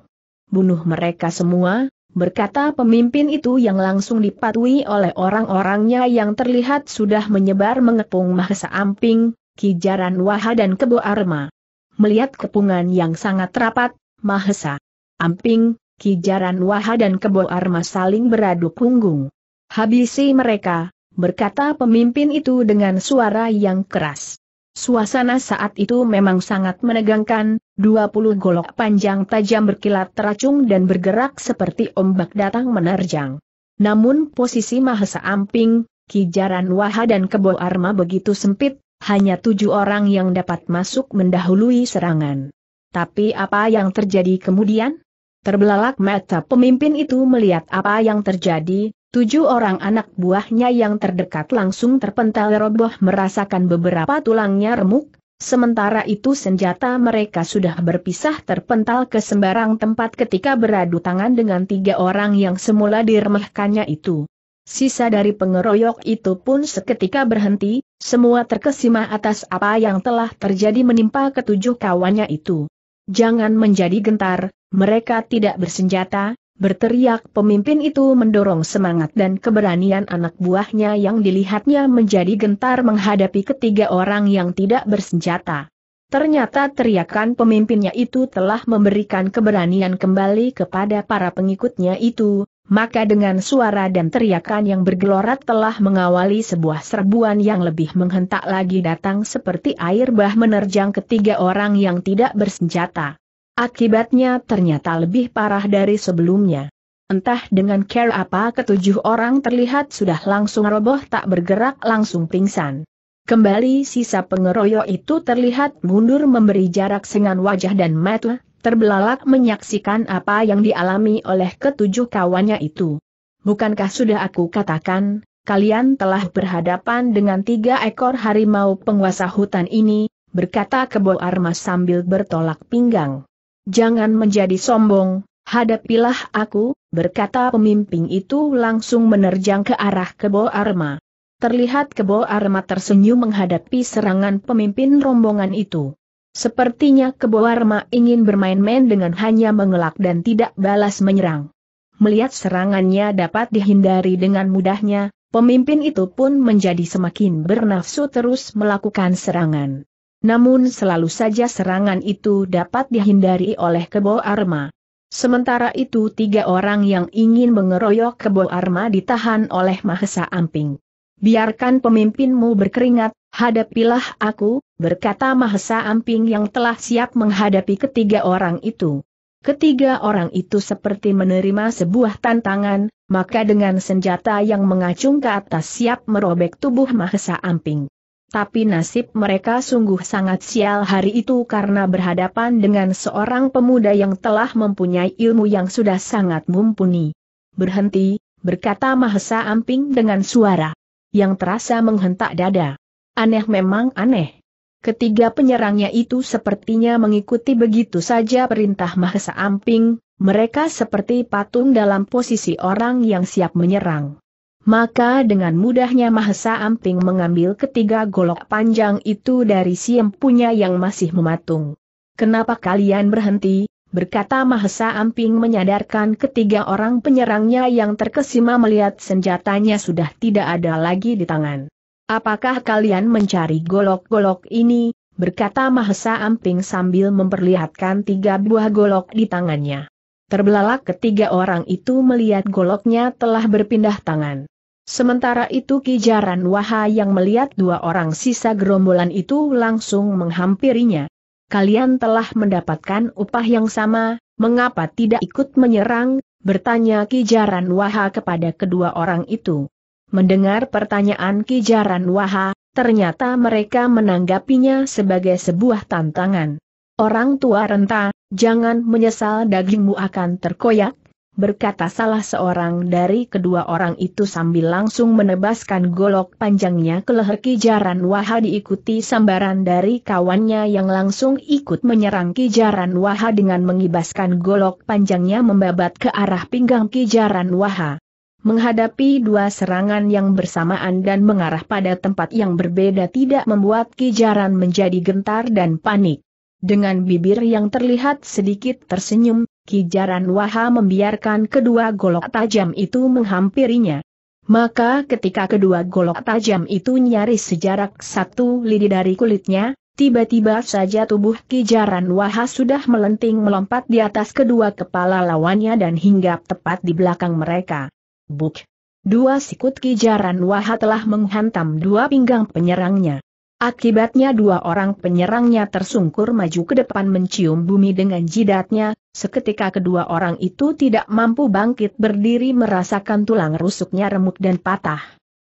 Bunuh mereka semua, berkata pemimpin itu yang langsung dipatuhi oleh orang-orangnya yang terlihat sudah menyebar mengepung Mahesa Amping, Kijaran Waha dan Keboa Arma. Melihat kepungan yang sangat rapat, Mahesa Amping, Kijaran Waha dan Kebo Arma saling beradu punggung. Habisi mereka, berkata pemimpin itu dengan suara yang keras. Suasana saat itu memang sangat menegangkan, 20 golok panjang tajam berkilat teracung dan bergerak seperti ombak datang menerjang. Namun posisi Mahesa Amping, Kijaran Waha dan Kebo Arma begitu sempit, hanya tujuh orang yang dapat masuk mendahului serangan. Tapi apa yang terjadi kemudian? Terbelalak mata pemimpin itu melihat apa yang terjadi, tujuh orang anak buahnya yang terdekat langsung terpental roboh merasakan beberapa tulangnya remuk, sementara itu senjata mereka sudah berpisah terpental ke sembarang tempat ketika beradu tangan dengan tiga orang yang semula diremehkannya itu. Sisa dari pengeroyok itu pun seketika berhenti, semua terkesima atas apa yang telah terjadi menimpa ketujuh kawannya itu. Jangan menjadi gentar, mereka tidak bersenjata, berteriak pemimpin itu mendorong semangat dan keberanian anak buahnya yang dilihatnya menjadi gentar menghadapi ketiga orang yang tidak bersenjata. Ternyata teriakan pemimpinnya itu telah memberikan keberanian kembali kepada para pengikutnya itu, maka dengan suara dan teriakan yang bergelorat telah mengawali sebuah serbuan yang lebih menghentak lagi datang seperti air bah menerjang ketiga orang yang tidak bersenjata. Akibatnya ternyata lebih parah dari sebelumnya. Entah dengan care apa ketujuh orang terlihat sudah langsung roboh tak bergerak langsung pingsan. Kembali sisa pengeroyok itu terlihat mundur memberi jarak dengan wajah dan mata, terbelalak menyaksikan apa yang dialami oleh ketujuh kawannya itu. Bukankah sudah aku katakan, kalian telah berhadapan dengan tiga ekor harimau penguasa hutan ini, berkata Kebo Armas sambil bertolak pinggang jangan menjadi sombong, hadapilah aku, berkata pemimpin itu langsung menerjang ke arah Kebo Arma. Terlihat Kebo Arma tersenyum menghadapi serangan pemimpin rombongan itu. Sepertinya Kebo Arma ingin bermain-main dengan hanya mengelak dan tidak balas menyerang. Melihat serangannya dapat dihindari dengan mudahnya, pemimpin itu pun menjadi semakin bernafsu terus melakukan serangan. Namun selalu saja serangan itu dapat dihindari oleh Kebo Arma. Sementara itu tiga orang yang ingin mengeroyok Kebo Arma ditahan oleh Mahesa Amping. Biarkan pemimpinmu berkeringat, hadapilah aku, berkata Mahesa Amping yang telah siap menghadapi ketiga orang itu. Ketiga orang itu seperti menerima sebuah tantangan, maka dengan senjata yang mengacung ke atas siap merobek tubuh Mahesa Amping tapi nasib mereka sungguh sangat sial hari itu karena berhadapan dengan seorang pemuda yang telah mempunyai ilmu yang sudah sangat mumpuni. Berhenti, berkata Mahesa Amping dengan suara yang terasa menghentak dada. Aneh memang aneh. Ketiga penyerangnya itu sepertinya mengikuti begitu saja perintah Mahesa Amping, mereka seperti patung dalam posisi orang yang siap menyerang maka dengan mudahnya Mahesa Amping mengambil ketiga golok panjang itu dari siempunya yang masih mematung. Kenapa kalian berhenti? Berkata Mahesa Amping menyadarkan ketiga orang penyerangnya yang terkesima melihat senjatanya sudah tidak ada lagi di tangan. Apakah kalian mencari golok-golok ini? Berkata Mahesa Amping sambil memperlihatkan tiga buah golok di tangannya. Terbelalak ketiga orang itu melihat goloknya telah berpindah tangan. Sementara itu Kijaran Waha yang melihat dua orang sisa gerombolan itu langsung menghampirinya. Kalian telah mendapatkan upah yang sama, mengapa tidak ikut menyerang, bertanya Kijaran Waha kepada kedua orang itu. Mendengar pertanyaan Kijaran Waha, ternyata mereka menanggapinya sebagai sebuah tantangan. Orang tua renta, jangan menyesal dagingmu akan terkoyak, berkata salah seorang dari kedua orang itu sambil langsung menebaskan golok panjangnya ke leher Kijaran Waha diikuti sambaran dari kawannya yang langsung ikut menyerang Kijaran Waha dengan mengibaskan golok panjangnya membabat ke arah pinggang Kijaran Waha. Menghadapi dua serangan yang bersamaan dan mengarah pada tempat yang berbeda tidak membuat Kijaran menjadi gentar dan panik. Dengan bibir yang terlihat sedikit tersenyum, Kijaran Waha membiarkan kedua golok tajam itu menghampirinya. Maka ketika kedua golok tajam itu nyaris sejarak satu lidi dari kulitnya, tiba-tiba saja tubuh Kijaran Waha sudah melenting melompat di atas kedua kepala lawannya dan hinggap tepat di belakang mereka. Buk! Dua sikut Kijaran Waha telah menghantam dua pinggang penyerangnya. Akibatnya dua orang penyerangnya tersungkur maju ke depan mencium bumi dengan jidatnya, Seketika kedua orang itu tidak mampu bangkit berdiri merasakan tulang rusuknya remuk dan patah.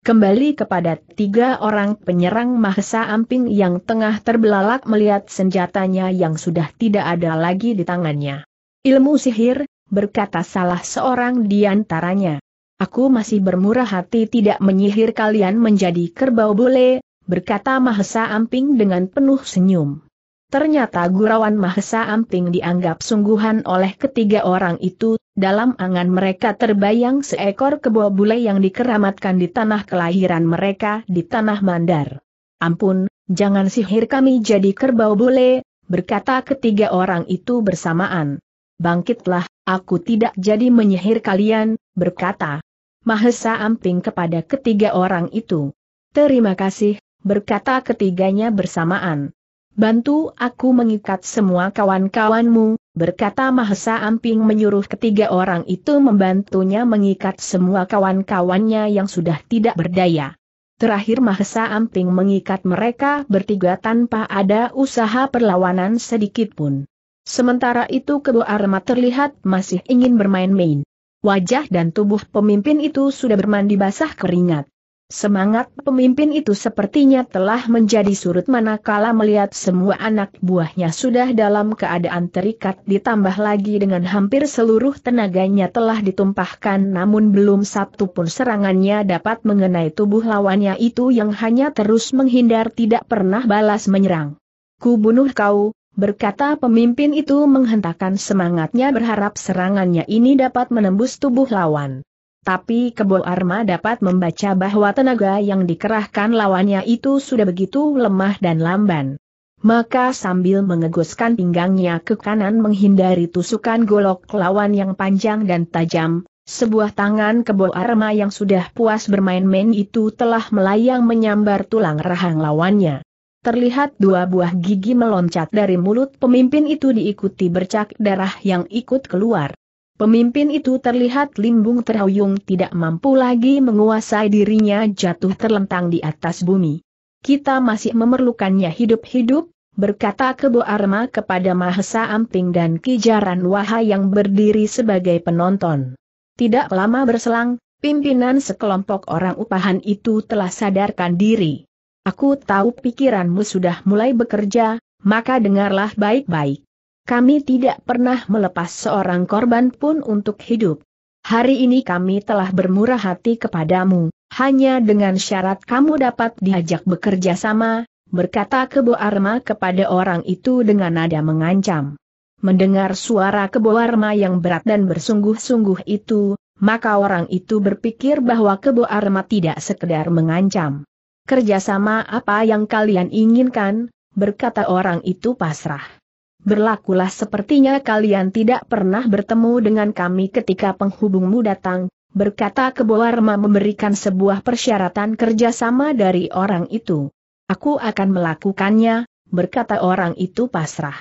Kembali kepada tiga orang penyerang Mahesa Amping yang tengah terbelalak melihat senjatanya yang sudah tidak ada lagi di tangannya. Ilmu sihir, berkata salah seorang di antaranya. Aku masih bermurah hati tidak menyihir kalian menjadi kerbau bule, berkata Mahesa Amping dengan penuh senyum. Ternyata Gurawan Mahesa Amping dianggap sungguhan oleh ketiga orang itu, dalam angan mereka terbayang seekor kebo bule yang dikeramatkan di tanah kelahiran mereka di tanah Mandar. Ampun, jangan sihir kami jadi kerbau bule, berkata ketiga orang itu bersamaan. Bangkitlah, aku tidak jadi menyihir kalian, berkata. Mahesa Amping kepada ketiga orang itu. Terima kasih, berkata ketiganya bersamaan. Bantu aku mengikat semua kawan-kawanmu, berkata Mahesa Amping menyuruh ketiga orang itu membantunya mengikat semua kawan-kawannya yang sudah tidak berdaya. Terakhir Mahesa Amping mengikat mereka bertiga tanpa ada usaha perlawanan sedikit pun. Sementara itu Kebo Arma terlihat masih ingin bermain-main. Wajah dan tubuh pemimpin itu sudah bermandi basah keringat. Semangat pemimpin itu sepertinya telah menjadi surut manakala melihat semua anak buahnya sudah dalam keadaan terikat ditambah lagi dengan hampir seluruh tenaganya telah ditumpahkan namun belum satu pun serangannya dapat mengenai tubuh lawannya itu yang hanya terus menghindar tidak pernah balas menyerang. Ku bunuh kau, berkata pemimpin itu menghentakkan semangatnya berharap serangannya ini dapat menembus tubuh lawan tapi Kebo Arma dapat membaca bahwa tenaga yang dikerahkan lawannya itu sudah begitu lemah dan lamban. Maka sambil mengeguskan pinggangnya ke kanan menghindari tusukan golok lawan yang panjang dan tajam, sebuah tangan Kebo Arma yang sudah puas bermain-main itu telah melayang menyambar tulang rahang lawannya. Terlihat dua buah gigi meloncat dari mulut pemimpin itu diikuti bercak darah yang ikut keluar. Pemimpin itu terlihat limbung terhuyung tidak mampu lagi menguasai dirinya jatuh terlentang di atas bumi. Kita masih memerlukannya hidup-hidup, berkata Kebo Arma kepada Mahesa Amping dan Kijaran Waha yang berdiri sebagai penonton. Tidak lama berselang, pimpinan sekelompok orang upahan itu telah sadarkan diri. Aku tahu pikiranmu sudah mulai bekerja, maka dengarlah baik-baik. Kami tidak pernah melepas seorang korban pun untuk hidup. Hari ini kami telah bermurah hati kepadamu, hanya dengan syarat kamu dapat diajak bekerja sama, berkata Kebo Arma kepada orang itu dengan nada mengancam. Mendengar suara Kebo Arma yang berat dan bersungguh-sungguh itu, maka orang itu berpikir bahwa Kebo Arma tidak sekedar mengancam. Kerjasama apa yang kalian inginkan, berkata orang itu pasrah berlakulah sepertinya kalian tidak pernah bertemu dengan kami ketika penghubungmu datang, berkata Keboarma memberikan sebuah persyaratan kerjasama dari orang itu. Aku akan melakukannya, berkata orang itu pasrah.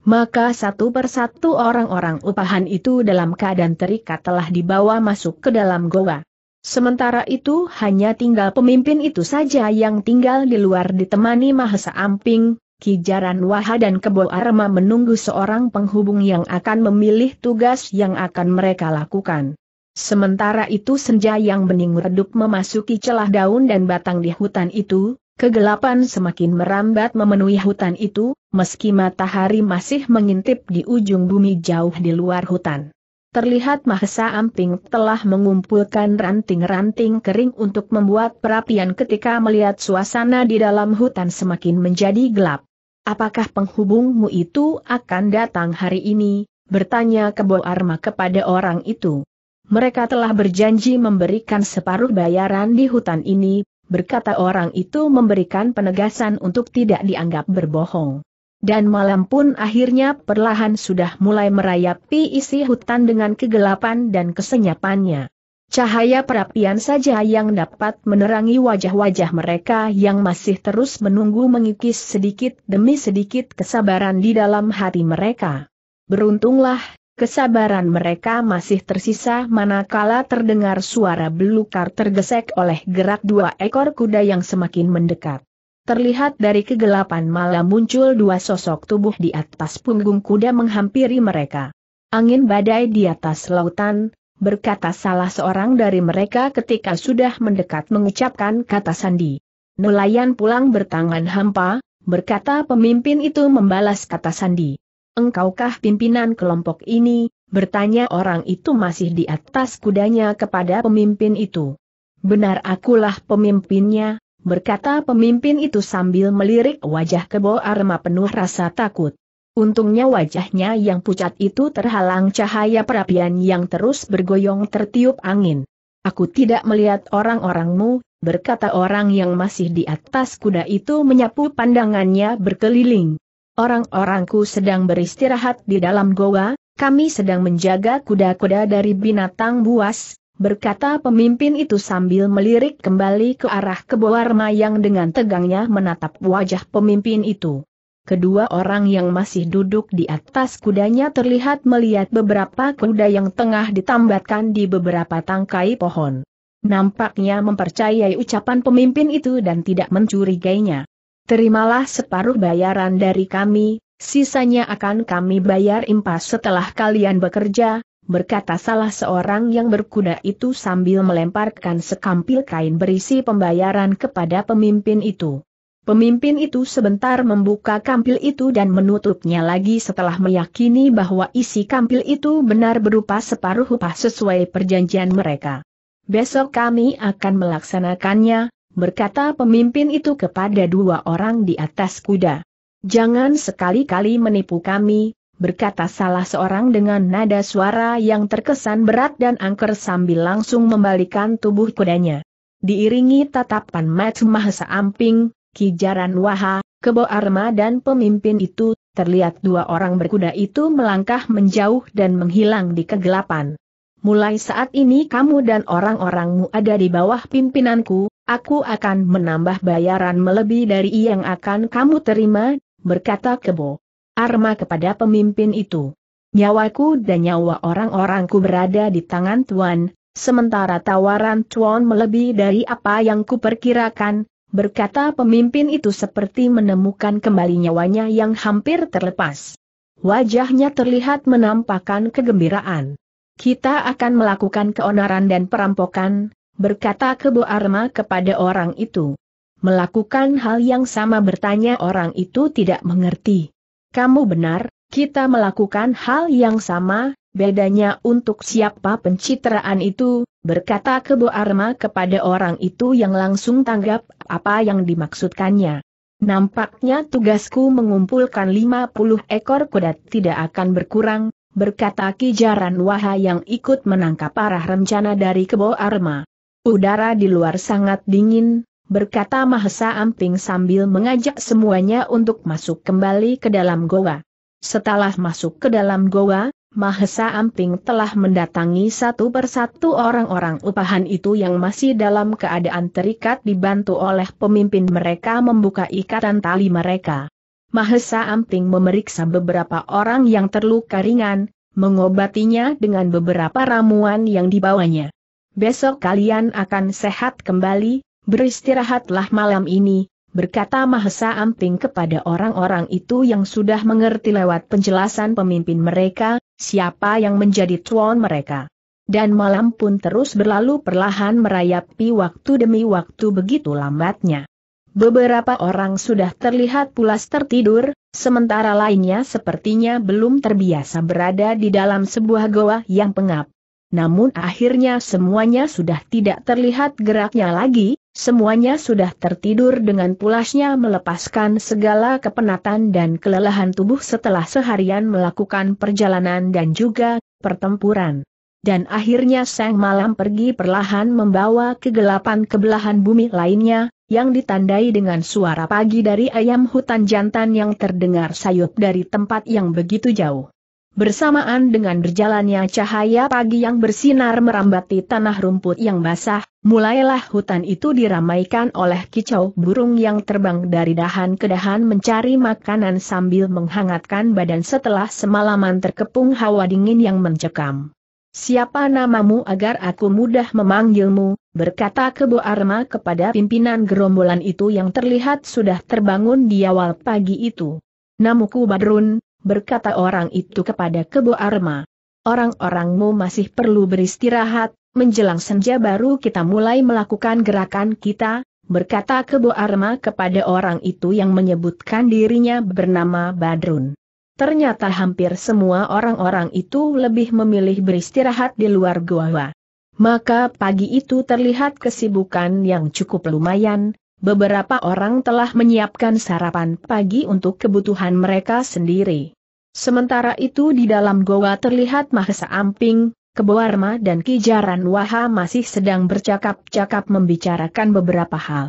Maka satu persatu orang-orang upahan itu dalam keadaan terikat telah dibawa masuk ke dalam goa. Sementara itu hanya tinggal pemimpin itu saja yang tinggal di luar ditemani Mahesa Amping, Kijaran Waha dan Kebo Arma menunggu seorang penghubung yang akan memilih tugas yang akan mereka lakukan. Sementara itu senja yang bening redup memasuki celah daun dan batang di hutan itu, kegelapan semakin merambat memenuhi hutan itu, meski matahari masih mengintip di ujung bumi jauh di luar hutan. Terlihat Mahesa Amping telah mengumpulkan ranting-ranting kering untuk membuat perapian ketika melihat suasana di dalam hutan semakin menjadi gelap apakah penghubungmu itu akan datang hari ini? Bertanya Kebo Arma kepada orang itu. Mereka telah berjanji memberikan separuh bayaran di hutan ini, berkata orang itu memberikan penegasan untuk tidak dianggap berbohong. Dan malam pun akhirnya perlahan sudah mulai merayapi isi hutan dengan kegelapan dan kesenyapannya. Cahaya perapian saja yang dapat menerangi wajah-wajah mereka yang masih terus menunggu mengikis sedikit demi sedikit kesabaran di dalam hati mereka. Beruntunglah, kesabaran mereka masih tersisa manakala terdengar suara belukar tergesek oleh gerak dua ekor kuda yang semakin mendekat. Terlihat dari kegelapan malam muncul dua sosok tubuh di atas punggung kuda menghampiri mereka. Angin badai di atas lautan, berkata salah seorang dari mereka ketika sudah mendekat mengucapkan kata sandi. Nelayan pulang bertangan hampa, berkata pemimpin itu membalas kata sandi. Engkaukah pimpinan kelompok ini? Bertanya orang itu masih di atas kudanya kepada pemimpin itu. Benar akulah pemimpinnya, berkata pemimpin itu sambil melirik wajah kebo arma penuh rasa takut. Untungnya wajahnya yang pucat itu terhalang cahaya perapian yang terus bergoyong tertiup angin. Aku tidak melihat orang-orangmu, berkata orang yang masih di atas kuda itu menyapu pandangannya berkeliling. Orang-orangku sedang beristirahat di dalam goa, kami sedang menjaga kuda-kuda dari binatang buas, berkata pemimpin itu sambil melirik kembali ke arah keboar yang dengan tegangnya menatap wajah pemimpin itu. Kedua orang yang masih duduk di atas kudanya terlihat melihat beberapa kuda yang tengah ditambatkan di beberapa tangkai pohon. Nampaknya mempercayai ucapan pemimpin itu dan tidak mencurigainya. Terimalah separuh bayaran dari kami, sisanya akan kami bayar impas setelah kalian bekerja, berkata salah seorang yang berkuda itu sambil melemparkan sekampil kain berisi pembayaran kepada pemimpin itu. Pemimpin itu sebentar membuka kampil itu dan menutupnya lagi setelah meyakini bahwa isi kampil itu benar berupa separuh upah sesuai perjanjian mereka. Besok kami akan melaksanakannya, berkata pemimpin itu kepada dua orang di atas kuda. Jangan sekali-kali menipu kami, berkata salah seorang dengan nada suara yang terkesan berat dan angker sambil langsung membalikan tubuh kudanya. Diiringi tatapan Mats Mahesa Amping, Kijaran Waha, Kebo Arma dan pemimpin itu, terlihat dua orang berkuda itu melangkah menjauh dan menghilang di kegelapan. Mulai saat ini kamu dan orang-orangmu ada di bawah pimpinanku, aku akan menambah bayaran melebihi dari yang akan kamu terima, berkata Kebo. Arma kepada pemimpin itu. Nyawaku dan nyawa orang-orangku berada di tangan Tuan, sementara tawaran Tuan melebihi dari apa yang kuperkirakan, berkata pemimpin itu seperti menemukan kembali nyawanya yang hampir terlepas. Wajahnya terlihat menampakkan kegembiraan. Kita akan melakukan keonaran dan perampokan, berkata Kebo Arma kepada orang itu. Melakukan hal yang sama bertanya orang itu tidak mengerti. Kamu benar, kita melakukan hal yang sama, bedanya untuk siapa pencitraan itu, berkata Kebo Arma kepada orang itu yang langsung tanggap apa yang dimaksudkannya. Nampaknya tugasku mengumpulkan 50 ekor kuda tidak akan berkurang, berkata Kijaran Waha yang ikut menangkap arah rencana dari Kebo Arma. Udara di luar sangat dingin, berkata Mahesa Amping sambil mengajak semuanya untuk masuk kembali ke dalam goa. Setelah masuk ke dalam goa, Mahesa Amping telah mendatangi satu persatu orang-orang upahan itu yang masih dalam keadaan terikat dibantu oleh pemimpin mereka membuka ikatan tali mereka. Mahesa Amping memeriksa beberapa orang yang terluka ringan, mengobatinya dengan beberapa ramuan yang dibawanya. Besok kalian akan sehat kembali, beristirahatlah malam ini, berkata Mahesa Amping kepada orang-orang itu yang sudah mengerti lewat penjelasan pemimpin mereka, siapa yang menjadi tuan mereka. Dan malam pun terus berlalu perlahan merayapi waktu demi waktu begitu lambatnya. Beberapa orang sudah terlihat pulas tertidur, sementara lainnya sepertinya belum terbiasa berada di dalam sebuah goa yang pengap namun akhirnya semuanya sudah tidak terlihat geraknya lagi, semuanya sudah tertidur dengan pulasnya melepaskan segala kepenatan dan kelelahan tubuh setelah seharian melakukan perjalanan dan juga pertempuran. Dan akhirnya sang malam pergi perlahan membawa kegelapan kebelahan bumi lainnya, yang ditandai dengan suara pagi dari ayam hutan jantan yang terdengar sayup dari tempat yang begitu jauh. Bersamaan dengan berjalannya cahaya pagi yang bersinar merambati tanah rumput yang basah, mulailah hutan itu diramaikan oleh kicau burung yang terbang dari dahan ke dahan mencari makanan sambil menghangatkan badan setelah semalaman terkepung hawa dingin yang mencekam. Siapa namamu agar aku mudah memanggilmu, berkata Kebo Arma kepada pimpinan gerombolan itu yang terlihat sudah terbangun di awal pagi itu. Namuku Badrun, berkata orang itu kepada Kebo Arma. Orang-orangmu masih perlu beristirahat, menjelang senja baru kita mulai melakukan gerakan kita, berkata Kebo Arma kepada orang itu yang menyebutkan dirinya bernama Badrun. Ternyata hampir semua orang-orang itu lebih memilih beristirahat di luar gua Maka pagi itu terlihat kesibukan yang cukup lumayan, beberapa orang telah menyiapkan sarapan pagi untuk kebutuhan mereka sendiri. Sementara itu di dalam goa terlihat Mahesa Amping, Keboarma dan Kijaran Waha masih sedang bercakap-cakap membicarakan beberapa hal.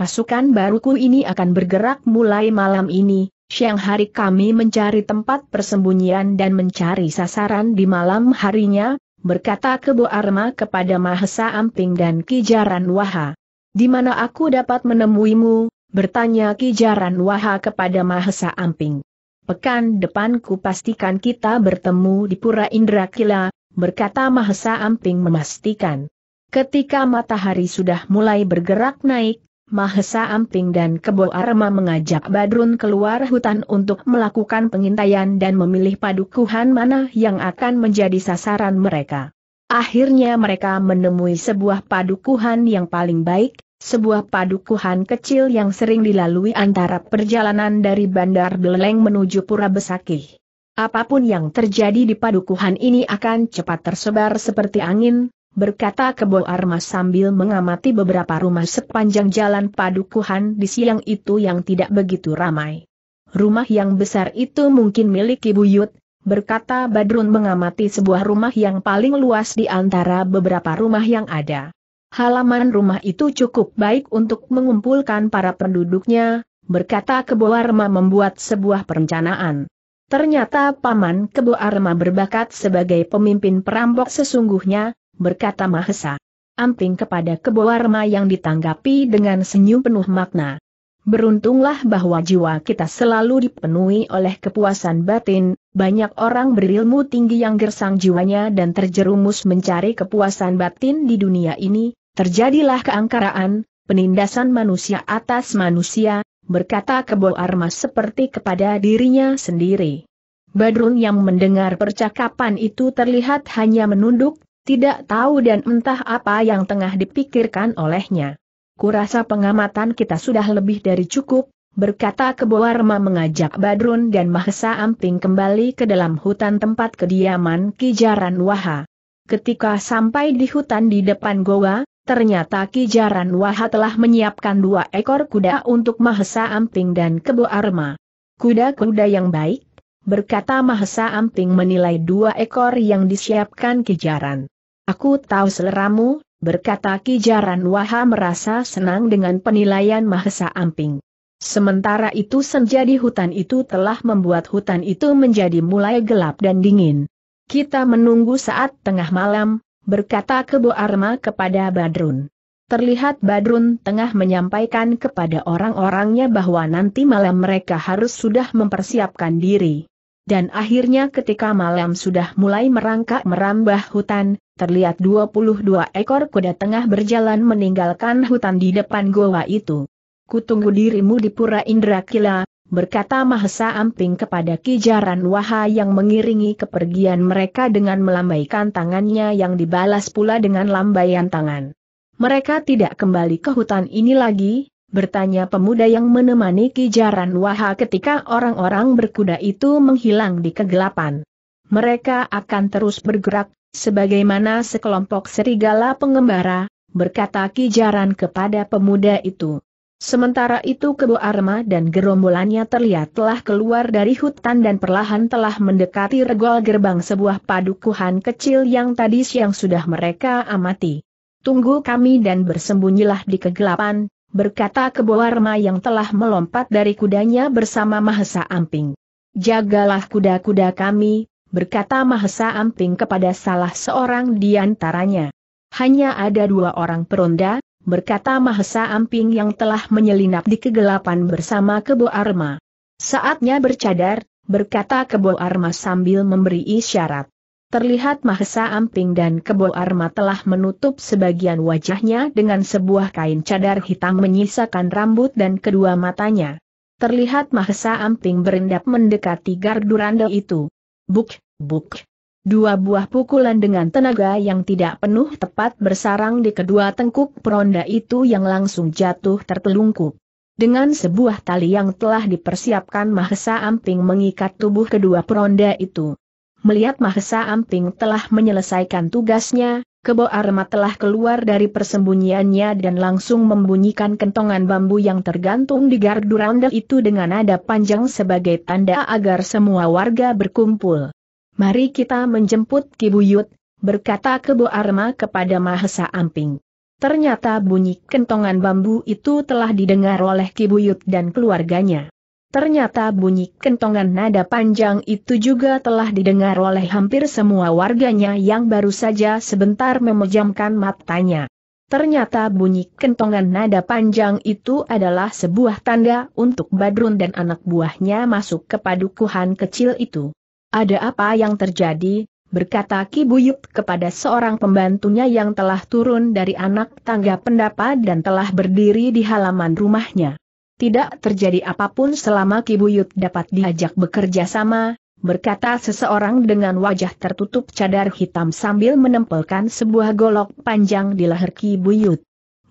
Pasukan baruku ini akan bergerak mulai malam ini, Siang hari kami mencari tempat persembunyian dan mencari sasaran di malam harinya, berkata Kebo kepada Mahesa Amping dan Kijaran Waha. Di mana aku dapat menemuimu? Bertanya Kijaran Waha kepada Mahesa Amping. Pekan depan ku pastikan kita bertemu di Pura Indrakila, berkata Mahesa Amping memastikan. Ketika matahari sudah mulai bergerak naik, Mahesa Amping dan Kebo Arma mengajak Badrun keluar hutan untuk melakukan pengintaian dan memilih padukuhan mana yang akan menjadi sasaran mereka. Akhirnya mereka menemui sebuah padukuhan yang paling baik, sebuah padukuhan kecil yang sering dilalui antara perjalanan dari Bandar Beleng menuju Pura Besakih. Apapun yang terjadi di padukuhan ini akan cepat tersebar seperti angin, berkata Kebo Armas sambil mengamati beberapa rumah sepanjang jalan padukuhan di siang itu yang tidak begitu ramai. Rumah yang besar itu mungkin milik Ibu Yud, berkata Badrun mengamati sebuah rumah yang paling luas di antara beberapa rumah yang ada halaman rumah itu cukup baik untuk mengumpulkan para penduduknya, berkata Kebo Arma membuat sebuah perencanaan. Ternyata Paman Kebo Arma berbakat sebagai pemimpin perampok sesungguhnya, berkata Mahesa. Amping kepada Kebo Arma yang ditanggapi dengan senyum penuh makna. Beruntunglah bahwa jiwa kita selalu dipenuhi oleh kepuasan batin, banyak orang berilmu tinggi yang gersang jiwanya dan terjerumus mencari kepuasan batin di dunia ini, Terjadilah keangkaraan, penindasan manusia atas manusia, berkata Kebo Armas seperti kepada dirinya sendiri. Badrun yang mendengar percakapan itu terlihat hanya menunduk, tidak tahu dan entah apa yang tengah dipikirkan olehnya. Kurasa pengamatan kita sudah lebih dari cukup, berkata Kebo Arma mengajak Badrun dan Mahesa Amping kembali ke dalam hutan tempat kediaman Kijaran Waha. Ketika sampai di hutan di depan goa, Ternyata Kijaran Waha telah menyiapkan dua ekor kuda untuk Mahesa Amping dan Kebo Arma. Kuda-kuda yang baik, berkata Mahesa Amping menilai dua ekor yang disiapkan Kijaran. Aku tahu seleramu, berkata Kijaran Waha merasa senang dengan penilaian Mahesa Amping. Sementara itu senja hutan itu telah membuat hutan itu menjadi mulai gelap dan dingin. Kita menunggu saat tengah malam, berkata Kebo Arma kepada Badrun. Terlihat Badrun tengah menyampaikan kepada orang-orangnya bahwa nanti malam mereka harus sudah mempersiapkan diri. Dan akhirnya ketika malam sudah mulai merangkak merambah hutan, terlihat 22 ekor kuda tengah berjalan meninggalkan hutan di depan goa itu. Kutunggu dirimu di Pura Indrakila, berkata Mahesa Amping kepada Kijaran Waha yang mengiringi kepergian mereka dengan melambaikan tangannya yang dibalas pula dengan lambaian tangan. Mereka tidak kembali ke hutan ini lagi, bertanya pemuda yang menemani Kijaran Waha ketika orang-orang berkuda itu menghilang di kegelapan. Mereka akan terus bergerak, sebagaimana sekelompok serigala pengembara, berkata Kijaran kepada pemuda itu. Sementara itu Kebo Arma dan gerombolannya terlihat telah keluar dari hutan dan perlahan telah mendekati regol gerbang sebuah padukuhan kecil yang tadi siang sudah mereka amati. Tunggu kami dan bersembunyilah di kegelapan, berkata Kebo Arma yang telah melompat dari kudanya bersama Mahesa Amping. Jagalah kuda-kuda kami, berkata Mahesa Amping kepada salah seorang di antaranya. Hanya ada dua orang peronda, berkata Mahesa Amping yang telah menyelinap di kegelapan bersama Kebo Arma. Saatnya bercadar, berkata Kebo Arma sambil memberi isyarat. Terlihat Mahesa Amping dan Kebo Arma telah menutup sebagian wajahnya dengan sebuah kain cadar hitam menyisakan rambut dan kedua matanya. Terlihat Mahesa Amping berendap mendekati randa itu. Buk, buk, Dua buah pukulan dengan tenaga yang tidak penuh tepat bersarang di kedua tengkuk peronda itu yang langsung jatuh tertelungkup. Dengan sebuah tali yang telah dipersiapkan Mahesa Amping mengikat tubuh kedua peronda itu. Melihat Mahesa Amping telah menyelesaikan tugasnya, Kebo Arma telah keluar dari persembunyiannya dan langsung membunyikan kentongan bambu yang tergantung di gardu randa itu dengan nada panjang sebagai tanda agar semua warga berkumpul. Mari kita menjemput Kibuyut, berkata Kebo Arma kepada Mahesa Amping. Ternyata bunyi kentongan bambu itu telah didengar oleh Kibuyut dan keluarganya. Ternyata bunyi kentongan nada panjang itu juga telah didengar oleh hampir semua warganya yang baru saja sebentar memejamkan matanya. Ternyata bunyi kentongan nada panjang itu adalah sebuah tanda untuk Badrun dan anak buahnya masuk ke padukuhan kecil itu. Ada apa yang terjadi? berkata Ki Buyut kepada seorang pembantunya yang telah turun dari anak tangga pendapat dan telah berdiri di halaman rumahnya. Tidak terjadi apapun selama Ki Buyut dapat diajak bekerja sama, berkata seseorang dengan wajah tertutup cadar hitam sambil menempelkan sebuah golok panjang di leher Ki Buyut.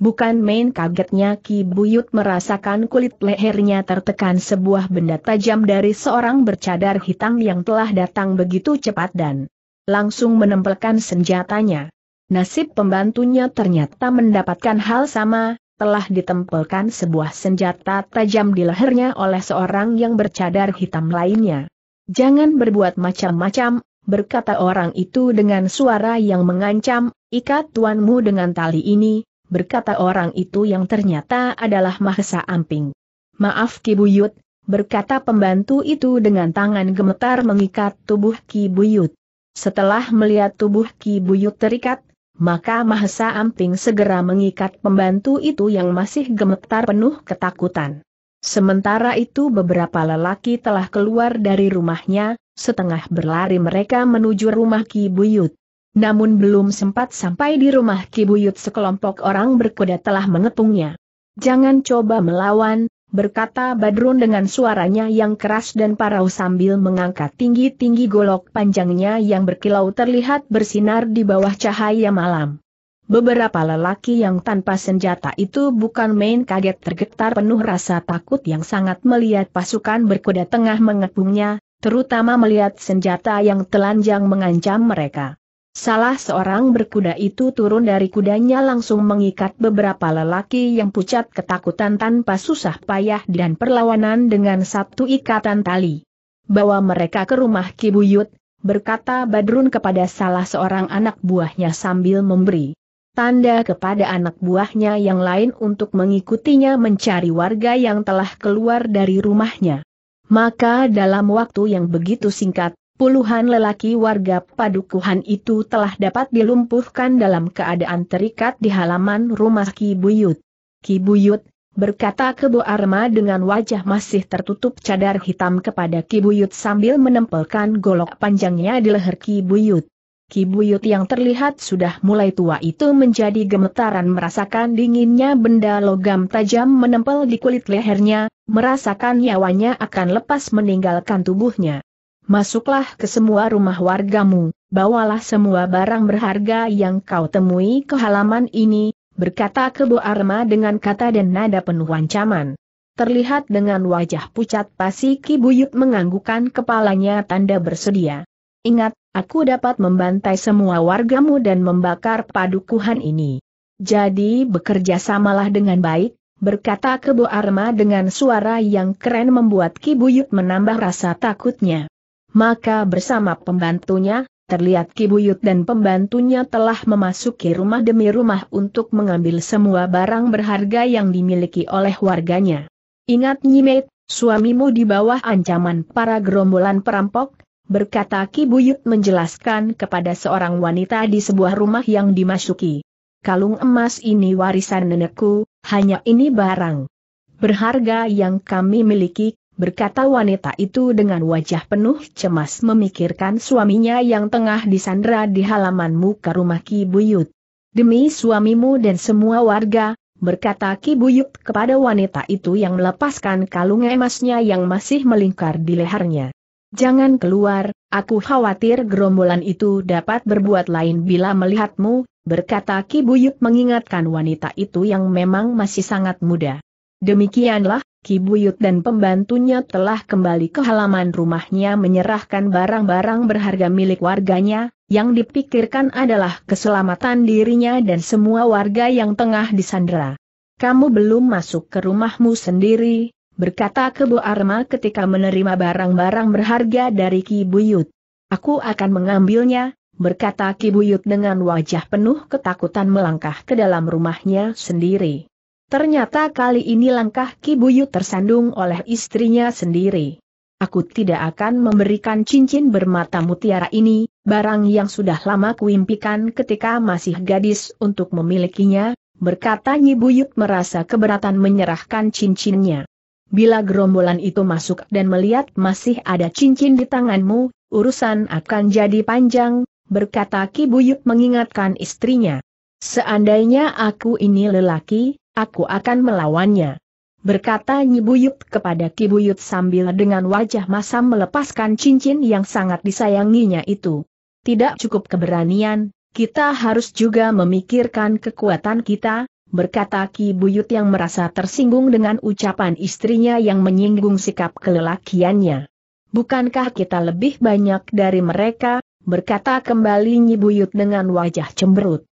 Bukan main kagetnya Ki Buyut merasakan kulit lehernya tertekan sebuah benda tajam dari seorang bercadar hitam yang telah datang begitu cepat dan langsung menempelkan senjatanya. Nasib pembantunya ternyata mendapatkan hal sama, telah ditempelkan sebuah senjata tajam di lehernya oleh seorang yang bercadar hitam lainnya. Jangan berbuat macam-macam, berkata orang itu dengan suara yang mengancam, ikat tuanmu dengan tali ini, berkata orang itu yang ternyata adalah Mahesa Amping. Maaf Ki Buyut, berkata pembantu itu dengan tangan gemetar mengikat tubuh Ki Buyut. Setelah melihat tubuh Ki Buyut terikat, maka Mahesa Amping segera mengikat pembantu itu yang masih gemetar penuh ketakutan. Sementara itu beberapa lelaki telah keluar dari rumahnya, setengah berlari mereka menuju rumah Ki Buyut. Namun belum sempat sampai di rumah Kibuyut sekelompok orang berkuda telah mengepungnya. Jangan coba melawan, berkata Badrun dengan suaranya yang keras dan parau sambil mengangkat tinggi-tinggi golok panjangnya yang berkilau terlihat bersinar di bawah cahaya malam. Beberapa lelaki yang tanpa senjata itu bukan main kaget tergetar penuh rasa takut yang sangat melihat pasukan berkuda tengah mengepungnya, terutama melihat senjata yang telanjang mengancam mereka. Salah seorang berkuda itu turun dari kudanya langsung mengikat beberapa lelaki yang pucat ketakutan tanpa susah payah dan perlawanan dengan satu ikatan tali. Bawa mereka ke rumah Kibuyut, berkata Badrun kepada salah seorang anak buahnya sambil memberi tanda kepada anak buahnya yang lain untuk mengikutinya mencari warga yang telah keluar dari rumahnya. Maka dalam waktu yang begitu singkat, Puluhan lelaki warga padukuhan itu telah dapat dilumpuhkan dalam keadaan terikat di halaman rumah Ki Buyut. Ki Buyut, berkata Kebo Arma dengan wajah masih tertutup cadar hitam kepada Ki Buyut sambil menempelkan golok panjangnya di leher Ki Buyut. Ki Buyut yang terlihat sudah mulai tua itu menjadi gemetaran merasakan dinginnya benda logam tajam menempel di kulit lehernya, merasakan nyawanya akan lepas meninggalkan tubuhnya masuklah ke semua rumah wargamu, bawalah semua barang berharga yang kau temui ke halaman ini, berkata Kebo Arma dengan kata dan nada penuh ancaman. Terlihat dengan wajah pucat pasi Kibuyut menganggukkan kepalanya tanda bersedia. Ingat, aku dapat membantai semua wargamu dan membakar padukuhan ini. Jadi bekerja samalah dengan baik, berkata Kebo Arma dengan suara yang keren membuat Kibuyut menambah rasa takutnya. Maka bersama pembantunya, terlihat Kibuyut dan pembantunya telah memasuki rumah demi rumah untuk mengambil semua barang berharga yang dimiliki oleh warganya. Ingat Nyimet, suamimu di bawah ancaman para gerombolan perampok, berkata Kibuyut menjelaskan kepada seorang wanita di sebuah rumah yang dimasuki. Kalung emas ini warisan nenekku, hanya ini barang berharga yang kami miliki, berkata wanita itu dengan wajah penuh cemas memikirkan suaminya yang tengah disandra di halaman muka rumah Ki Buyut. Demi suamimu dan semua warga, berkata Ki Buyut kepada wanita itu yang melepaskan kalung emasnya yang masih melingkar di lehernya. Jangan keluar, aku khawatir gerombolan itu dapat berbuat lain bila melihatmu, berkata Ki Buyut mengingatkan wanita itu yang memang masih sangat muda. Demikianlah, Kibuyut dan pembantunya telah kembali ke halaman rumahnya menyerahkan barang-barang berharga milik warganya, yang dipikirkan adalah keselamatan dirinya dan semua warga yang tengah disandera. Kamu belum masuk ke rumahmu sendiri, berkata Kebo Arma ketika menerima barang-barang berharga dari Kibuyut. Aku akan mengambilnya, berkata Kibuyut dengan wajah penuh ketakutan melangkah ke dalam rumahnya sendiri. Ternyata kali ini langkah Kibuyu tersandung oleh istrinya sendiri. Aku tidak akan memberikan cincin bermata mutiara ini, barang yang sudah lama kuimpikan ketika masih gadis untuk memilikinya, berkata Nyi Buyut merasa keberatan menyerahkan cincinnya. Bila gerombolan itu masuk dan melihat masih ada cincin di tanganmu, urusan akan jadi panjang, berkata Ki Buyut mengingatkan istrinya. Seandainya aku ini lelaki, Aku akan melawannya. Berkata Nyibuyut kepada Kibuyut sambil dengan wajah masam melepaskan cincin yang sangat disayanginya itu. Tidak cukup keberanian, kita harus juga memikirkan kekuatan kita, berkata Ki Buyut yang merasa tersinggung dengan ucapan istrinya yang menyinggung sikap kelelakiannya. Bukankah kita lebih banyak dari mereka, berkata kembali Nyi Buyut dengan wajah cemberut.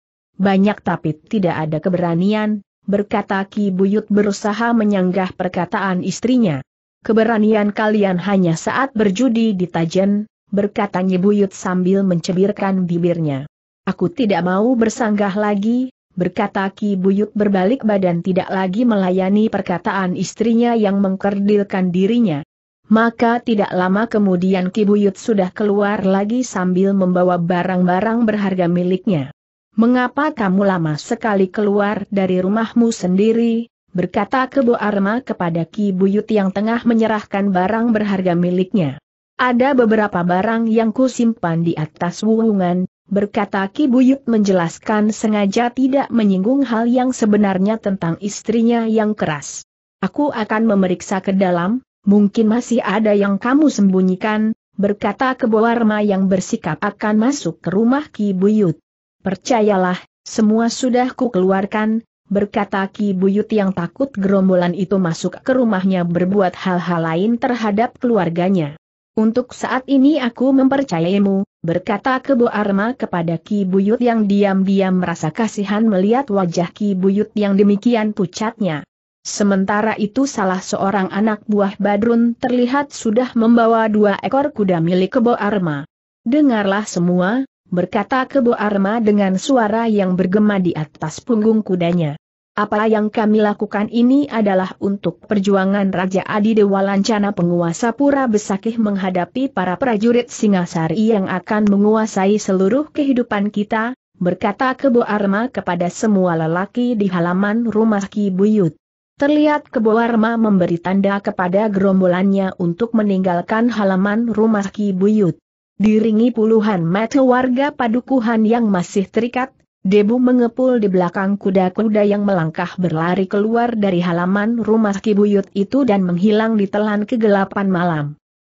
Banyak tapi tidak ada keberanian, berkata Ki Buyut berusaha menyanggah perkataan istrinya. Keberanian kalian hanya saat berjudi di Tajen, berkata Nyi Buyut sambil mencebirkan bibirnya. Aku tidak mau bersanggah lagi, berkata Ki Buyut berbalik badan tidak lagi melayani perkataan istrinya yang mengkerdilkan dirinya. Maka tidak lama kemudian Ki Buyut sudah keluar lagi sambil membawa barang-barang berharga miliknya mengapa kamu lama sekali keluar dari rumahmu sendiri, berkata Kebo Arma kepada Ki Buyut yang tengah menyerahkan barang berharga miliknya. Ada beberapa barang yang kusimpan di atas wuungan, berkata Ki Buyut menjelaskan sengaja tidak menyinggung hal yang sebenarnya tentang istrinya yang keras. Aku akan memeriksa ke dalam, mungkin masih ada yang kamu sembunyikan, berkata Kebo Arma yang bersikap akan masuk ke rumah Ki Buyut. Percayalah, semua sudah kukeluarkan berkata Ki Buyut yang takut gerombolan itu masuk ke rumahnya berbuat hal-hal lain terhadap keluarganya. Untuk saat ini aku mempercayaimu, berkata Kebo Arma kepada Ki Buyut yang diam-diam merasa kasihan melihat wajah Ki Buyut yang demikian pucatnya. Sementara itu salah seorang anak buah Badrun terlihat sudah membawa dua ekor kuda milik Kebo Arma. Dengarlah semua, berkata Kebo Arma dengan suara yang bergema di atas punggung kudanya. Apa yang kami lakukan ini adalah untuk perjuangan Raja Adi Dewa Lancana penguasa Pura Besakih menghadapi para prajurit Singasari yang akan menguasai seluruh kehidupan kita, berkata Kebo Arma kepada semua lelaki di halaman rumah Ki Buyut. Terlihat kebo Arma memberi tanda kepada gerombolannya untuk meninggalkan halaman rumah Ki Buyut. Diringi puluhan mata warga padukuhan yang masih terikat, debu mengepul di belakang kuda-kuda yang melangkah berlari keluar dari halaman rumah Kibuyut itu dan menghilang di telan kegelapan malam.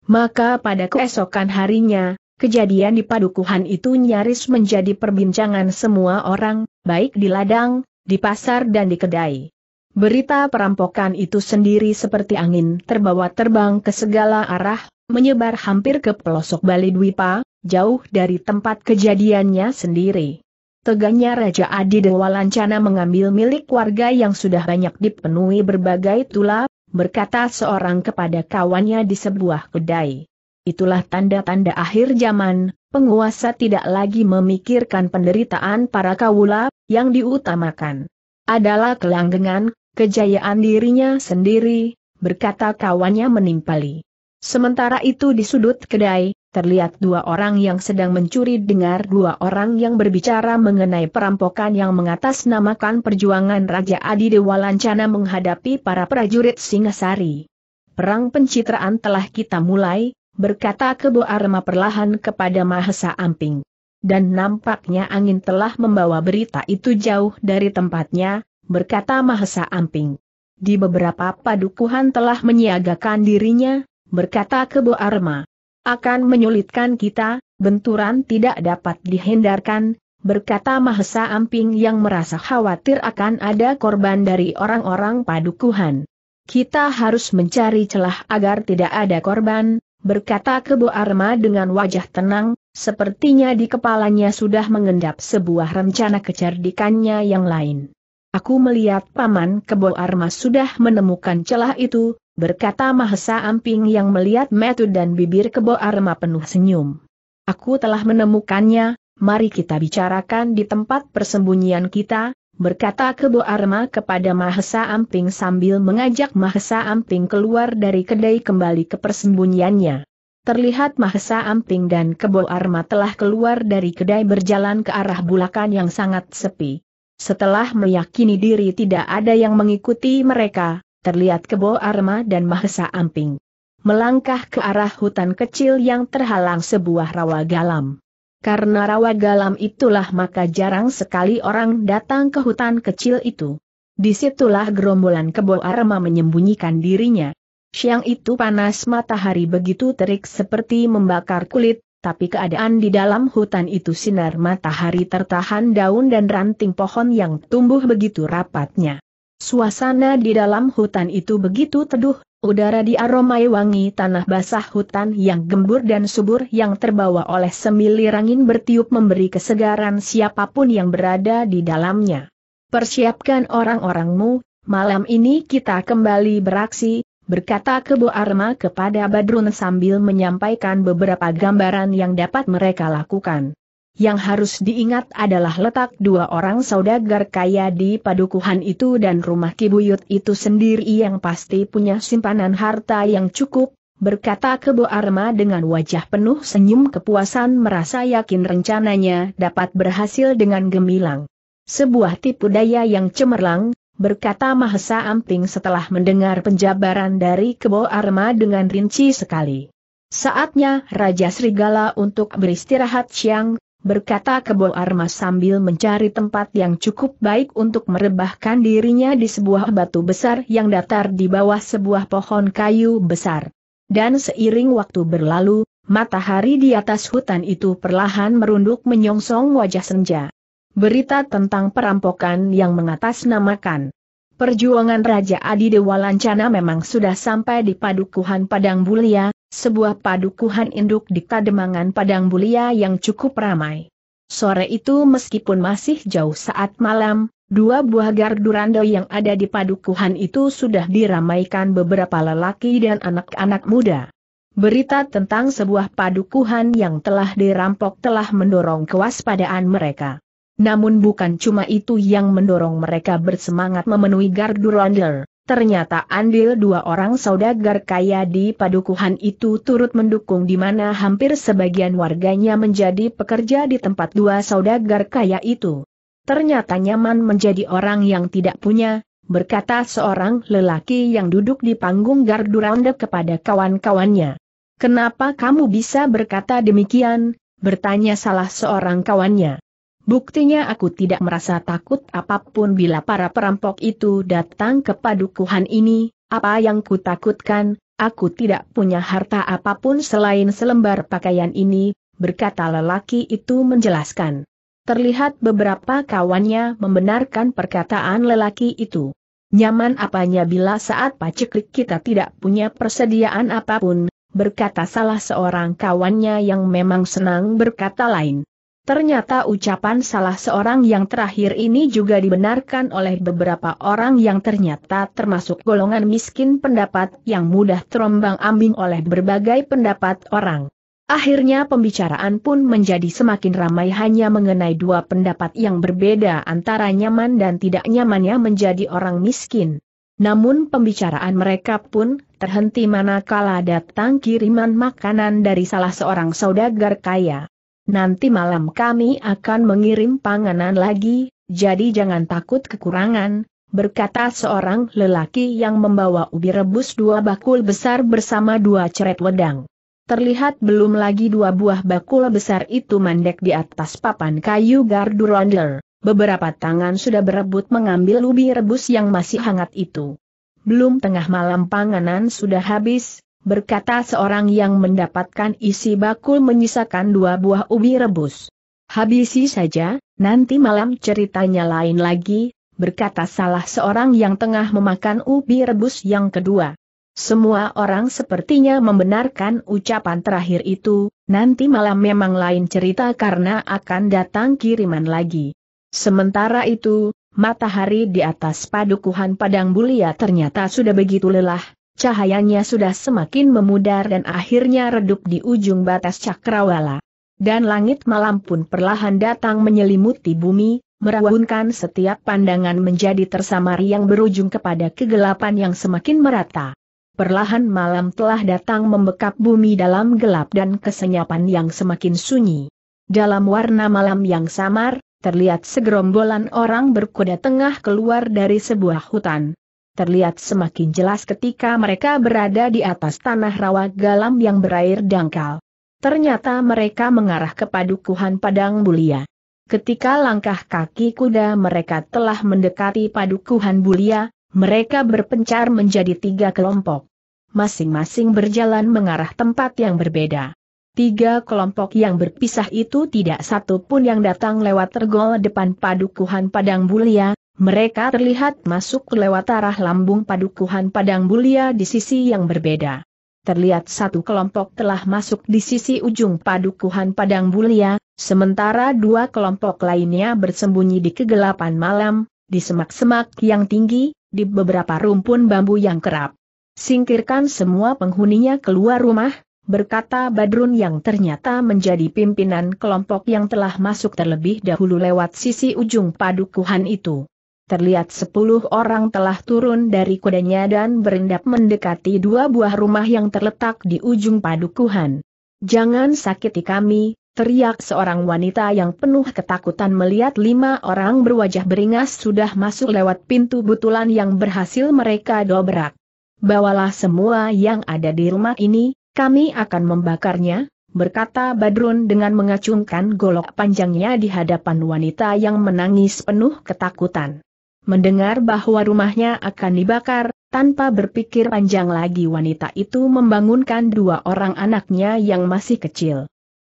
Maka pada keesokan harinya, kejadian di padukuhan itu nyaris menjadi perbincangan semua orang, baik di ladang, di pasar dan di kedai. Berita perampokan itu sendiri seperti angin terbawa terbang ke segala arah, menyebar hampir ke pelosok Bali Dwipa, jauh dari tempat kejadiannya sendiri. Teganya Raja Adi Dewa Lancana mengambil milik warga yang sudah banyak dipenuhi berbagai tula, berkata seorang kepada kawannya di sebuah kedai. Itulah tanda-tanda akhir zaman, penguasa tidak lagi memikirkan penderitaan para kawula, yang diutamakan adalah kelanggengan, Kejayaan dirinya sendiri, berkata kawannya menimpali. Sementara itu di sudut kedai, terlihat dua orang yang sedang mencuri dengar dua orang yang berbicara mengenai perampokan yang mengatasnamakan perjuangan Raja Adi Dewa Lancana menghadapi para prajurit Singasari. Perang pencitraan telah kita mulai, berkata Kebo Arma perlahan kepada Mahesa Amping. Dan nampaknya angin telah membawa berita itu jauh dari tempatnya, berkata Mahesa Amping. Di beberapa padukuhan telah menyiagakan dirinya, berkata Kebo Arma. Akan menyulitkan kita, benturan tidak dapat dihindarkan, berkata Mahesa Amping yang merasa khawatir akan ada korban dari orang-orang padukuhan. Kita harus mencari celah agar tidak ada korban, berkata Kebo Arma dengan wajah tenang, sepertinya di kepalanya sudah mengendap sebuah rencana kecerdikannya yang lain. Aku melihat Paman Kebo arma sudah menemukan celah itu, berkata Mahesa Amping yang melihat metu dan bibir Kebo Arma penuh senyum. Aku telah menemukannya, mari kita bicarakan di tempat persembunyian kita, berkata Kebo Arma kepada Mahesa Amping sambil mengajak Mahesa Amping keluar dari kedai kembali ke persembunyiannya. Terlihat Mahesa Amping dan Kebo Arma telah keluar dari kedai berjalan ke arah bulakan yang sangat sepi. Setelah meyakini diri tidak ada yang mengikuti mereka, terlihat Kebo Arma dan Mahesa Amping. Melangkah ke arah hutan kecil yang terhalang sebuah rawa galam. Karena rawa galam itulah maka jarang sekali orang datang ke hutan kecil itu. Disitulah gerombolan Kebo Arma menyembunyikan dirinya. Siang itu panas matahari begitu terik seperti membakar kulit, tapi keadaan di dalam hutan itu sinar matahari tertahan daun dan ranting pohon yang tumbuh begitu rapatnya. Suasana di dalam hutan itu begitu teduh, udara diaromai wangi tanah basah hutan yang gembur dan subur yang terbawa oleh semilir angin bertiup memberi kesegaran siapapun yang berada di dalamnya. Persiapkan orang-orangmu, malam ini kita kembali beraksi, berkata Kebo Arma kepada Badrun sambil menyampaikan beberapa gambaran yang dapat mereka lakukan. Yang harus diingat adalah letak dua orang saudagar kaya di padukuhan itu dan rumah Kibuyut itu sendiri yang pasti punya simpanan harta yang cukup, berkata Kebo Arma dengan wajah penuh senyum kepuasan merasa yakin rencananya dapat berhasil dengan gemilang. Sebuah tipu daya yang cemerlang, berkata Mahesa Amping setelah mendengar penjabaran dari Kebo Arma dengan rinci sekali. Saatnya Raja Serigala untuk beristirahat siang, berkata Kebo Arma sambil mencari tempat yang cukup baik untuk merebahkan dirinya di sebuah batu besar yang datar di bawah sebuah pohon kayu besar. Dan seiring waktu berlalu, matahari di atas hutan itu perlahan merunduk menyongsong wajah senja. Berita tentang perampokan yang mengatasnamakan Perjuangan Raja Adi Dewa Lancana memang sudah sampai di Padukuhan Padang Bulia, sebuah padukuhan induk di Kademangan Padang Bulia yang cukup ramai. Sore itu meskipun masih jauh saat malam, dua buah gardu rando yang ada di padukuhan itu sudah diramaikan beberapa lelaki dan anak-anak muda. Berita tentang sebuah padukuhan yang telah dirampok telah mendorong kewaspadaan mereka. Namun bukan cuma itu yang mendorong mereka bersemangat memenuhi gardu rondel. Ternyata andil dua orang saudagar kaya di padukuhan itu turut mendukung di mana hampir sebagian warganya menjadi pekerja di tempat dua saudagar kaya itu. Ternyata nyaman menjadi orang yang tidak punya, berkata seorang lelaki yang duduk di panggung gardu ronde kepada kawan-kawannya. Kenapa kamu bisa berkata demikian? bertanya salah seorang kawannya. Buktinya aku tidak merasa takut apapun bila para perampok itu datang ke padukuhan ini, apa yang ku takutkan, aku tidak punya harta apapun selain selembar pakaian ini, berkata lelaki itu menjelaskan. Terlihat beberapa kawannya membenarkan perkataan lelaki itu. Nyaman apanya bila saat paceklik kita tidak punya persediaan apapun, berkata salah seorang kawannya yang memang senang berkata lain. Ternyata ucapan salah seorang yang terakhir ini juga dibenarkan oleh beberapa orang yang ternyata termasuk golongan miskin pendapat yang mudah terombang ambing oleh berbagai pendapat orang. Akhirnya pembicaraan pun menjadi semakin ramai hanya mengenai dua pendapat yang berbeda antara nyaman dan tidak nyamannya menjadi orang miskin. Namun pembicaraan mereka pun terhenti manakala datang kiriman makanan dari salah seorang saudagar kaya. Nanti malam kami akan mengirim panganan lagi, jadi jangan takut kekurangan, berkata seorang lelaki yang membawa ubi rebus dua bakul besar bersama dua ceret wedang. Terlihat belum lagi dua buah bakul besar itu mandek di atas papan kayu gardu ronder. Beberapa tangan sudah berebut mengambil ubi rebus yang masih hangat itu. Belum tengah malam panganan sudah habis, berkata seorang yang mendapatkan isi bakul menyisakan dua buah ubi rebus. Habisi saja, nanti malam ceritanya lain lagi, berkata salah seorang yang tengah memakan ubi rebus yang kedua. Semua orang sepertinya membenarkan ucapan terakhir itu, nanti malam memang lain cerita karena akan datang kiriman lagi. Sementara itu, matahari di atas padukuhan Padang Bulia ternyata sudah begitu lelah, Cahayanya sudah semakin memudar dan akhirnya redup di ujung batas cakrawala. Dan langit malam pun perlahan datang menyelimuti bumi, merawunkan setiap pandangan menjadi tersamar yang berujung kepada kegelapan yang semakin merata. Perlahan malam telah datang membekap bumi dalam gelap dan kesenyapan yang semakin sunyi. Dalam warna malam yang samar, terlihat segerombolan orang berkuda tengah keluar dari sebuah hutan terlihat semakin jelas ketika mereka berada di atas tanah rawa galam yang berair dangkal. Ternyata mereka mengarah ke padukuhan Padang Bulia. Ketika langkah kaki kuda mereka telah mendekati padukuhan Bulia, mereka berpencar menjadi tiga kelompok. Masing-masing berjalan mengarah tempat yang berbeda. Tiga kelompok yang berpisah itu tidak satu pun yang datang lewat tergol depan padukuhan Padang Bulia, mereka terlihat masuk lewat arah lambung padukuhan Padang Bulia di sisi yang berbeda. Terlihat satu kelompok telah masuk di sisi ujung padukuhan Padang Bulia, sementara dua kelompok lainnya bersembunyi di kegelapan malam, di semak-semak yang tinggi, di beberapa rumpun bambu yang kerap. Singkirkan semua penghuninya keluar rumah, berkata Badrun yang ternyata menjadi pimpinan kelompok yang telah masuk terlebih dahulu lewat sisi ujung padukuhan itu terlihat sepuluh orang telah turun dari kudanya dan berendap mendekati dua buah rumah yang terletak di ujung padukuhan. Jangan sakiti kami, teriak seorang wanita yang penuh ketakutan melihat lima orang berwajah beringas sudah masuk lewat pintu butulan yang berhasil mereka dobrak. Bawalah semua yang ada di rumah ini, kami akan membakarnya, berkata Badrun dengan mengacungkan golok panjangnya di hadapan wanita yang menangis penuh ketakutan. Mendengar bahwa rumahnya akan dibakar, tanpa berpikir panjang lagi wanita itu membangunkan dua orang anaknya yang masih kecil.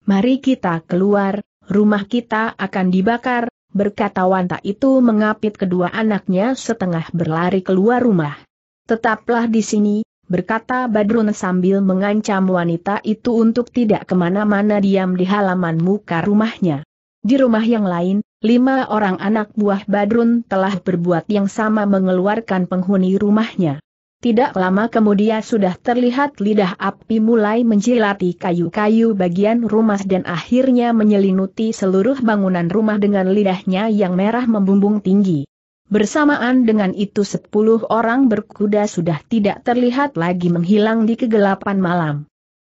Mari kita keluar, rumah kita akan dibakar, berkata wanita itu mengapit kedua anaknya setengah berlari keluar rumah. Tetaplah di sini, berkata Badrun sambil mengancam wanita itu untuk tidak kemana-mana diam di halaman muka rumahnya. Di rumah yang lain, lima orang anak buah Badrun telah berbuat yang sama mengeluarkan penghuni rumahnya. Tidak lama kemudian sudah terlihat lidah api mulai menjilati kayu-kayu bagian rumah dan akhirnya menyelinuti seluruh bangunan rumah dengan lidahnya yang merah membumbung tinggi. Bersamaan dengan itu sepuluh orang berkuda sudah tidak terlihat lagi menghilang di kegelapan malam.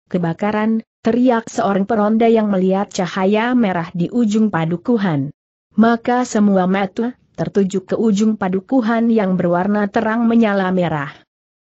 Kebakaran, teriak seorang peronda yang melihat cahaya merah di ujung padukuhan. Maka semua mata tertuju ke ujung padukuhan yang berwarna terang menyala merah.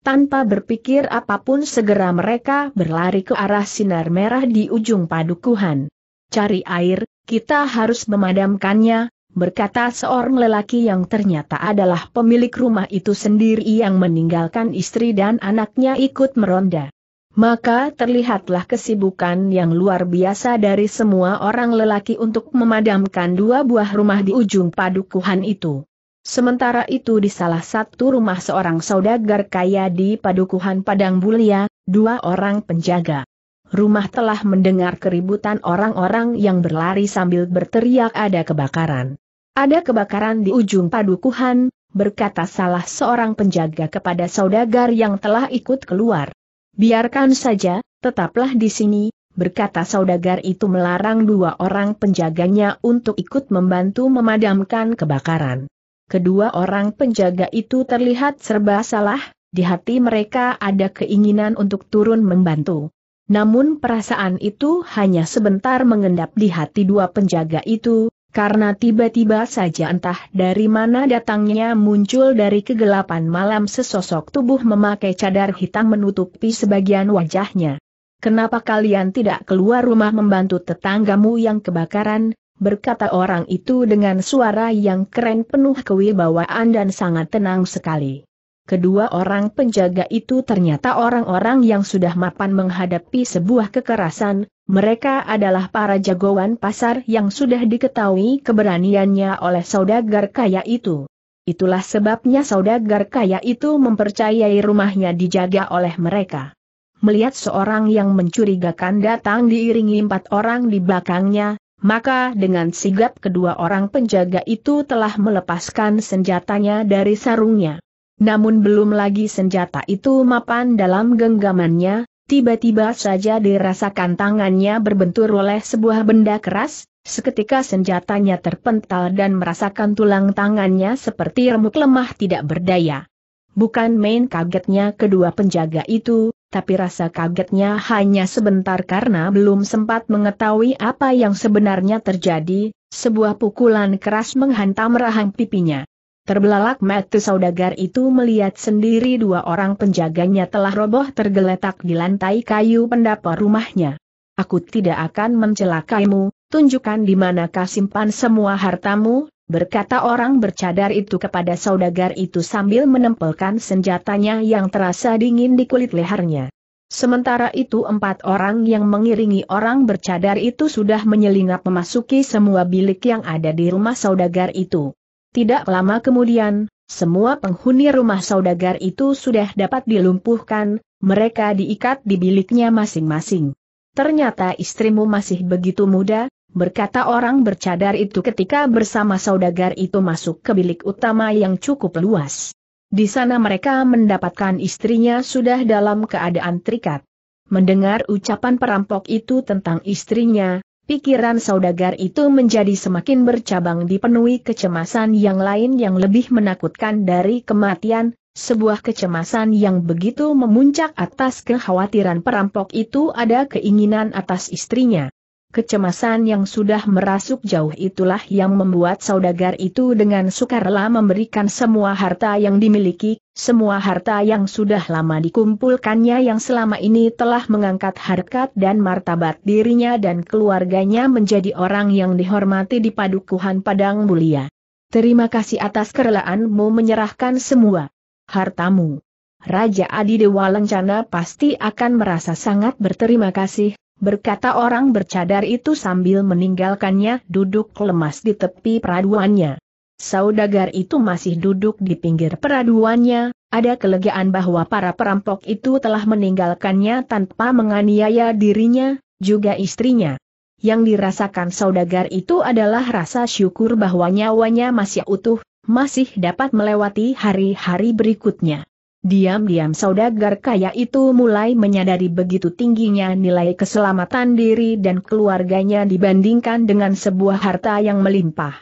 Tanpa berpikir apapun segera mereka berlari ke arah sinar merah di ujung padukuhan. Cari air, kita harus memadamkannya, berkata seorang lelaki yang ternyata adalah pemilik rumah itu sendiri yang meninggalkan istri dan anaknya ikut meronda maka terlihatlah kesibukan yang luar biasa dari semua orang lelaki untuk memadamkan dua buah rumah di ujung padukuhan itu. Sementara itu di salah satu rumah seorang saudagar kaya di padukuhan Padang Bulia, dua orang penjaga. Rumah telah mendengar keributan orang-orang yang berlari sambil berteriak ada kebakaran. Ada kebakaran di ujung padukuhan, berkata salah seorang penjaga kepada saudagar yang telah ikut keluar. Biarkan saja, tetaplah di sini, berkata saudagar itu melarang dua orang penjaganya untuk ikut membantu memadamkan kebakaran. Kedua orang penjaga itu terlihat serba salah, di hati mereka ada keinginan untuk turun membantu. Namun perasaan itu hanya sebentar mengendap di hati dua penjaga itu, karena tiba-tiba saja entah dari mana datangnya muncul dari kegelapan malam sesosok tubuh memakai cadar hitam menutupi sebagian wajahnya. Kenapa kalian tidak keluar rumah membantu tetanggamu yang kebakaran, berkata orang itu dengan suara yang keren penuh kewibawaan dan sangat tenang sekali. Kedua orang penjaga itu ternyata orang-orang yang sudah mapan menghadapi sebuah kekerasan, mereka adalah para jagoan pasar yang sudah diketahui keberaniannya oleh saudagar kaya itu. Itulah sebabnya saudagar kaya itu mempercayai rumahnya dijaga oleh mereka. Melihat seorang yang mencurigakan datang diiringi empat orang di belakangnya, maka dengan sigap kedua orang penjaga itu telah melepaskan senjatanya dari sarungnya. Namun belum lagi senjata itu mapan dalam genggamannya, tiba-tiba saja dirasakan tangannya berbentur oleh sebuah benda keras, seketika senjatanya terpental dan merasakan tulang tangannya seperti remuk lemah tidak berdaya. Bukan main kagetnya kedua penjaga itu, tapi rasa kagetnya hanya sebentar karena belum sempat mengetahui apa yang sebenarnya terjadi, sebuah pukulan keras menghantam rahang pipinya. Terbelalak mata saudagar itu melihat sendiri dua orang penjaganya telah roboh tergeletak di lantai kayu pendapa rumahnya. Aku tidak akan mencelakaimu, tunjukkan di mana simpan semua hartamu, berkata orang bercadar itu kepada saudagar itu sambil menempelkan senjatanya yang terasa dingin di kulit lehernya. Sementara itu empat orang yang mengiringi orang bercadar itu sudah menyelinap memasuki semua bilik yang ada di rumah saudagar itu. Tidak lama kemudian, semua penghuni rumah saudagar itu sudah dapat dilumpuhkan, mereka diikat di biliknya masing-masing. Ternyata istrimu masih begitu muda, berkata orang bercadar itu ketika bersama saudagar itu masuk ke bilik utama yang cukup luas. Di sana mereka mendapatkan istrinya sudah dalam keadaan terikat. Mendengar ucapan perampok itu tentang istrinya, Pikiran saudagar itu menjadi semakin bercabang dipenuhi kecemasan yang lain yang lebih menakutkan dari kematian, sebuah kecemasan yang begitu memuncak atas kekhawatiran perampok itu ada keinginan atas istrinya. Kecemasan yang sudah merasuk jauh itulah yang membuat saudagar itu dengan sukarela memberikan semua harta yang dimiliki, semua harta yang sudah lama dikumpulkannya yang selama ini telah mengangkat harkat dan martabat dirinya dan keluarganya menjadi orang yang dihormati di padukuhan Padang Mulia. Terima kasih atas kerelaanmu menyerahkan semua hartamu. Raja Adi Dewa Lencana pasti akan merasa sangat berterima kasih, berkata orang bercadar itu sambil meninggalkannya duduk lemas di tepi peraduannya. Saudagar itu masih duduk di pinggir peraduannya, ada kelegaan bahwa para perampok itu telah meninggalkannya tanpa menganiaya dirinya, juga istrinya. Yang dirasakan saudagar itu adalah rasa syukur bahwa nyawanya masih utuh, masih dapat melewati hari-hari berikutnya. Diam-diam saudagar kaya itu mulai menyadari begitu tingginya nilai keselamatan diri dan keluarganya dibandingkan dengan sebuah harta yang melimpah.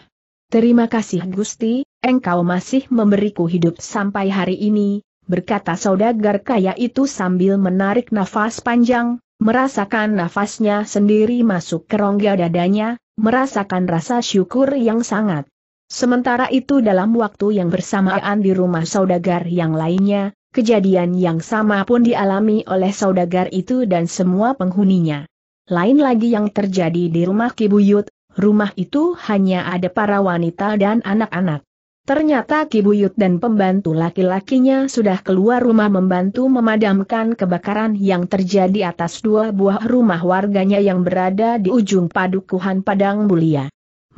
Terima kasih Gusti, engkau masih memberiku hidup sampai hari ini, berkata saudagar kaya itu sambil menarik nafas panjang, merasakan nafasnya sendiri masuk ke rongga dadanya, merasakan rasa syukur yang sangat Sementara itu dalam waktu yang bersamaan di rumah saudagar yang lainnya, kejadian yang sama pun dialami oleh saudagar itu dan semua penghuninya. Lain lagi yang terjadi di rumah Kibuyut, rumah itu hanya ada para wanita dan anak-anak. Ternyata Kibuyut dan pembantu laki-lakinya sudah keluar rumah membantu memadamkan kebakaran yang terjadi atas dua buah rumah warganya yang berada di ujung padukuhan Padang Bulia.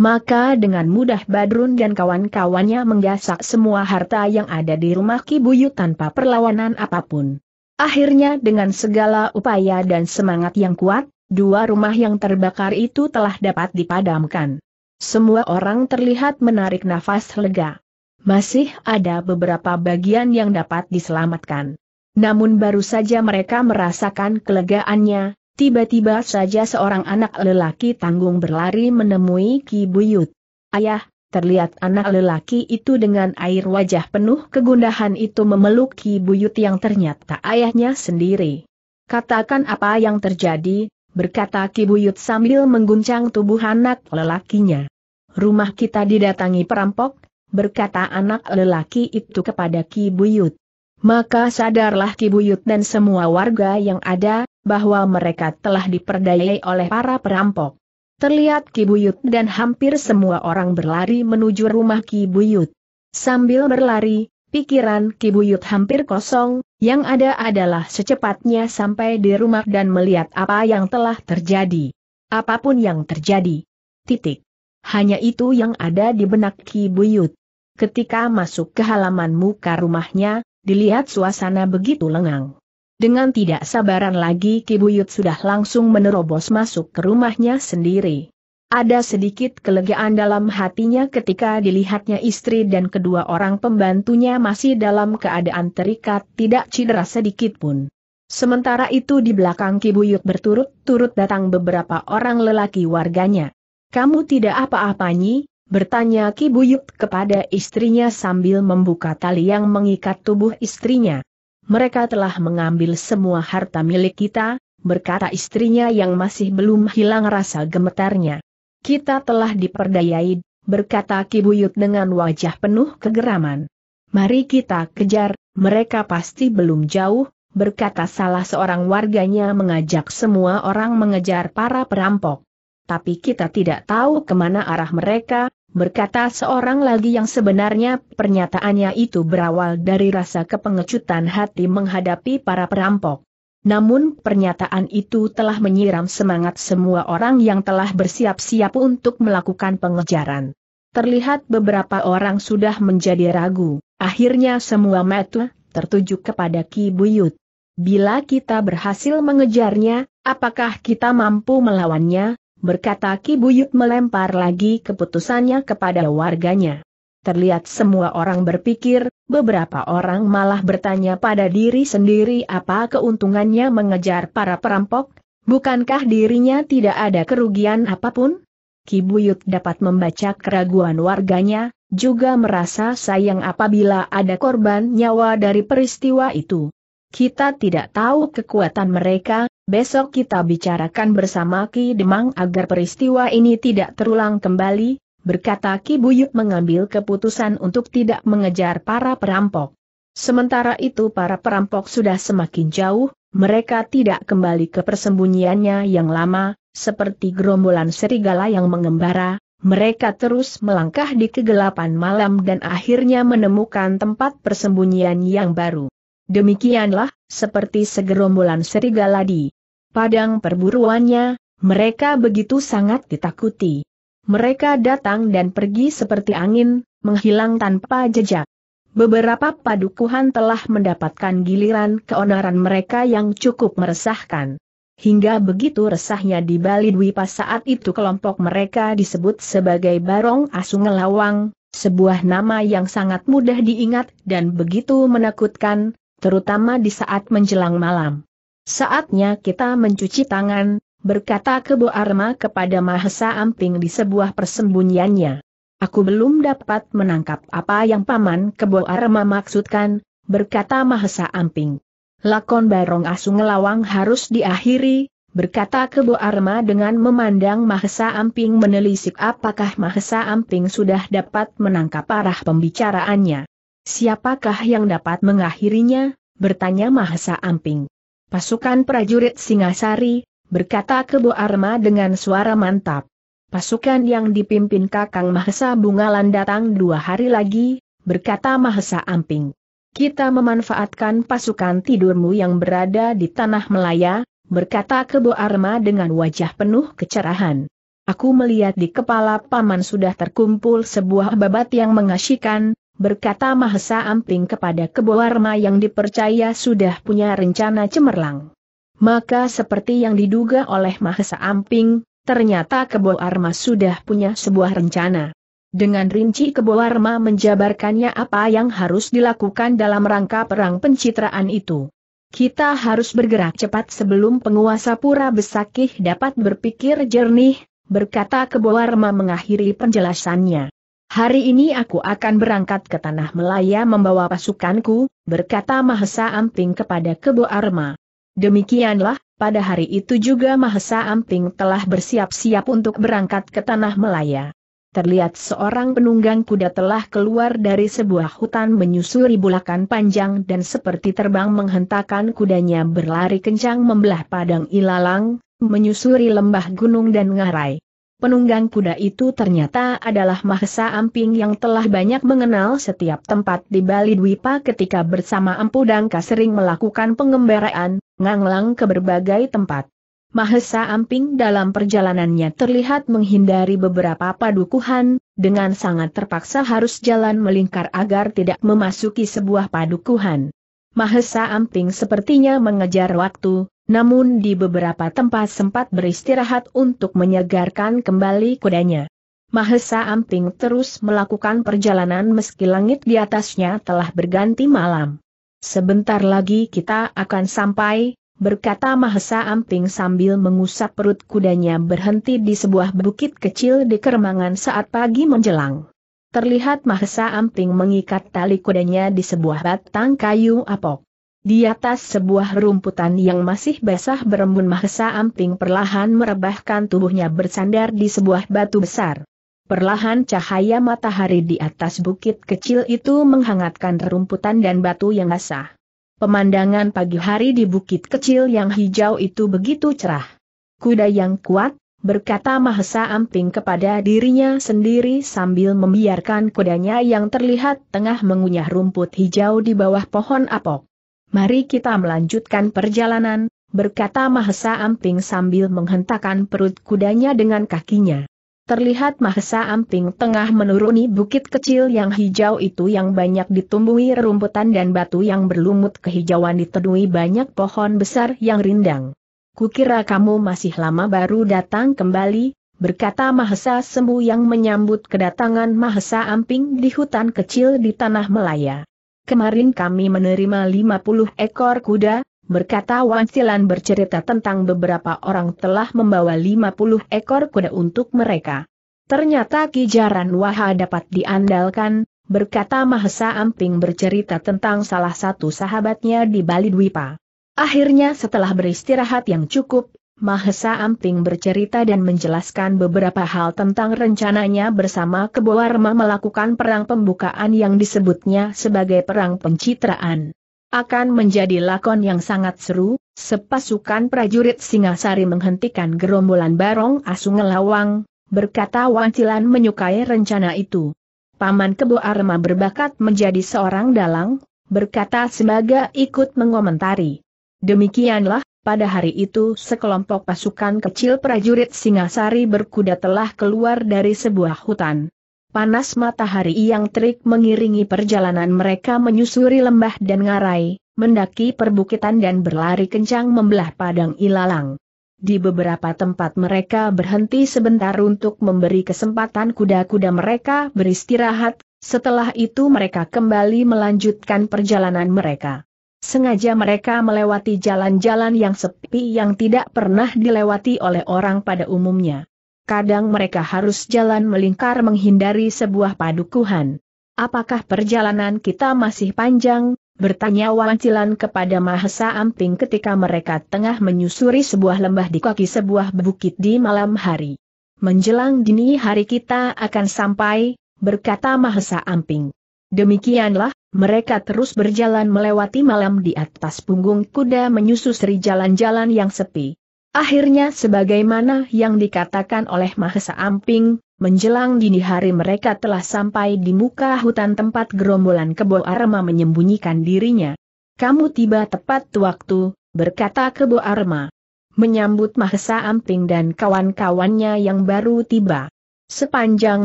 Maka dengan mudah Badrun dan kawan-kawannya menggasak semua harta yang ada di rumah Kibuyu tanpa perlawanan apapun. Akhirnya dengan segala upaya dan semangat yang kuat, dua rumah yang terbakar itu telah dapat dipadamkan. Semua orang terlihat menarik nafas lega. Masih ada beberapa bagian yang dapat diselamatkan. Namun baru saja mereka merasakan kelegaannya, Tiba-tiba saja seorang anak lelaki tanggung berlari menemui Ki Buyut. Ayah, terlihat anak lelaki itu dengan air wajah penuh kegundahan itu memeluk Ki Buyut yang ternyata ayahnya sendiri. Katakan apa yang terjadi, berkata Ki Buyut sambil mengguncang tubuh anak lelakinya. Rumah kita didatangi perampok, berkata anak lelaki itu kepada Ki Buyut. Maka sadarlah Ki Buyut dan semua warga yang ada, bahwa mereka telah diperdayai oleh para perampok. Terlihat Kibuyut dan hampir semua orang berlari menuju rumah Kibuyut. Sambil berlari, pikiran Kibuyut hampir kosong, yang ada adalah secepatnya sampai di rumah dan melihat apa yang telah terjadi. Apapun yang terjadi. Titik. Hanya itu yang ada di benak Kibuyut. Ketika masuk ke halaman muka rumahnya, dilihat suasana begitu lengang. Dengan tidak sabaran lagi Kibuyut sudah langsung menerobos masuk ke rumahnya sendiri. Ada sedikit kelegaan dalam hatinya ketika dilihatnya istri dan kedua orang pembantunya masih dalam keadaan terikat tidak cedera sedikit pun. Sementara itu di belakang Kibuyut berturut-turut datang beberapa orang lelaki warganya. Kamu tidak apa-apa Nyi, bertanya Kibuyut kepada istrinya sambil membuka tali yang mengikat tubuh istrinya mereka telah mengambil semua harta milik kita, berkata istrinya yang masih belum hilang rasa gemetarnya. Kita telah diperdayai, berkata Kibuyut dengan wajah penuh kegeraman. Mari kita kejar, mereka pasti belum jauh, berkata salah seorang warganya mengajak semua orang mengejar para perampok. Tapi kita tidak tahu kemana arah mereka, berkata seorang lagi yang sebenarnya pernyataannya itu berawal dari rasa kepengecutan hati menghadapi para perampok. Namun pernyataan itu telah menyiram semangat semua orang yang telah bersiap-siap untuk melakukan pengejaran. Terlihat beberapa orang sudah menjadi ragu, akhirnya semua mata tertuju kepada Ki Buyut. Bila kita berhasil mengejarnya, apakah kita mampu melawannya? berkata Ki Buyut melempar lagi keputusannya kepada warganya. Terlihat semua orang berpikir, beberapa orang malah bertanya pada diri sendiri apa keuntungannya mengejar para perampok, bukankah dirinya tidak ada kerugian apapun? Ki Buyut dapat membaca keraguan warganya, juga merasa sayang apabila ada korban nyawa dari peristiwa itu. Kita tidak tahu kekuatan mereka, Besok kita bicarakan bersama Ki Demang agar peristiwa ini tidak terulang kembali, berkata Ki Buyut mengambil keputusan untuk tidak mengejar para perampok. Sementara itu para perampok sudah semakin jauh, mereka tidak kembali ke persembunyiannya yang lama, seperti gerombolan serigala yang mengembara, mereka terus melangkah di kegelapan malam dan akhirnya menemukan tempat persembunyian yang baru. Demikianlah, seperti segerombolan serigala di padang perburuannya, mereka begitu sangat ditakuti. Mereka datang dan pergi seperti angin, menghilang tanpa jejak. Beberapa padukuhan telah mendapatkan giliran keonaran mereka yang cukup meresahkan. Hingga begitu resahnya di Bali Dwipa saat itu kelompok mereka disebut sebagai Barong Asungelawang, sebuah nama yang sangat mudah diingat dan begitu menakutkan, terutama di saat menjelang malam. Saatnya kita mencuci tangan, berkata Kebo Arma kepada Mahesa Amping di sebuah persembunyiannya. Aku belum dapat menangkap apa yang Paman Kebo Arma maksudkan, berkata Mahesa Amping. Lakon Barong Asung Lawang harus diakhiri, berkata Kebo Arma dengan memandang Mahesa Amping menelisik apakah Mahesa Amping sudah dapat menangkap arah pembicaraannya. Siapakah yang dapat mengakhirinya? bertanya Mahesa Amping. Pasukan prajurit Singasari, berkata Kebo Arma dengan suara mantap. Pasukan yang dipimpin Kakang Mahesa Bungalan datang dua hari lagi, berkata Mahesa Amping. Kita memanfaatkan pasukan tidurmu yang berada di tanah Melaya, berkata Kebo Arma dengan wajah penuh kecerahan. Aku melihat di kepala paman sudah terkumpul sebuah babat yang mengasyikan, berkata Mahesa Amping kepada Kebo Kebowarma yang dipercaya sudah punya rencana cemerlang. Maka seperti yang diduga oleh Mahesa Amping, ternyata Kebo Kebowarma sudah punya sebuah rencana. Dengan rinci Kebo Kebowarma menjabarkannya apa yang harus dilakukan dalam rangka perang pencitraan itu. Kita harus bergerak cepat sebelum penguasa Pura Besakih dapat berpikir jernih, berkata Kebo Kebowarma mengakhiri penjelasannya. Hari ini aku akan berangkat ke Tanah Melaya membawa pasukanku, berkata Mahesa Amping kepada Kebo Arma. Demikianlah, pada hari itu juga Mahesa Amping telah bersiap-siap untuk berangkat ke Tanah Melaya. Terlihat seorang penunggang kuda telah keluar dari sebuah hutan menyusuri bulakan panjang dan seperti terbang menghentakkan kudanya berlari kencang membelah padang ilalang, menyusuri lembah gunung dan ngarai. Penunggang kuda itu ternyata adalah Mahesa Amping yang telah banyak mengenal setiap tempat di Bali Dwipa ketika bersama Empu Dangka sering melakukan pengembaraan, nganglang ke berbagai tempat. Mahesa Amping dalam perjalanannya terlihat menghindari beberapa padukuhan, dengan sangat terpaksa harus jalan melingkar agar tidak memasuki sebuah padukuhan. Mahesa Amping sepertinya mengejar waktu, namun di beberapa tempat sempat beristirahat untuk menyegarkan kembali kudanya. Mahesa Amping terus melakukan perjalanan meski langit di atasnya telah berganti malam. Sebentar lagi kita akan sampai, berkata Mahesa Amping sambil mengusap perut kudanya berhenti di sebuah bukit kecil di Kermangan saat pagi menjelang. Terlihat Mahesa Amping mengikat tali kudanya di sebuah batang kayu apok. Di atas sebuah rumputan yang masih basah berembun Mahesa Amping perlahan merebahkan tubuhnya bersandar di sebuah batu besar. Perlahan cahaya matahari di atas bukit kecil itu menghangatkan rumputan dan batu yang basah. Pemandangan pagi hari di bukit kecil yang hijau itu begitu cerah. Kuda yang kuat, berkata Mahesa Amping kepada dirinya sendiri sambil membiarkan kudanya yang terlihat tengah mengunyah rumput hijau di bawah pohon apok. Mari kita melanjutkan perjalanan, berkata Mahesa Amping sambil menghentakkan perut kudanya dengan kakinya. Terlihat Mahesa Amping tengah menuruni bukit kecil yang hijau itu yang banyak ditumbuhi rerumputan dan batu yang berlumut kehijauan ditedui banyak pohon besar yang rindang. Kukira kamu masih lama baru datang kembali, berkata Mahesa Sembu yang menyambut kedatangan Mahesa Amping di hutan kecil di Tanah Melaya kemarin kami menerima 50 ekor kuda, berkata Wansilan bercerita tentang beberapa orang telah membawa 50 ekor kuda untuk mereka. Ternyata Kijaran Waha dapat diandalkan, berkata Mahesa Amping bercerita tentang salah satu sahabatnya di Bali Dwipa. Akhirnya setelah beristirahat yang cukup, Mahesa Amping bercerita dan menjelaskan beberapa hal tentang rencananya bersama Keboarma melakukan perang pembukaan yang disebutnya sebagai perang pencitraan. Akan menjadi lakon yang sangat seru, sepasukan prajurit Singasari menghentikan gerombolan Barong Asu Ngelawang, berkata Wancilan menyukai rencana itu. Paman Arma berbakat menjadi seorang dalang, berkata sebagai ikut mengomentari. Demikianlah pada hari itu sekelompok pasukan kecil prajurit Singasari berkuda telah keluar dari sebuah hutan. Panas matahari yang terik mengiringi perjalanan mereka menyusuri lembah dan ngarai, mendaki perbukitan dan berlari kencang membelah padang ilalang. Di beberapa tempat mereka berhenti sebentar untuk memberi kesempatan kuda-kuda mereka beristirahat, setelah itu mereka kembali melanjutkan perjalanan mereka. Sengaja mereka melewati jalan-jalan yang sepi yang tidak pernah dilewati oleh orang pada umumnya. Kadang mereka harus jalan melingkar menghindari sebuah padukuhan. Apakah perjalanan kita masih panjang? Bertanya Wancilan kepada Mahesa Amping ketika mereka tengah menyusuri sebuah lembah di kaki sebuah bukit di malam hari. Menjelang dini hari kita akan sampai, berkata Mahesa Amping. Demikianlah, mereka terus berjalan melewati malam di atas punggung kuda menyusuri jalan-jalan yang sepi. Akhirnya sebagaimana yang dikatakan oleh Mahesa Amping, menjelang dini hari mereka telah sampai di muka hutan tempat gerombolan Kebo Arma menyembunyikan dirinya. Kamu tiba tepat waktu, berkata Kebo Arma. Menyambut Mahesa Amping dan kawan-kawannya yang baru tiba. Sepanjang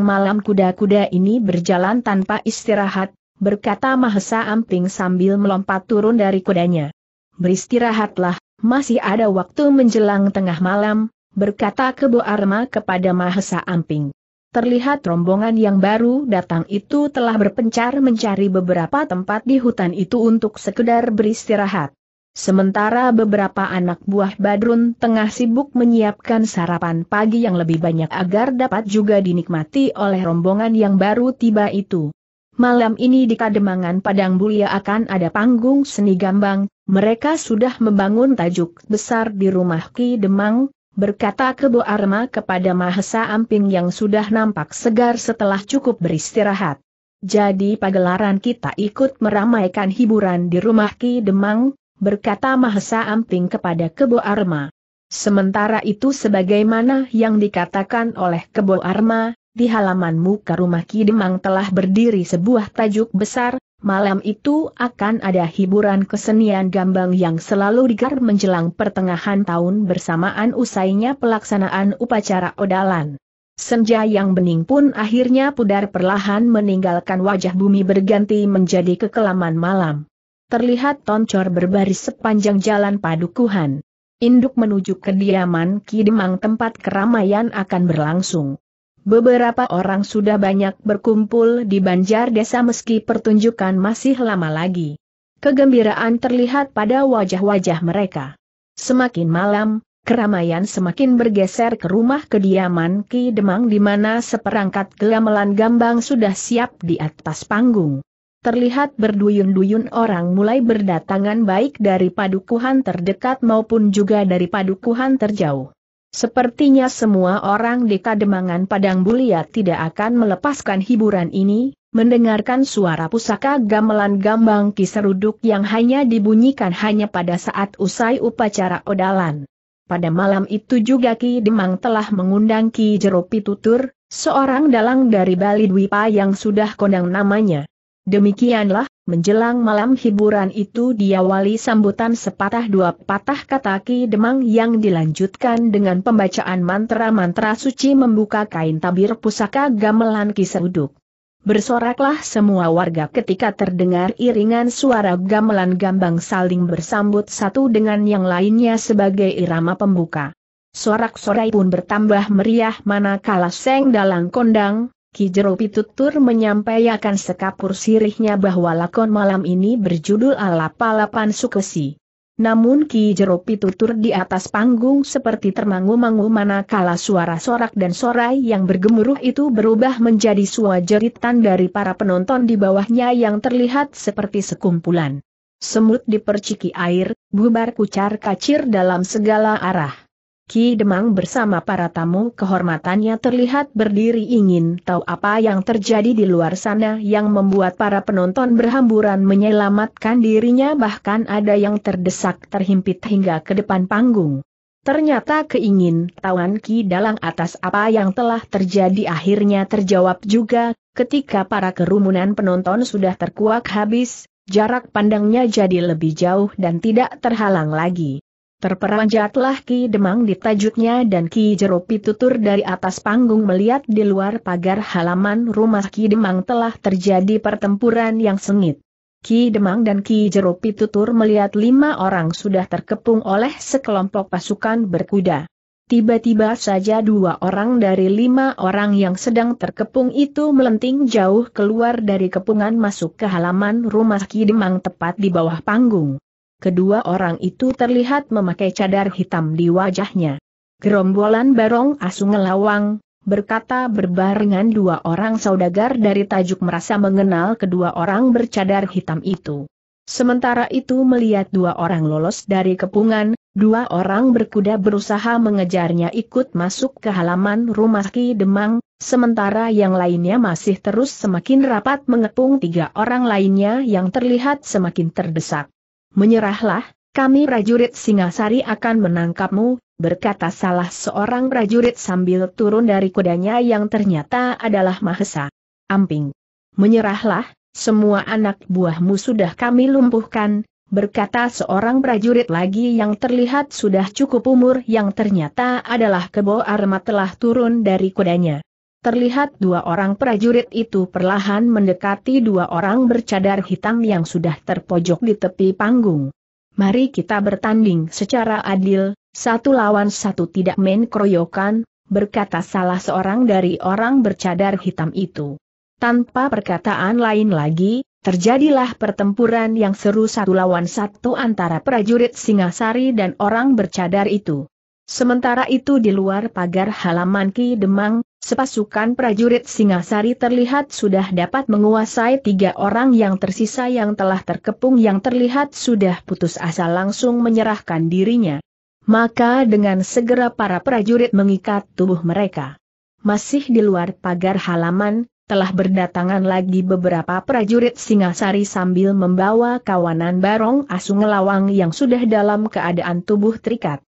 malam kuda-kuda ini berjalan tanpa istirahat, berkata Mahesa Amping sambil melompat turun dari kudanya. Beristirahatlah, masih ada waktu menjelang tengah malam, berkata Kebo Arma kepada Mahesa Amping. Terlihat rombongan yang baru datang itu telah berpencar mencari beberapa tempat di hutan itu untuk sekedar beristirahat. Sementara beberapa anak buah Badrun tengah sibuk menyiapkan sarapan pagi yang lebih banyak agar dapat juga dinikmati oleh rombongan yang baru tiba itu. Malam ini di Kademangan Padang Bulia akan ada panggung seni gambang, mereka sudah membangun tajuk besar di rumah Ki Demang, berkata Kebo Arma kepada Mahesa Amping yang sudah nampak segar setelah cukup beristirahat. Jadi pagelaran kita ikut meramaikan hiburan di rumah Ki Demang, berkata Mahesa Amping kepada Kebo Arma. Sementara itu sebagaimana yang dikatakan oleh Kebo Arma, di halaman muka rumah Ki Demang telah berdiri sebuah tajuk besar, malam itu akan ada hiburan kesenian gambang yang selalu digar menjelang pertengahan tahun bersamaan usainya pelaksanaan upacara odalan. Senja yang bening pun akhirnya pudar perlahan meninggalkan wajah bumi berganti menjadi kekelaman malam. Terlihat toncor berbaris sepanjang jalan padukuhan. Induk menuju kediaman Ki Demang tempat keramaian akan berlangsung. Beberapa orang sudah banyak berkumpul di banjar desa meski pertunjukan masih lama lagi. Kegembiraan terlihat pada wajah-wajah mereka. Semakin malam, keramaian semakin bergeser ke rumah kediaman Ki Demang di mana seperangkat gelamelan gambang sudah siap di atas panggung. Terlihat berduyun-duyun orang mulai berdatangan baik dari padukuhan terdekat maupun juga dari padukuhan terjauh. Sepertinya semua orang di Kademangan Padang Bulia tidak akan melepaskan hiburan ini, mendengarkan suara pusaka gamelan gambang kiseruduk yang hanya dibunyikan hanya pada saat usai upacara odalan. Pada malam itu juga Ki Demang telah mengundang Ki Jeropi Tutur, seorang dalang dari Bali Dwipa yang sudah kondang namanya. Demikianlah, menjelang malam hiburan itu diawali sambutan sepatah dua patah kataki Demang yang dilanjutkan dengan pembacaan mantra-mantra suci membuka kain tabir pusaka gamelan Ki Seuduk. Bersoraklah semua warga ketika terdengar iringan suara gamelan gambang saling bersambut satu dengan yang lainnya sebagai irama pembuka. Sorak-sorai pun bertambah meriah manakala seng dalang kondang, Kijero Pitutur menyampaikan sekapur sirihnya bahwa lakon malam ini berjudul Alapalapan Sukesi. Namun Kijero Pitutur di atas panggung seperti termangu-mangu manakala suara sorak dan sorai yang bergemuruh itu berubah menjadi suara jeritan dari para penonton di bawahnya yang terlihat seperti sekumpulan. Semut diperciki air, bubar kucar kacir dalam segala arah. Ki Demang bersama para tamu kehormatannya terlihat berdiri ingin tahu apa yang terjadi di luar sana yang membuat para penonton berhamburan menyelamatkan dirinya bahkan ada yang terdesak terhimpit hingga ke depan panggung. Ternyata keingin tahuan Ki Dalang atas apa yang telah terjadi akhirnya terjawab juga, ketika para kerumunan penonton sudah terkuak habis, jarak pandangnya jadi lebih jauh dan tidak terhalang lagi. Terperanjatlah Ki Demang di tajuknya dan Ki Jeropi tutur dari atas panggung melihat di luar pagar halaman rumah Ki Demang telah terjadi pertempuran yang sengit. Ki Demang dan Ki Jeropi tutur melihat lima orang sudah terkepung oleh sekelompok pasukan berkuda. Tiba-tiba saja dua orang dari lima orang yang sedang terkepung itu melenting jauh keluar dari kepungan masuk ke halaman rumah Ki Demang tepat di bawah panggung kedua orang itu terlihat memakai cadar hitam di wajahnya. Gerombolan Barong Asu ngelawang, berkata berbarengan dua orang saudagar dari Tajuk merasa mengenal kedua orang bercadar hitam itu. Sementara itu melihat dua orang lolos dari kepungan, dua orang berkuda berusaha mengejarnya ikut masuk ke halaman rumah Ki Demang, sementara yang lainnya masih terus semakin rapat mengepung tiga orang lainnya yang terlihat semakin terdesak. Menyerahlah, kami prajurit Singasari akan menangkapmu, berkata salah seorang prajurit sambil turun dari kudanya yang ternyata adalah Mahesa. Amping. Menyerahlah, semua anak buahmu sudah kami lumpuhkan, berkata seorang prajurit lagi yang terlihat sudah cukup umur yang ternyata adalah kebo armat telah turun dari kudanya terlihat dua orang prajurit itu perlahan mendekati dua orang bercadar hitam yang sudah terpojok di tepi panggung. Mari kita bertanding secara adil, satu lawan satu tidak main keroyokan, berkata salah seorang dari orang bercadar hitam itu. Tanpa perkataan lain lagi, terjadilah pertempuran yang seru satu lawan satu antara prajurit Singasari dan orang bercadar itu. Sementara itu di luar pagar halaman Ki Demang, Sepasukan prajurit Singasari terlihat sudah dapat menguasai tiga orang yang tersisa yang telah terkepung yang terlihat sudah putus asa langsung menyerahkan dirinya. Maka dengan segera para prajurit mengikat tubuh mereka. Masih di luar pagar halaman, telah berdatangan lagi beberapa prajurit Singasari sambil membawa kawanan Barong asung Ngelawang yang sudah dalam keadaan tubuh terikat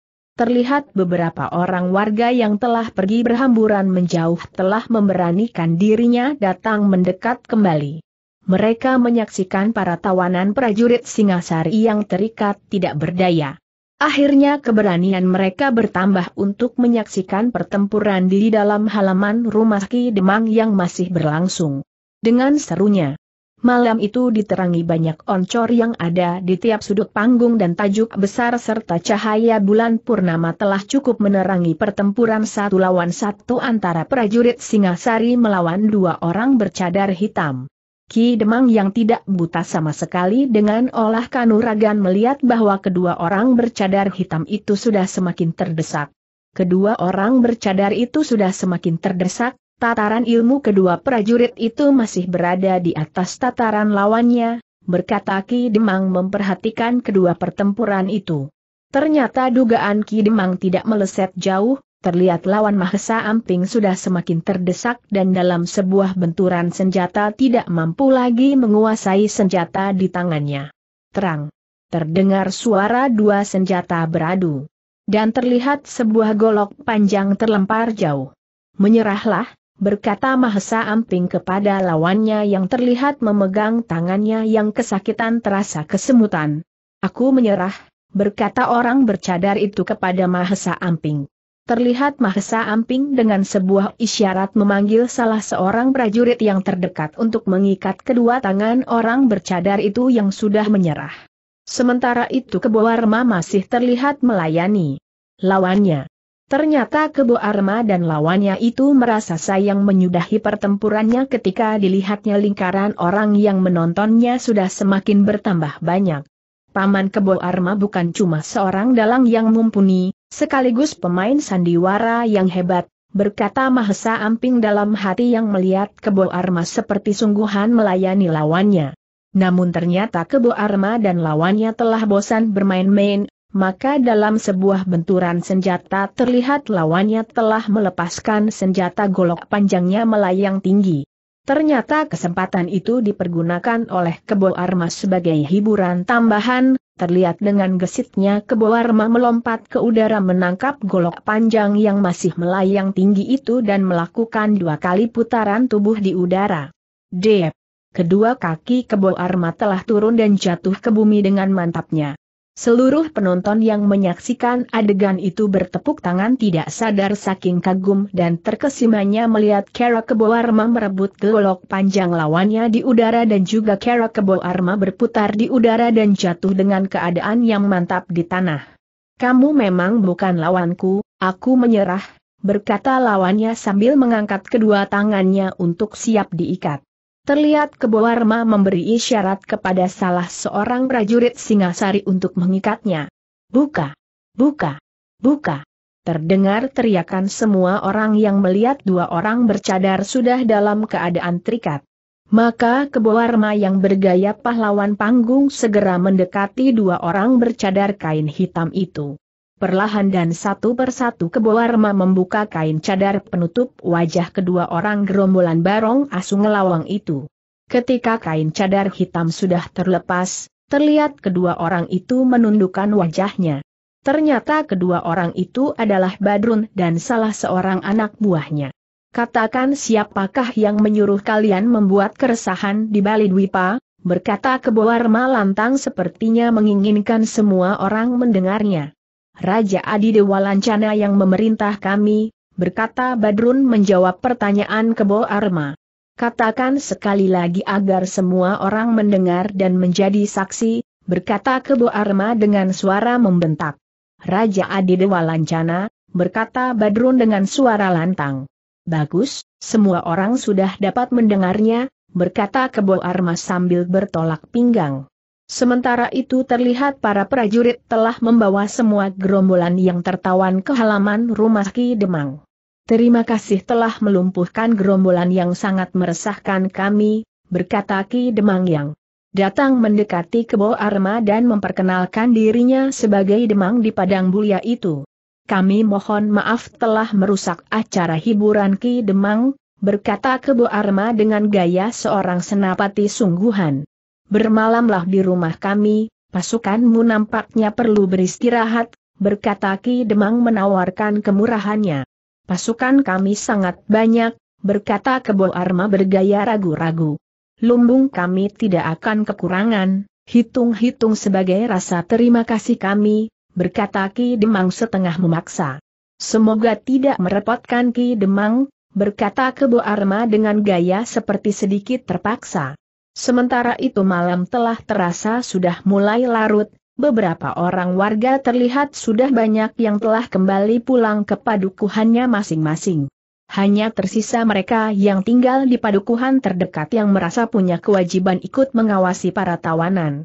terlihat beberapa orang warga yang telah pergi berhamburan menjauh telah memberanikan dirinya datang mendekat kembali. Mereka menyaksikan para tawanan prajurit Singasari yang terikat tidak berdaya. Akhirnya keberanian mereka bertambah untuk menyaksikan pertempuran di dalam halaman rumah Ki Demang yang masih berlangsung. Dengan serunya, Malam itu diterangi banyak oncor yang ada di tiap sudut panggung dan tajuk besar serta cahaya bulan purnama telah cukup menerangi pertempuran satu lawan satu antara prajurit Singasari melawan dua orang bercadar hitam. Ki Demang yang tidak buta sama sekali dengan olah kanuragan melihat bahwa kedua orang bercadar hitam itu sudah semakin terdesak. Kedua orang bercadar itu sudah semakin terdesak, Tataran ilmu kedua prajurit itu masih berada di atas tataran lawannya, berkata Ki Demang memperhatikan kedua pertempuran itu. Ternyata dugaan Ki Demang tidak meleset jauh, terlihat lawan Mahesa Amping sudah semakin terdesak dan dalam sebuah benturan senjata tidak mampu lagi menguasai senjata di tangannya. Terang. Terdengar suara dua senjata beradu. Dan terlihat sebuah golok panjang terlempar jauh. Menyerahlah, berkata Mahesa Amping kepada lawannya yang terlihat memegang tangannya yang kesakitan terasa kesemutan. Aku menyerah, berkata orang bercadar itu kepada Mahesa Amping. Terlihat Mahesa Amping dengan sebuah isyarat memanggil salah seorang prajurit yang terdekat untuk mengikat kedua tangan orang bercadar itu yang sudah menyerah. Sementara itu Kebowarma masih terlihat melayani lawannya. Ternyata Kebo Arma dan lawannya itu merasa sayang menyudahi pertempurannya ketika dilihatnya lingkaran orang yang menontonnya sudah semakin bertambah banyak. Paman Kebo Arma bukan cuma seorang dalang yang mumpuni, sekaligus pemain sandiwara yang hebat, berkata Mahesa Amping dalam hati yang melihat Kebo Arma seperti sungguhan melayani lawannya. Namun ternyata Kebo Arma dan lawannya telah bosan bermain-main, maka dalam sebuah benturan senjata terlihat lawannya telah melepaskan senjata golok panjangnya melayang tinggi. Ternyata kesempatan itu dipergunakan oleh Kebo Arma sebagai hiburan tambahan, terlihat dengan gesitnya Kebo Arma melompat ke udara menangkap golok panjang yang masih melayang tinggi itu dan melakukan dua kali putaran tubuh di udara. Dep. Kedua kaki Kebo Arma telah turun dan jatuh ke bumi dengan mantapnya. Seluruh penonton yang menyaksikan adegan itu bertepuk tangan tidak sadar saking kagum dan terkesimanya melihat Kara Kebo Arma merebut golok panjang lawannya di udara dan juga Kara Kebo Arma berputar di udara dan jatuh dengan keadaan yang mantap di tanah. Kamu memang bukan lawanku, aku menyerah, berkata lawannya sambil mengangkat kedua tangannya untuk siap diikat. Terlihat Kebowarma memberi isyarat kepada salah seorang prajurit Singasari untuk mengikatnya. Buka! Buka! Buka! Terdengar teriakan semua orang yang melihat dua orang bercadar sudah dalam keadaan terikat. Maka Kebowarma yang bergaya pahlawan panggung segera mendekati dua orang bercadar kain hitam itu. Perlahan dan satu persatu Keboarma membuka kain cadar penutup wajah kedua orang gerombolan barong asu ngelawang itu. Ketika kain cadar hitam sudah terlepas, terlihat kedua orang itu menundukkan wajahnya. Ternyata kedua orang itu adalah Badrun dan salah seorang anak buahnya. Katakan siapakah yang menyuruh kalian membuat keresahan di Bali Dwipa, berkata Keboarma lantang sepertinya menginginkan semua orang mendengarnya. Raja Adi Dewa Lancana yang memerintah kami, berkata Badrun menjawab pertanyaan Kebo Arma. Katakan sekali lagi agar semua orang mendengar dan menjadi saksi, berkata Kebo Arma dengan suara membentak. Raja Adi Dewa Lancana, berkata Badrun dengan suara lantang. Bagus, semua orang sudah dapat mendengarnya, berkata Kebo Arma sambil bertolak pinggang. Sementara itu terlihat para prajurit telah membawa semua gerombolan yang tertawan ke halaman rumah Ki Demang. Terima kasih telah melumpuhkan gerombolan yang sangat meresahkan kami, berkata Ki Demang yang datang mendekati Kebo Arma dan memperkenalkan dirinya sebagai Demang di Padang Bulia itu. Kami mohon maaf telah merusak acara hiburan Ki Demang, berkata Kebo Arma dengan gaya seorang senapati sungguhan bermalamlah di rumah kami, pasukanmu nampaknya perlu beristirahat, berkata Ki Demang menawarkan kemurahannya. Pasukan kami sangat banyak, berkata Kebo Arma bergaya ragu-ragu. Lumbung kami tidak akan kekurangan, hitung-hitung sebagai rasa terima kasih kami, berkata Ki Demang setengah memaksa. Semoga tidak merepotkan Ki Demang, berkata Kebo Arma dengan gaya seperti sedikit terpaksa. Sementara itu malam telah terasa sudah mulai larut, beberapa orang warga terlihat sudah banyak yang telah kembali pulang ke padukuhannya masing-masing. Hanya tersisa mereka yang tinggal di padukuhan terdekat yang merasa punya kewajiban ikut mengawasi para tawanan.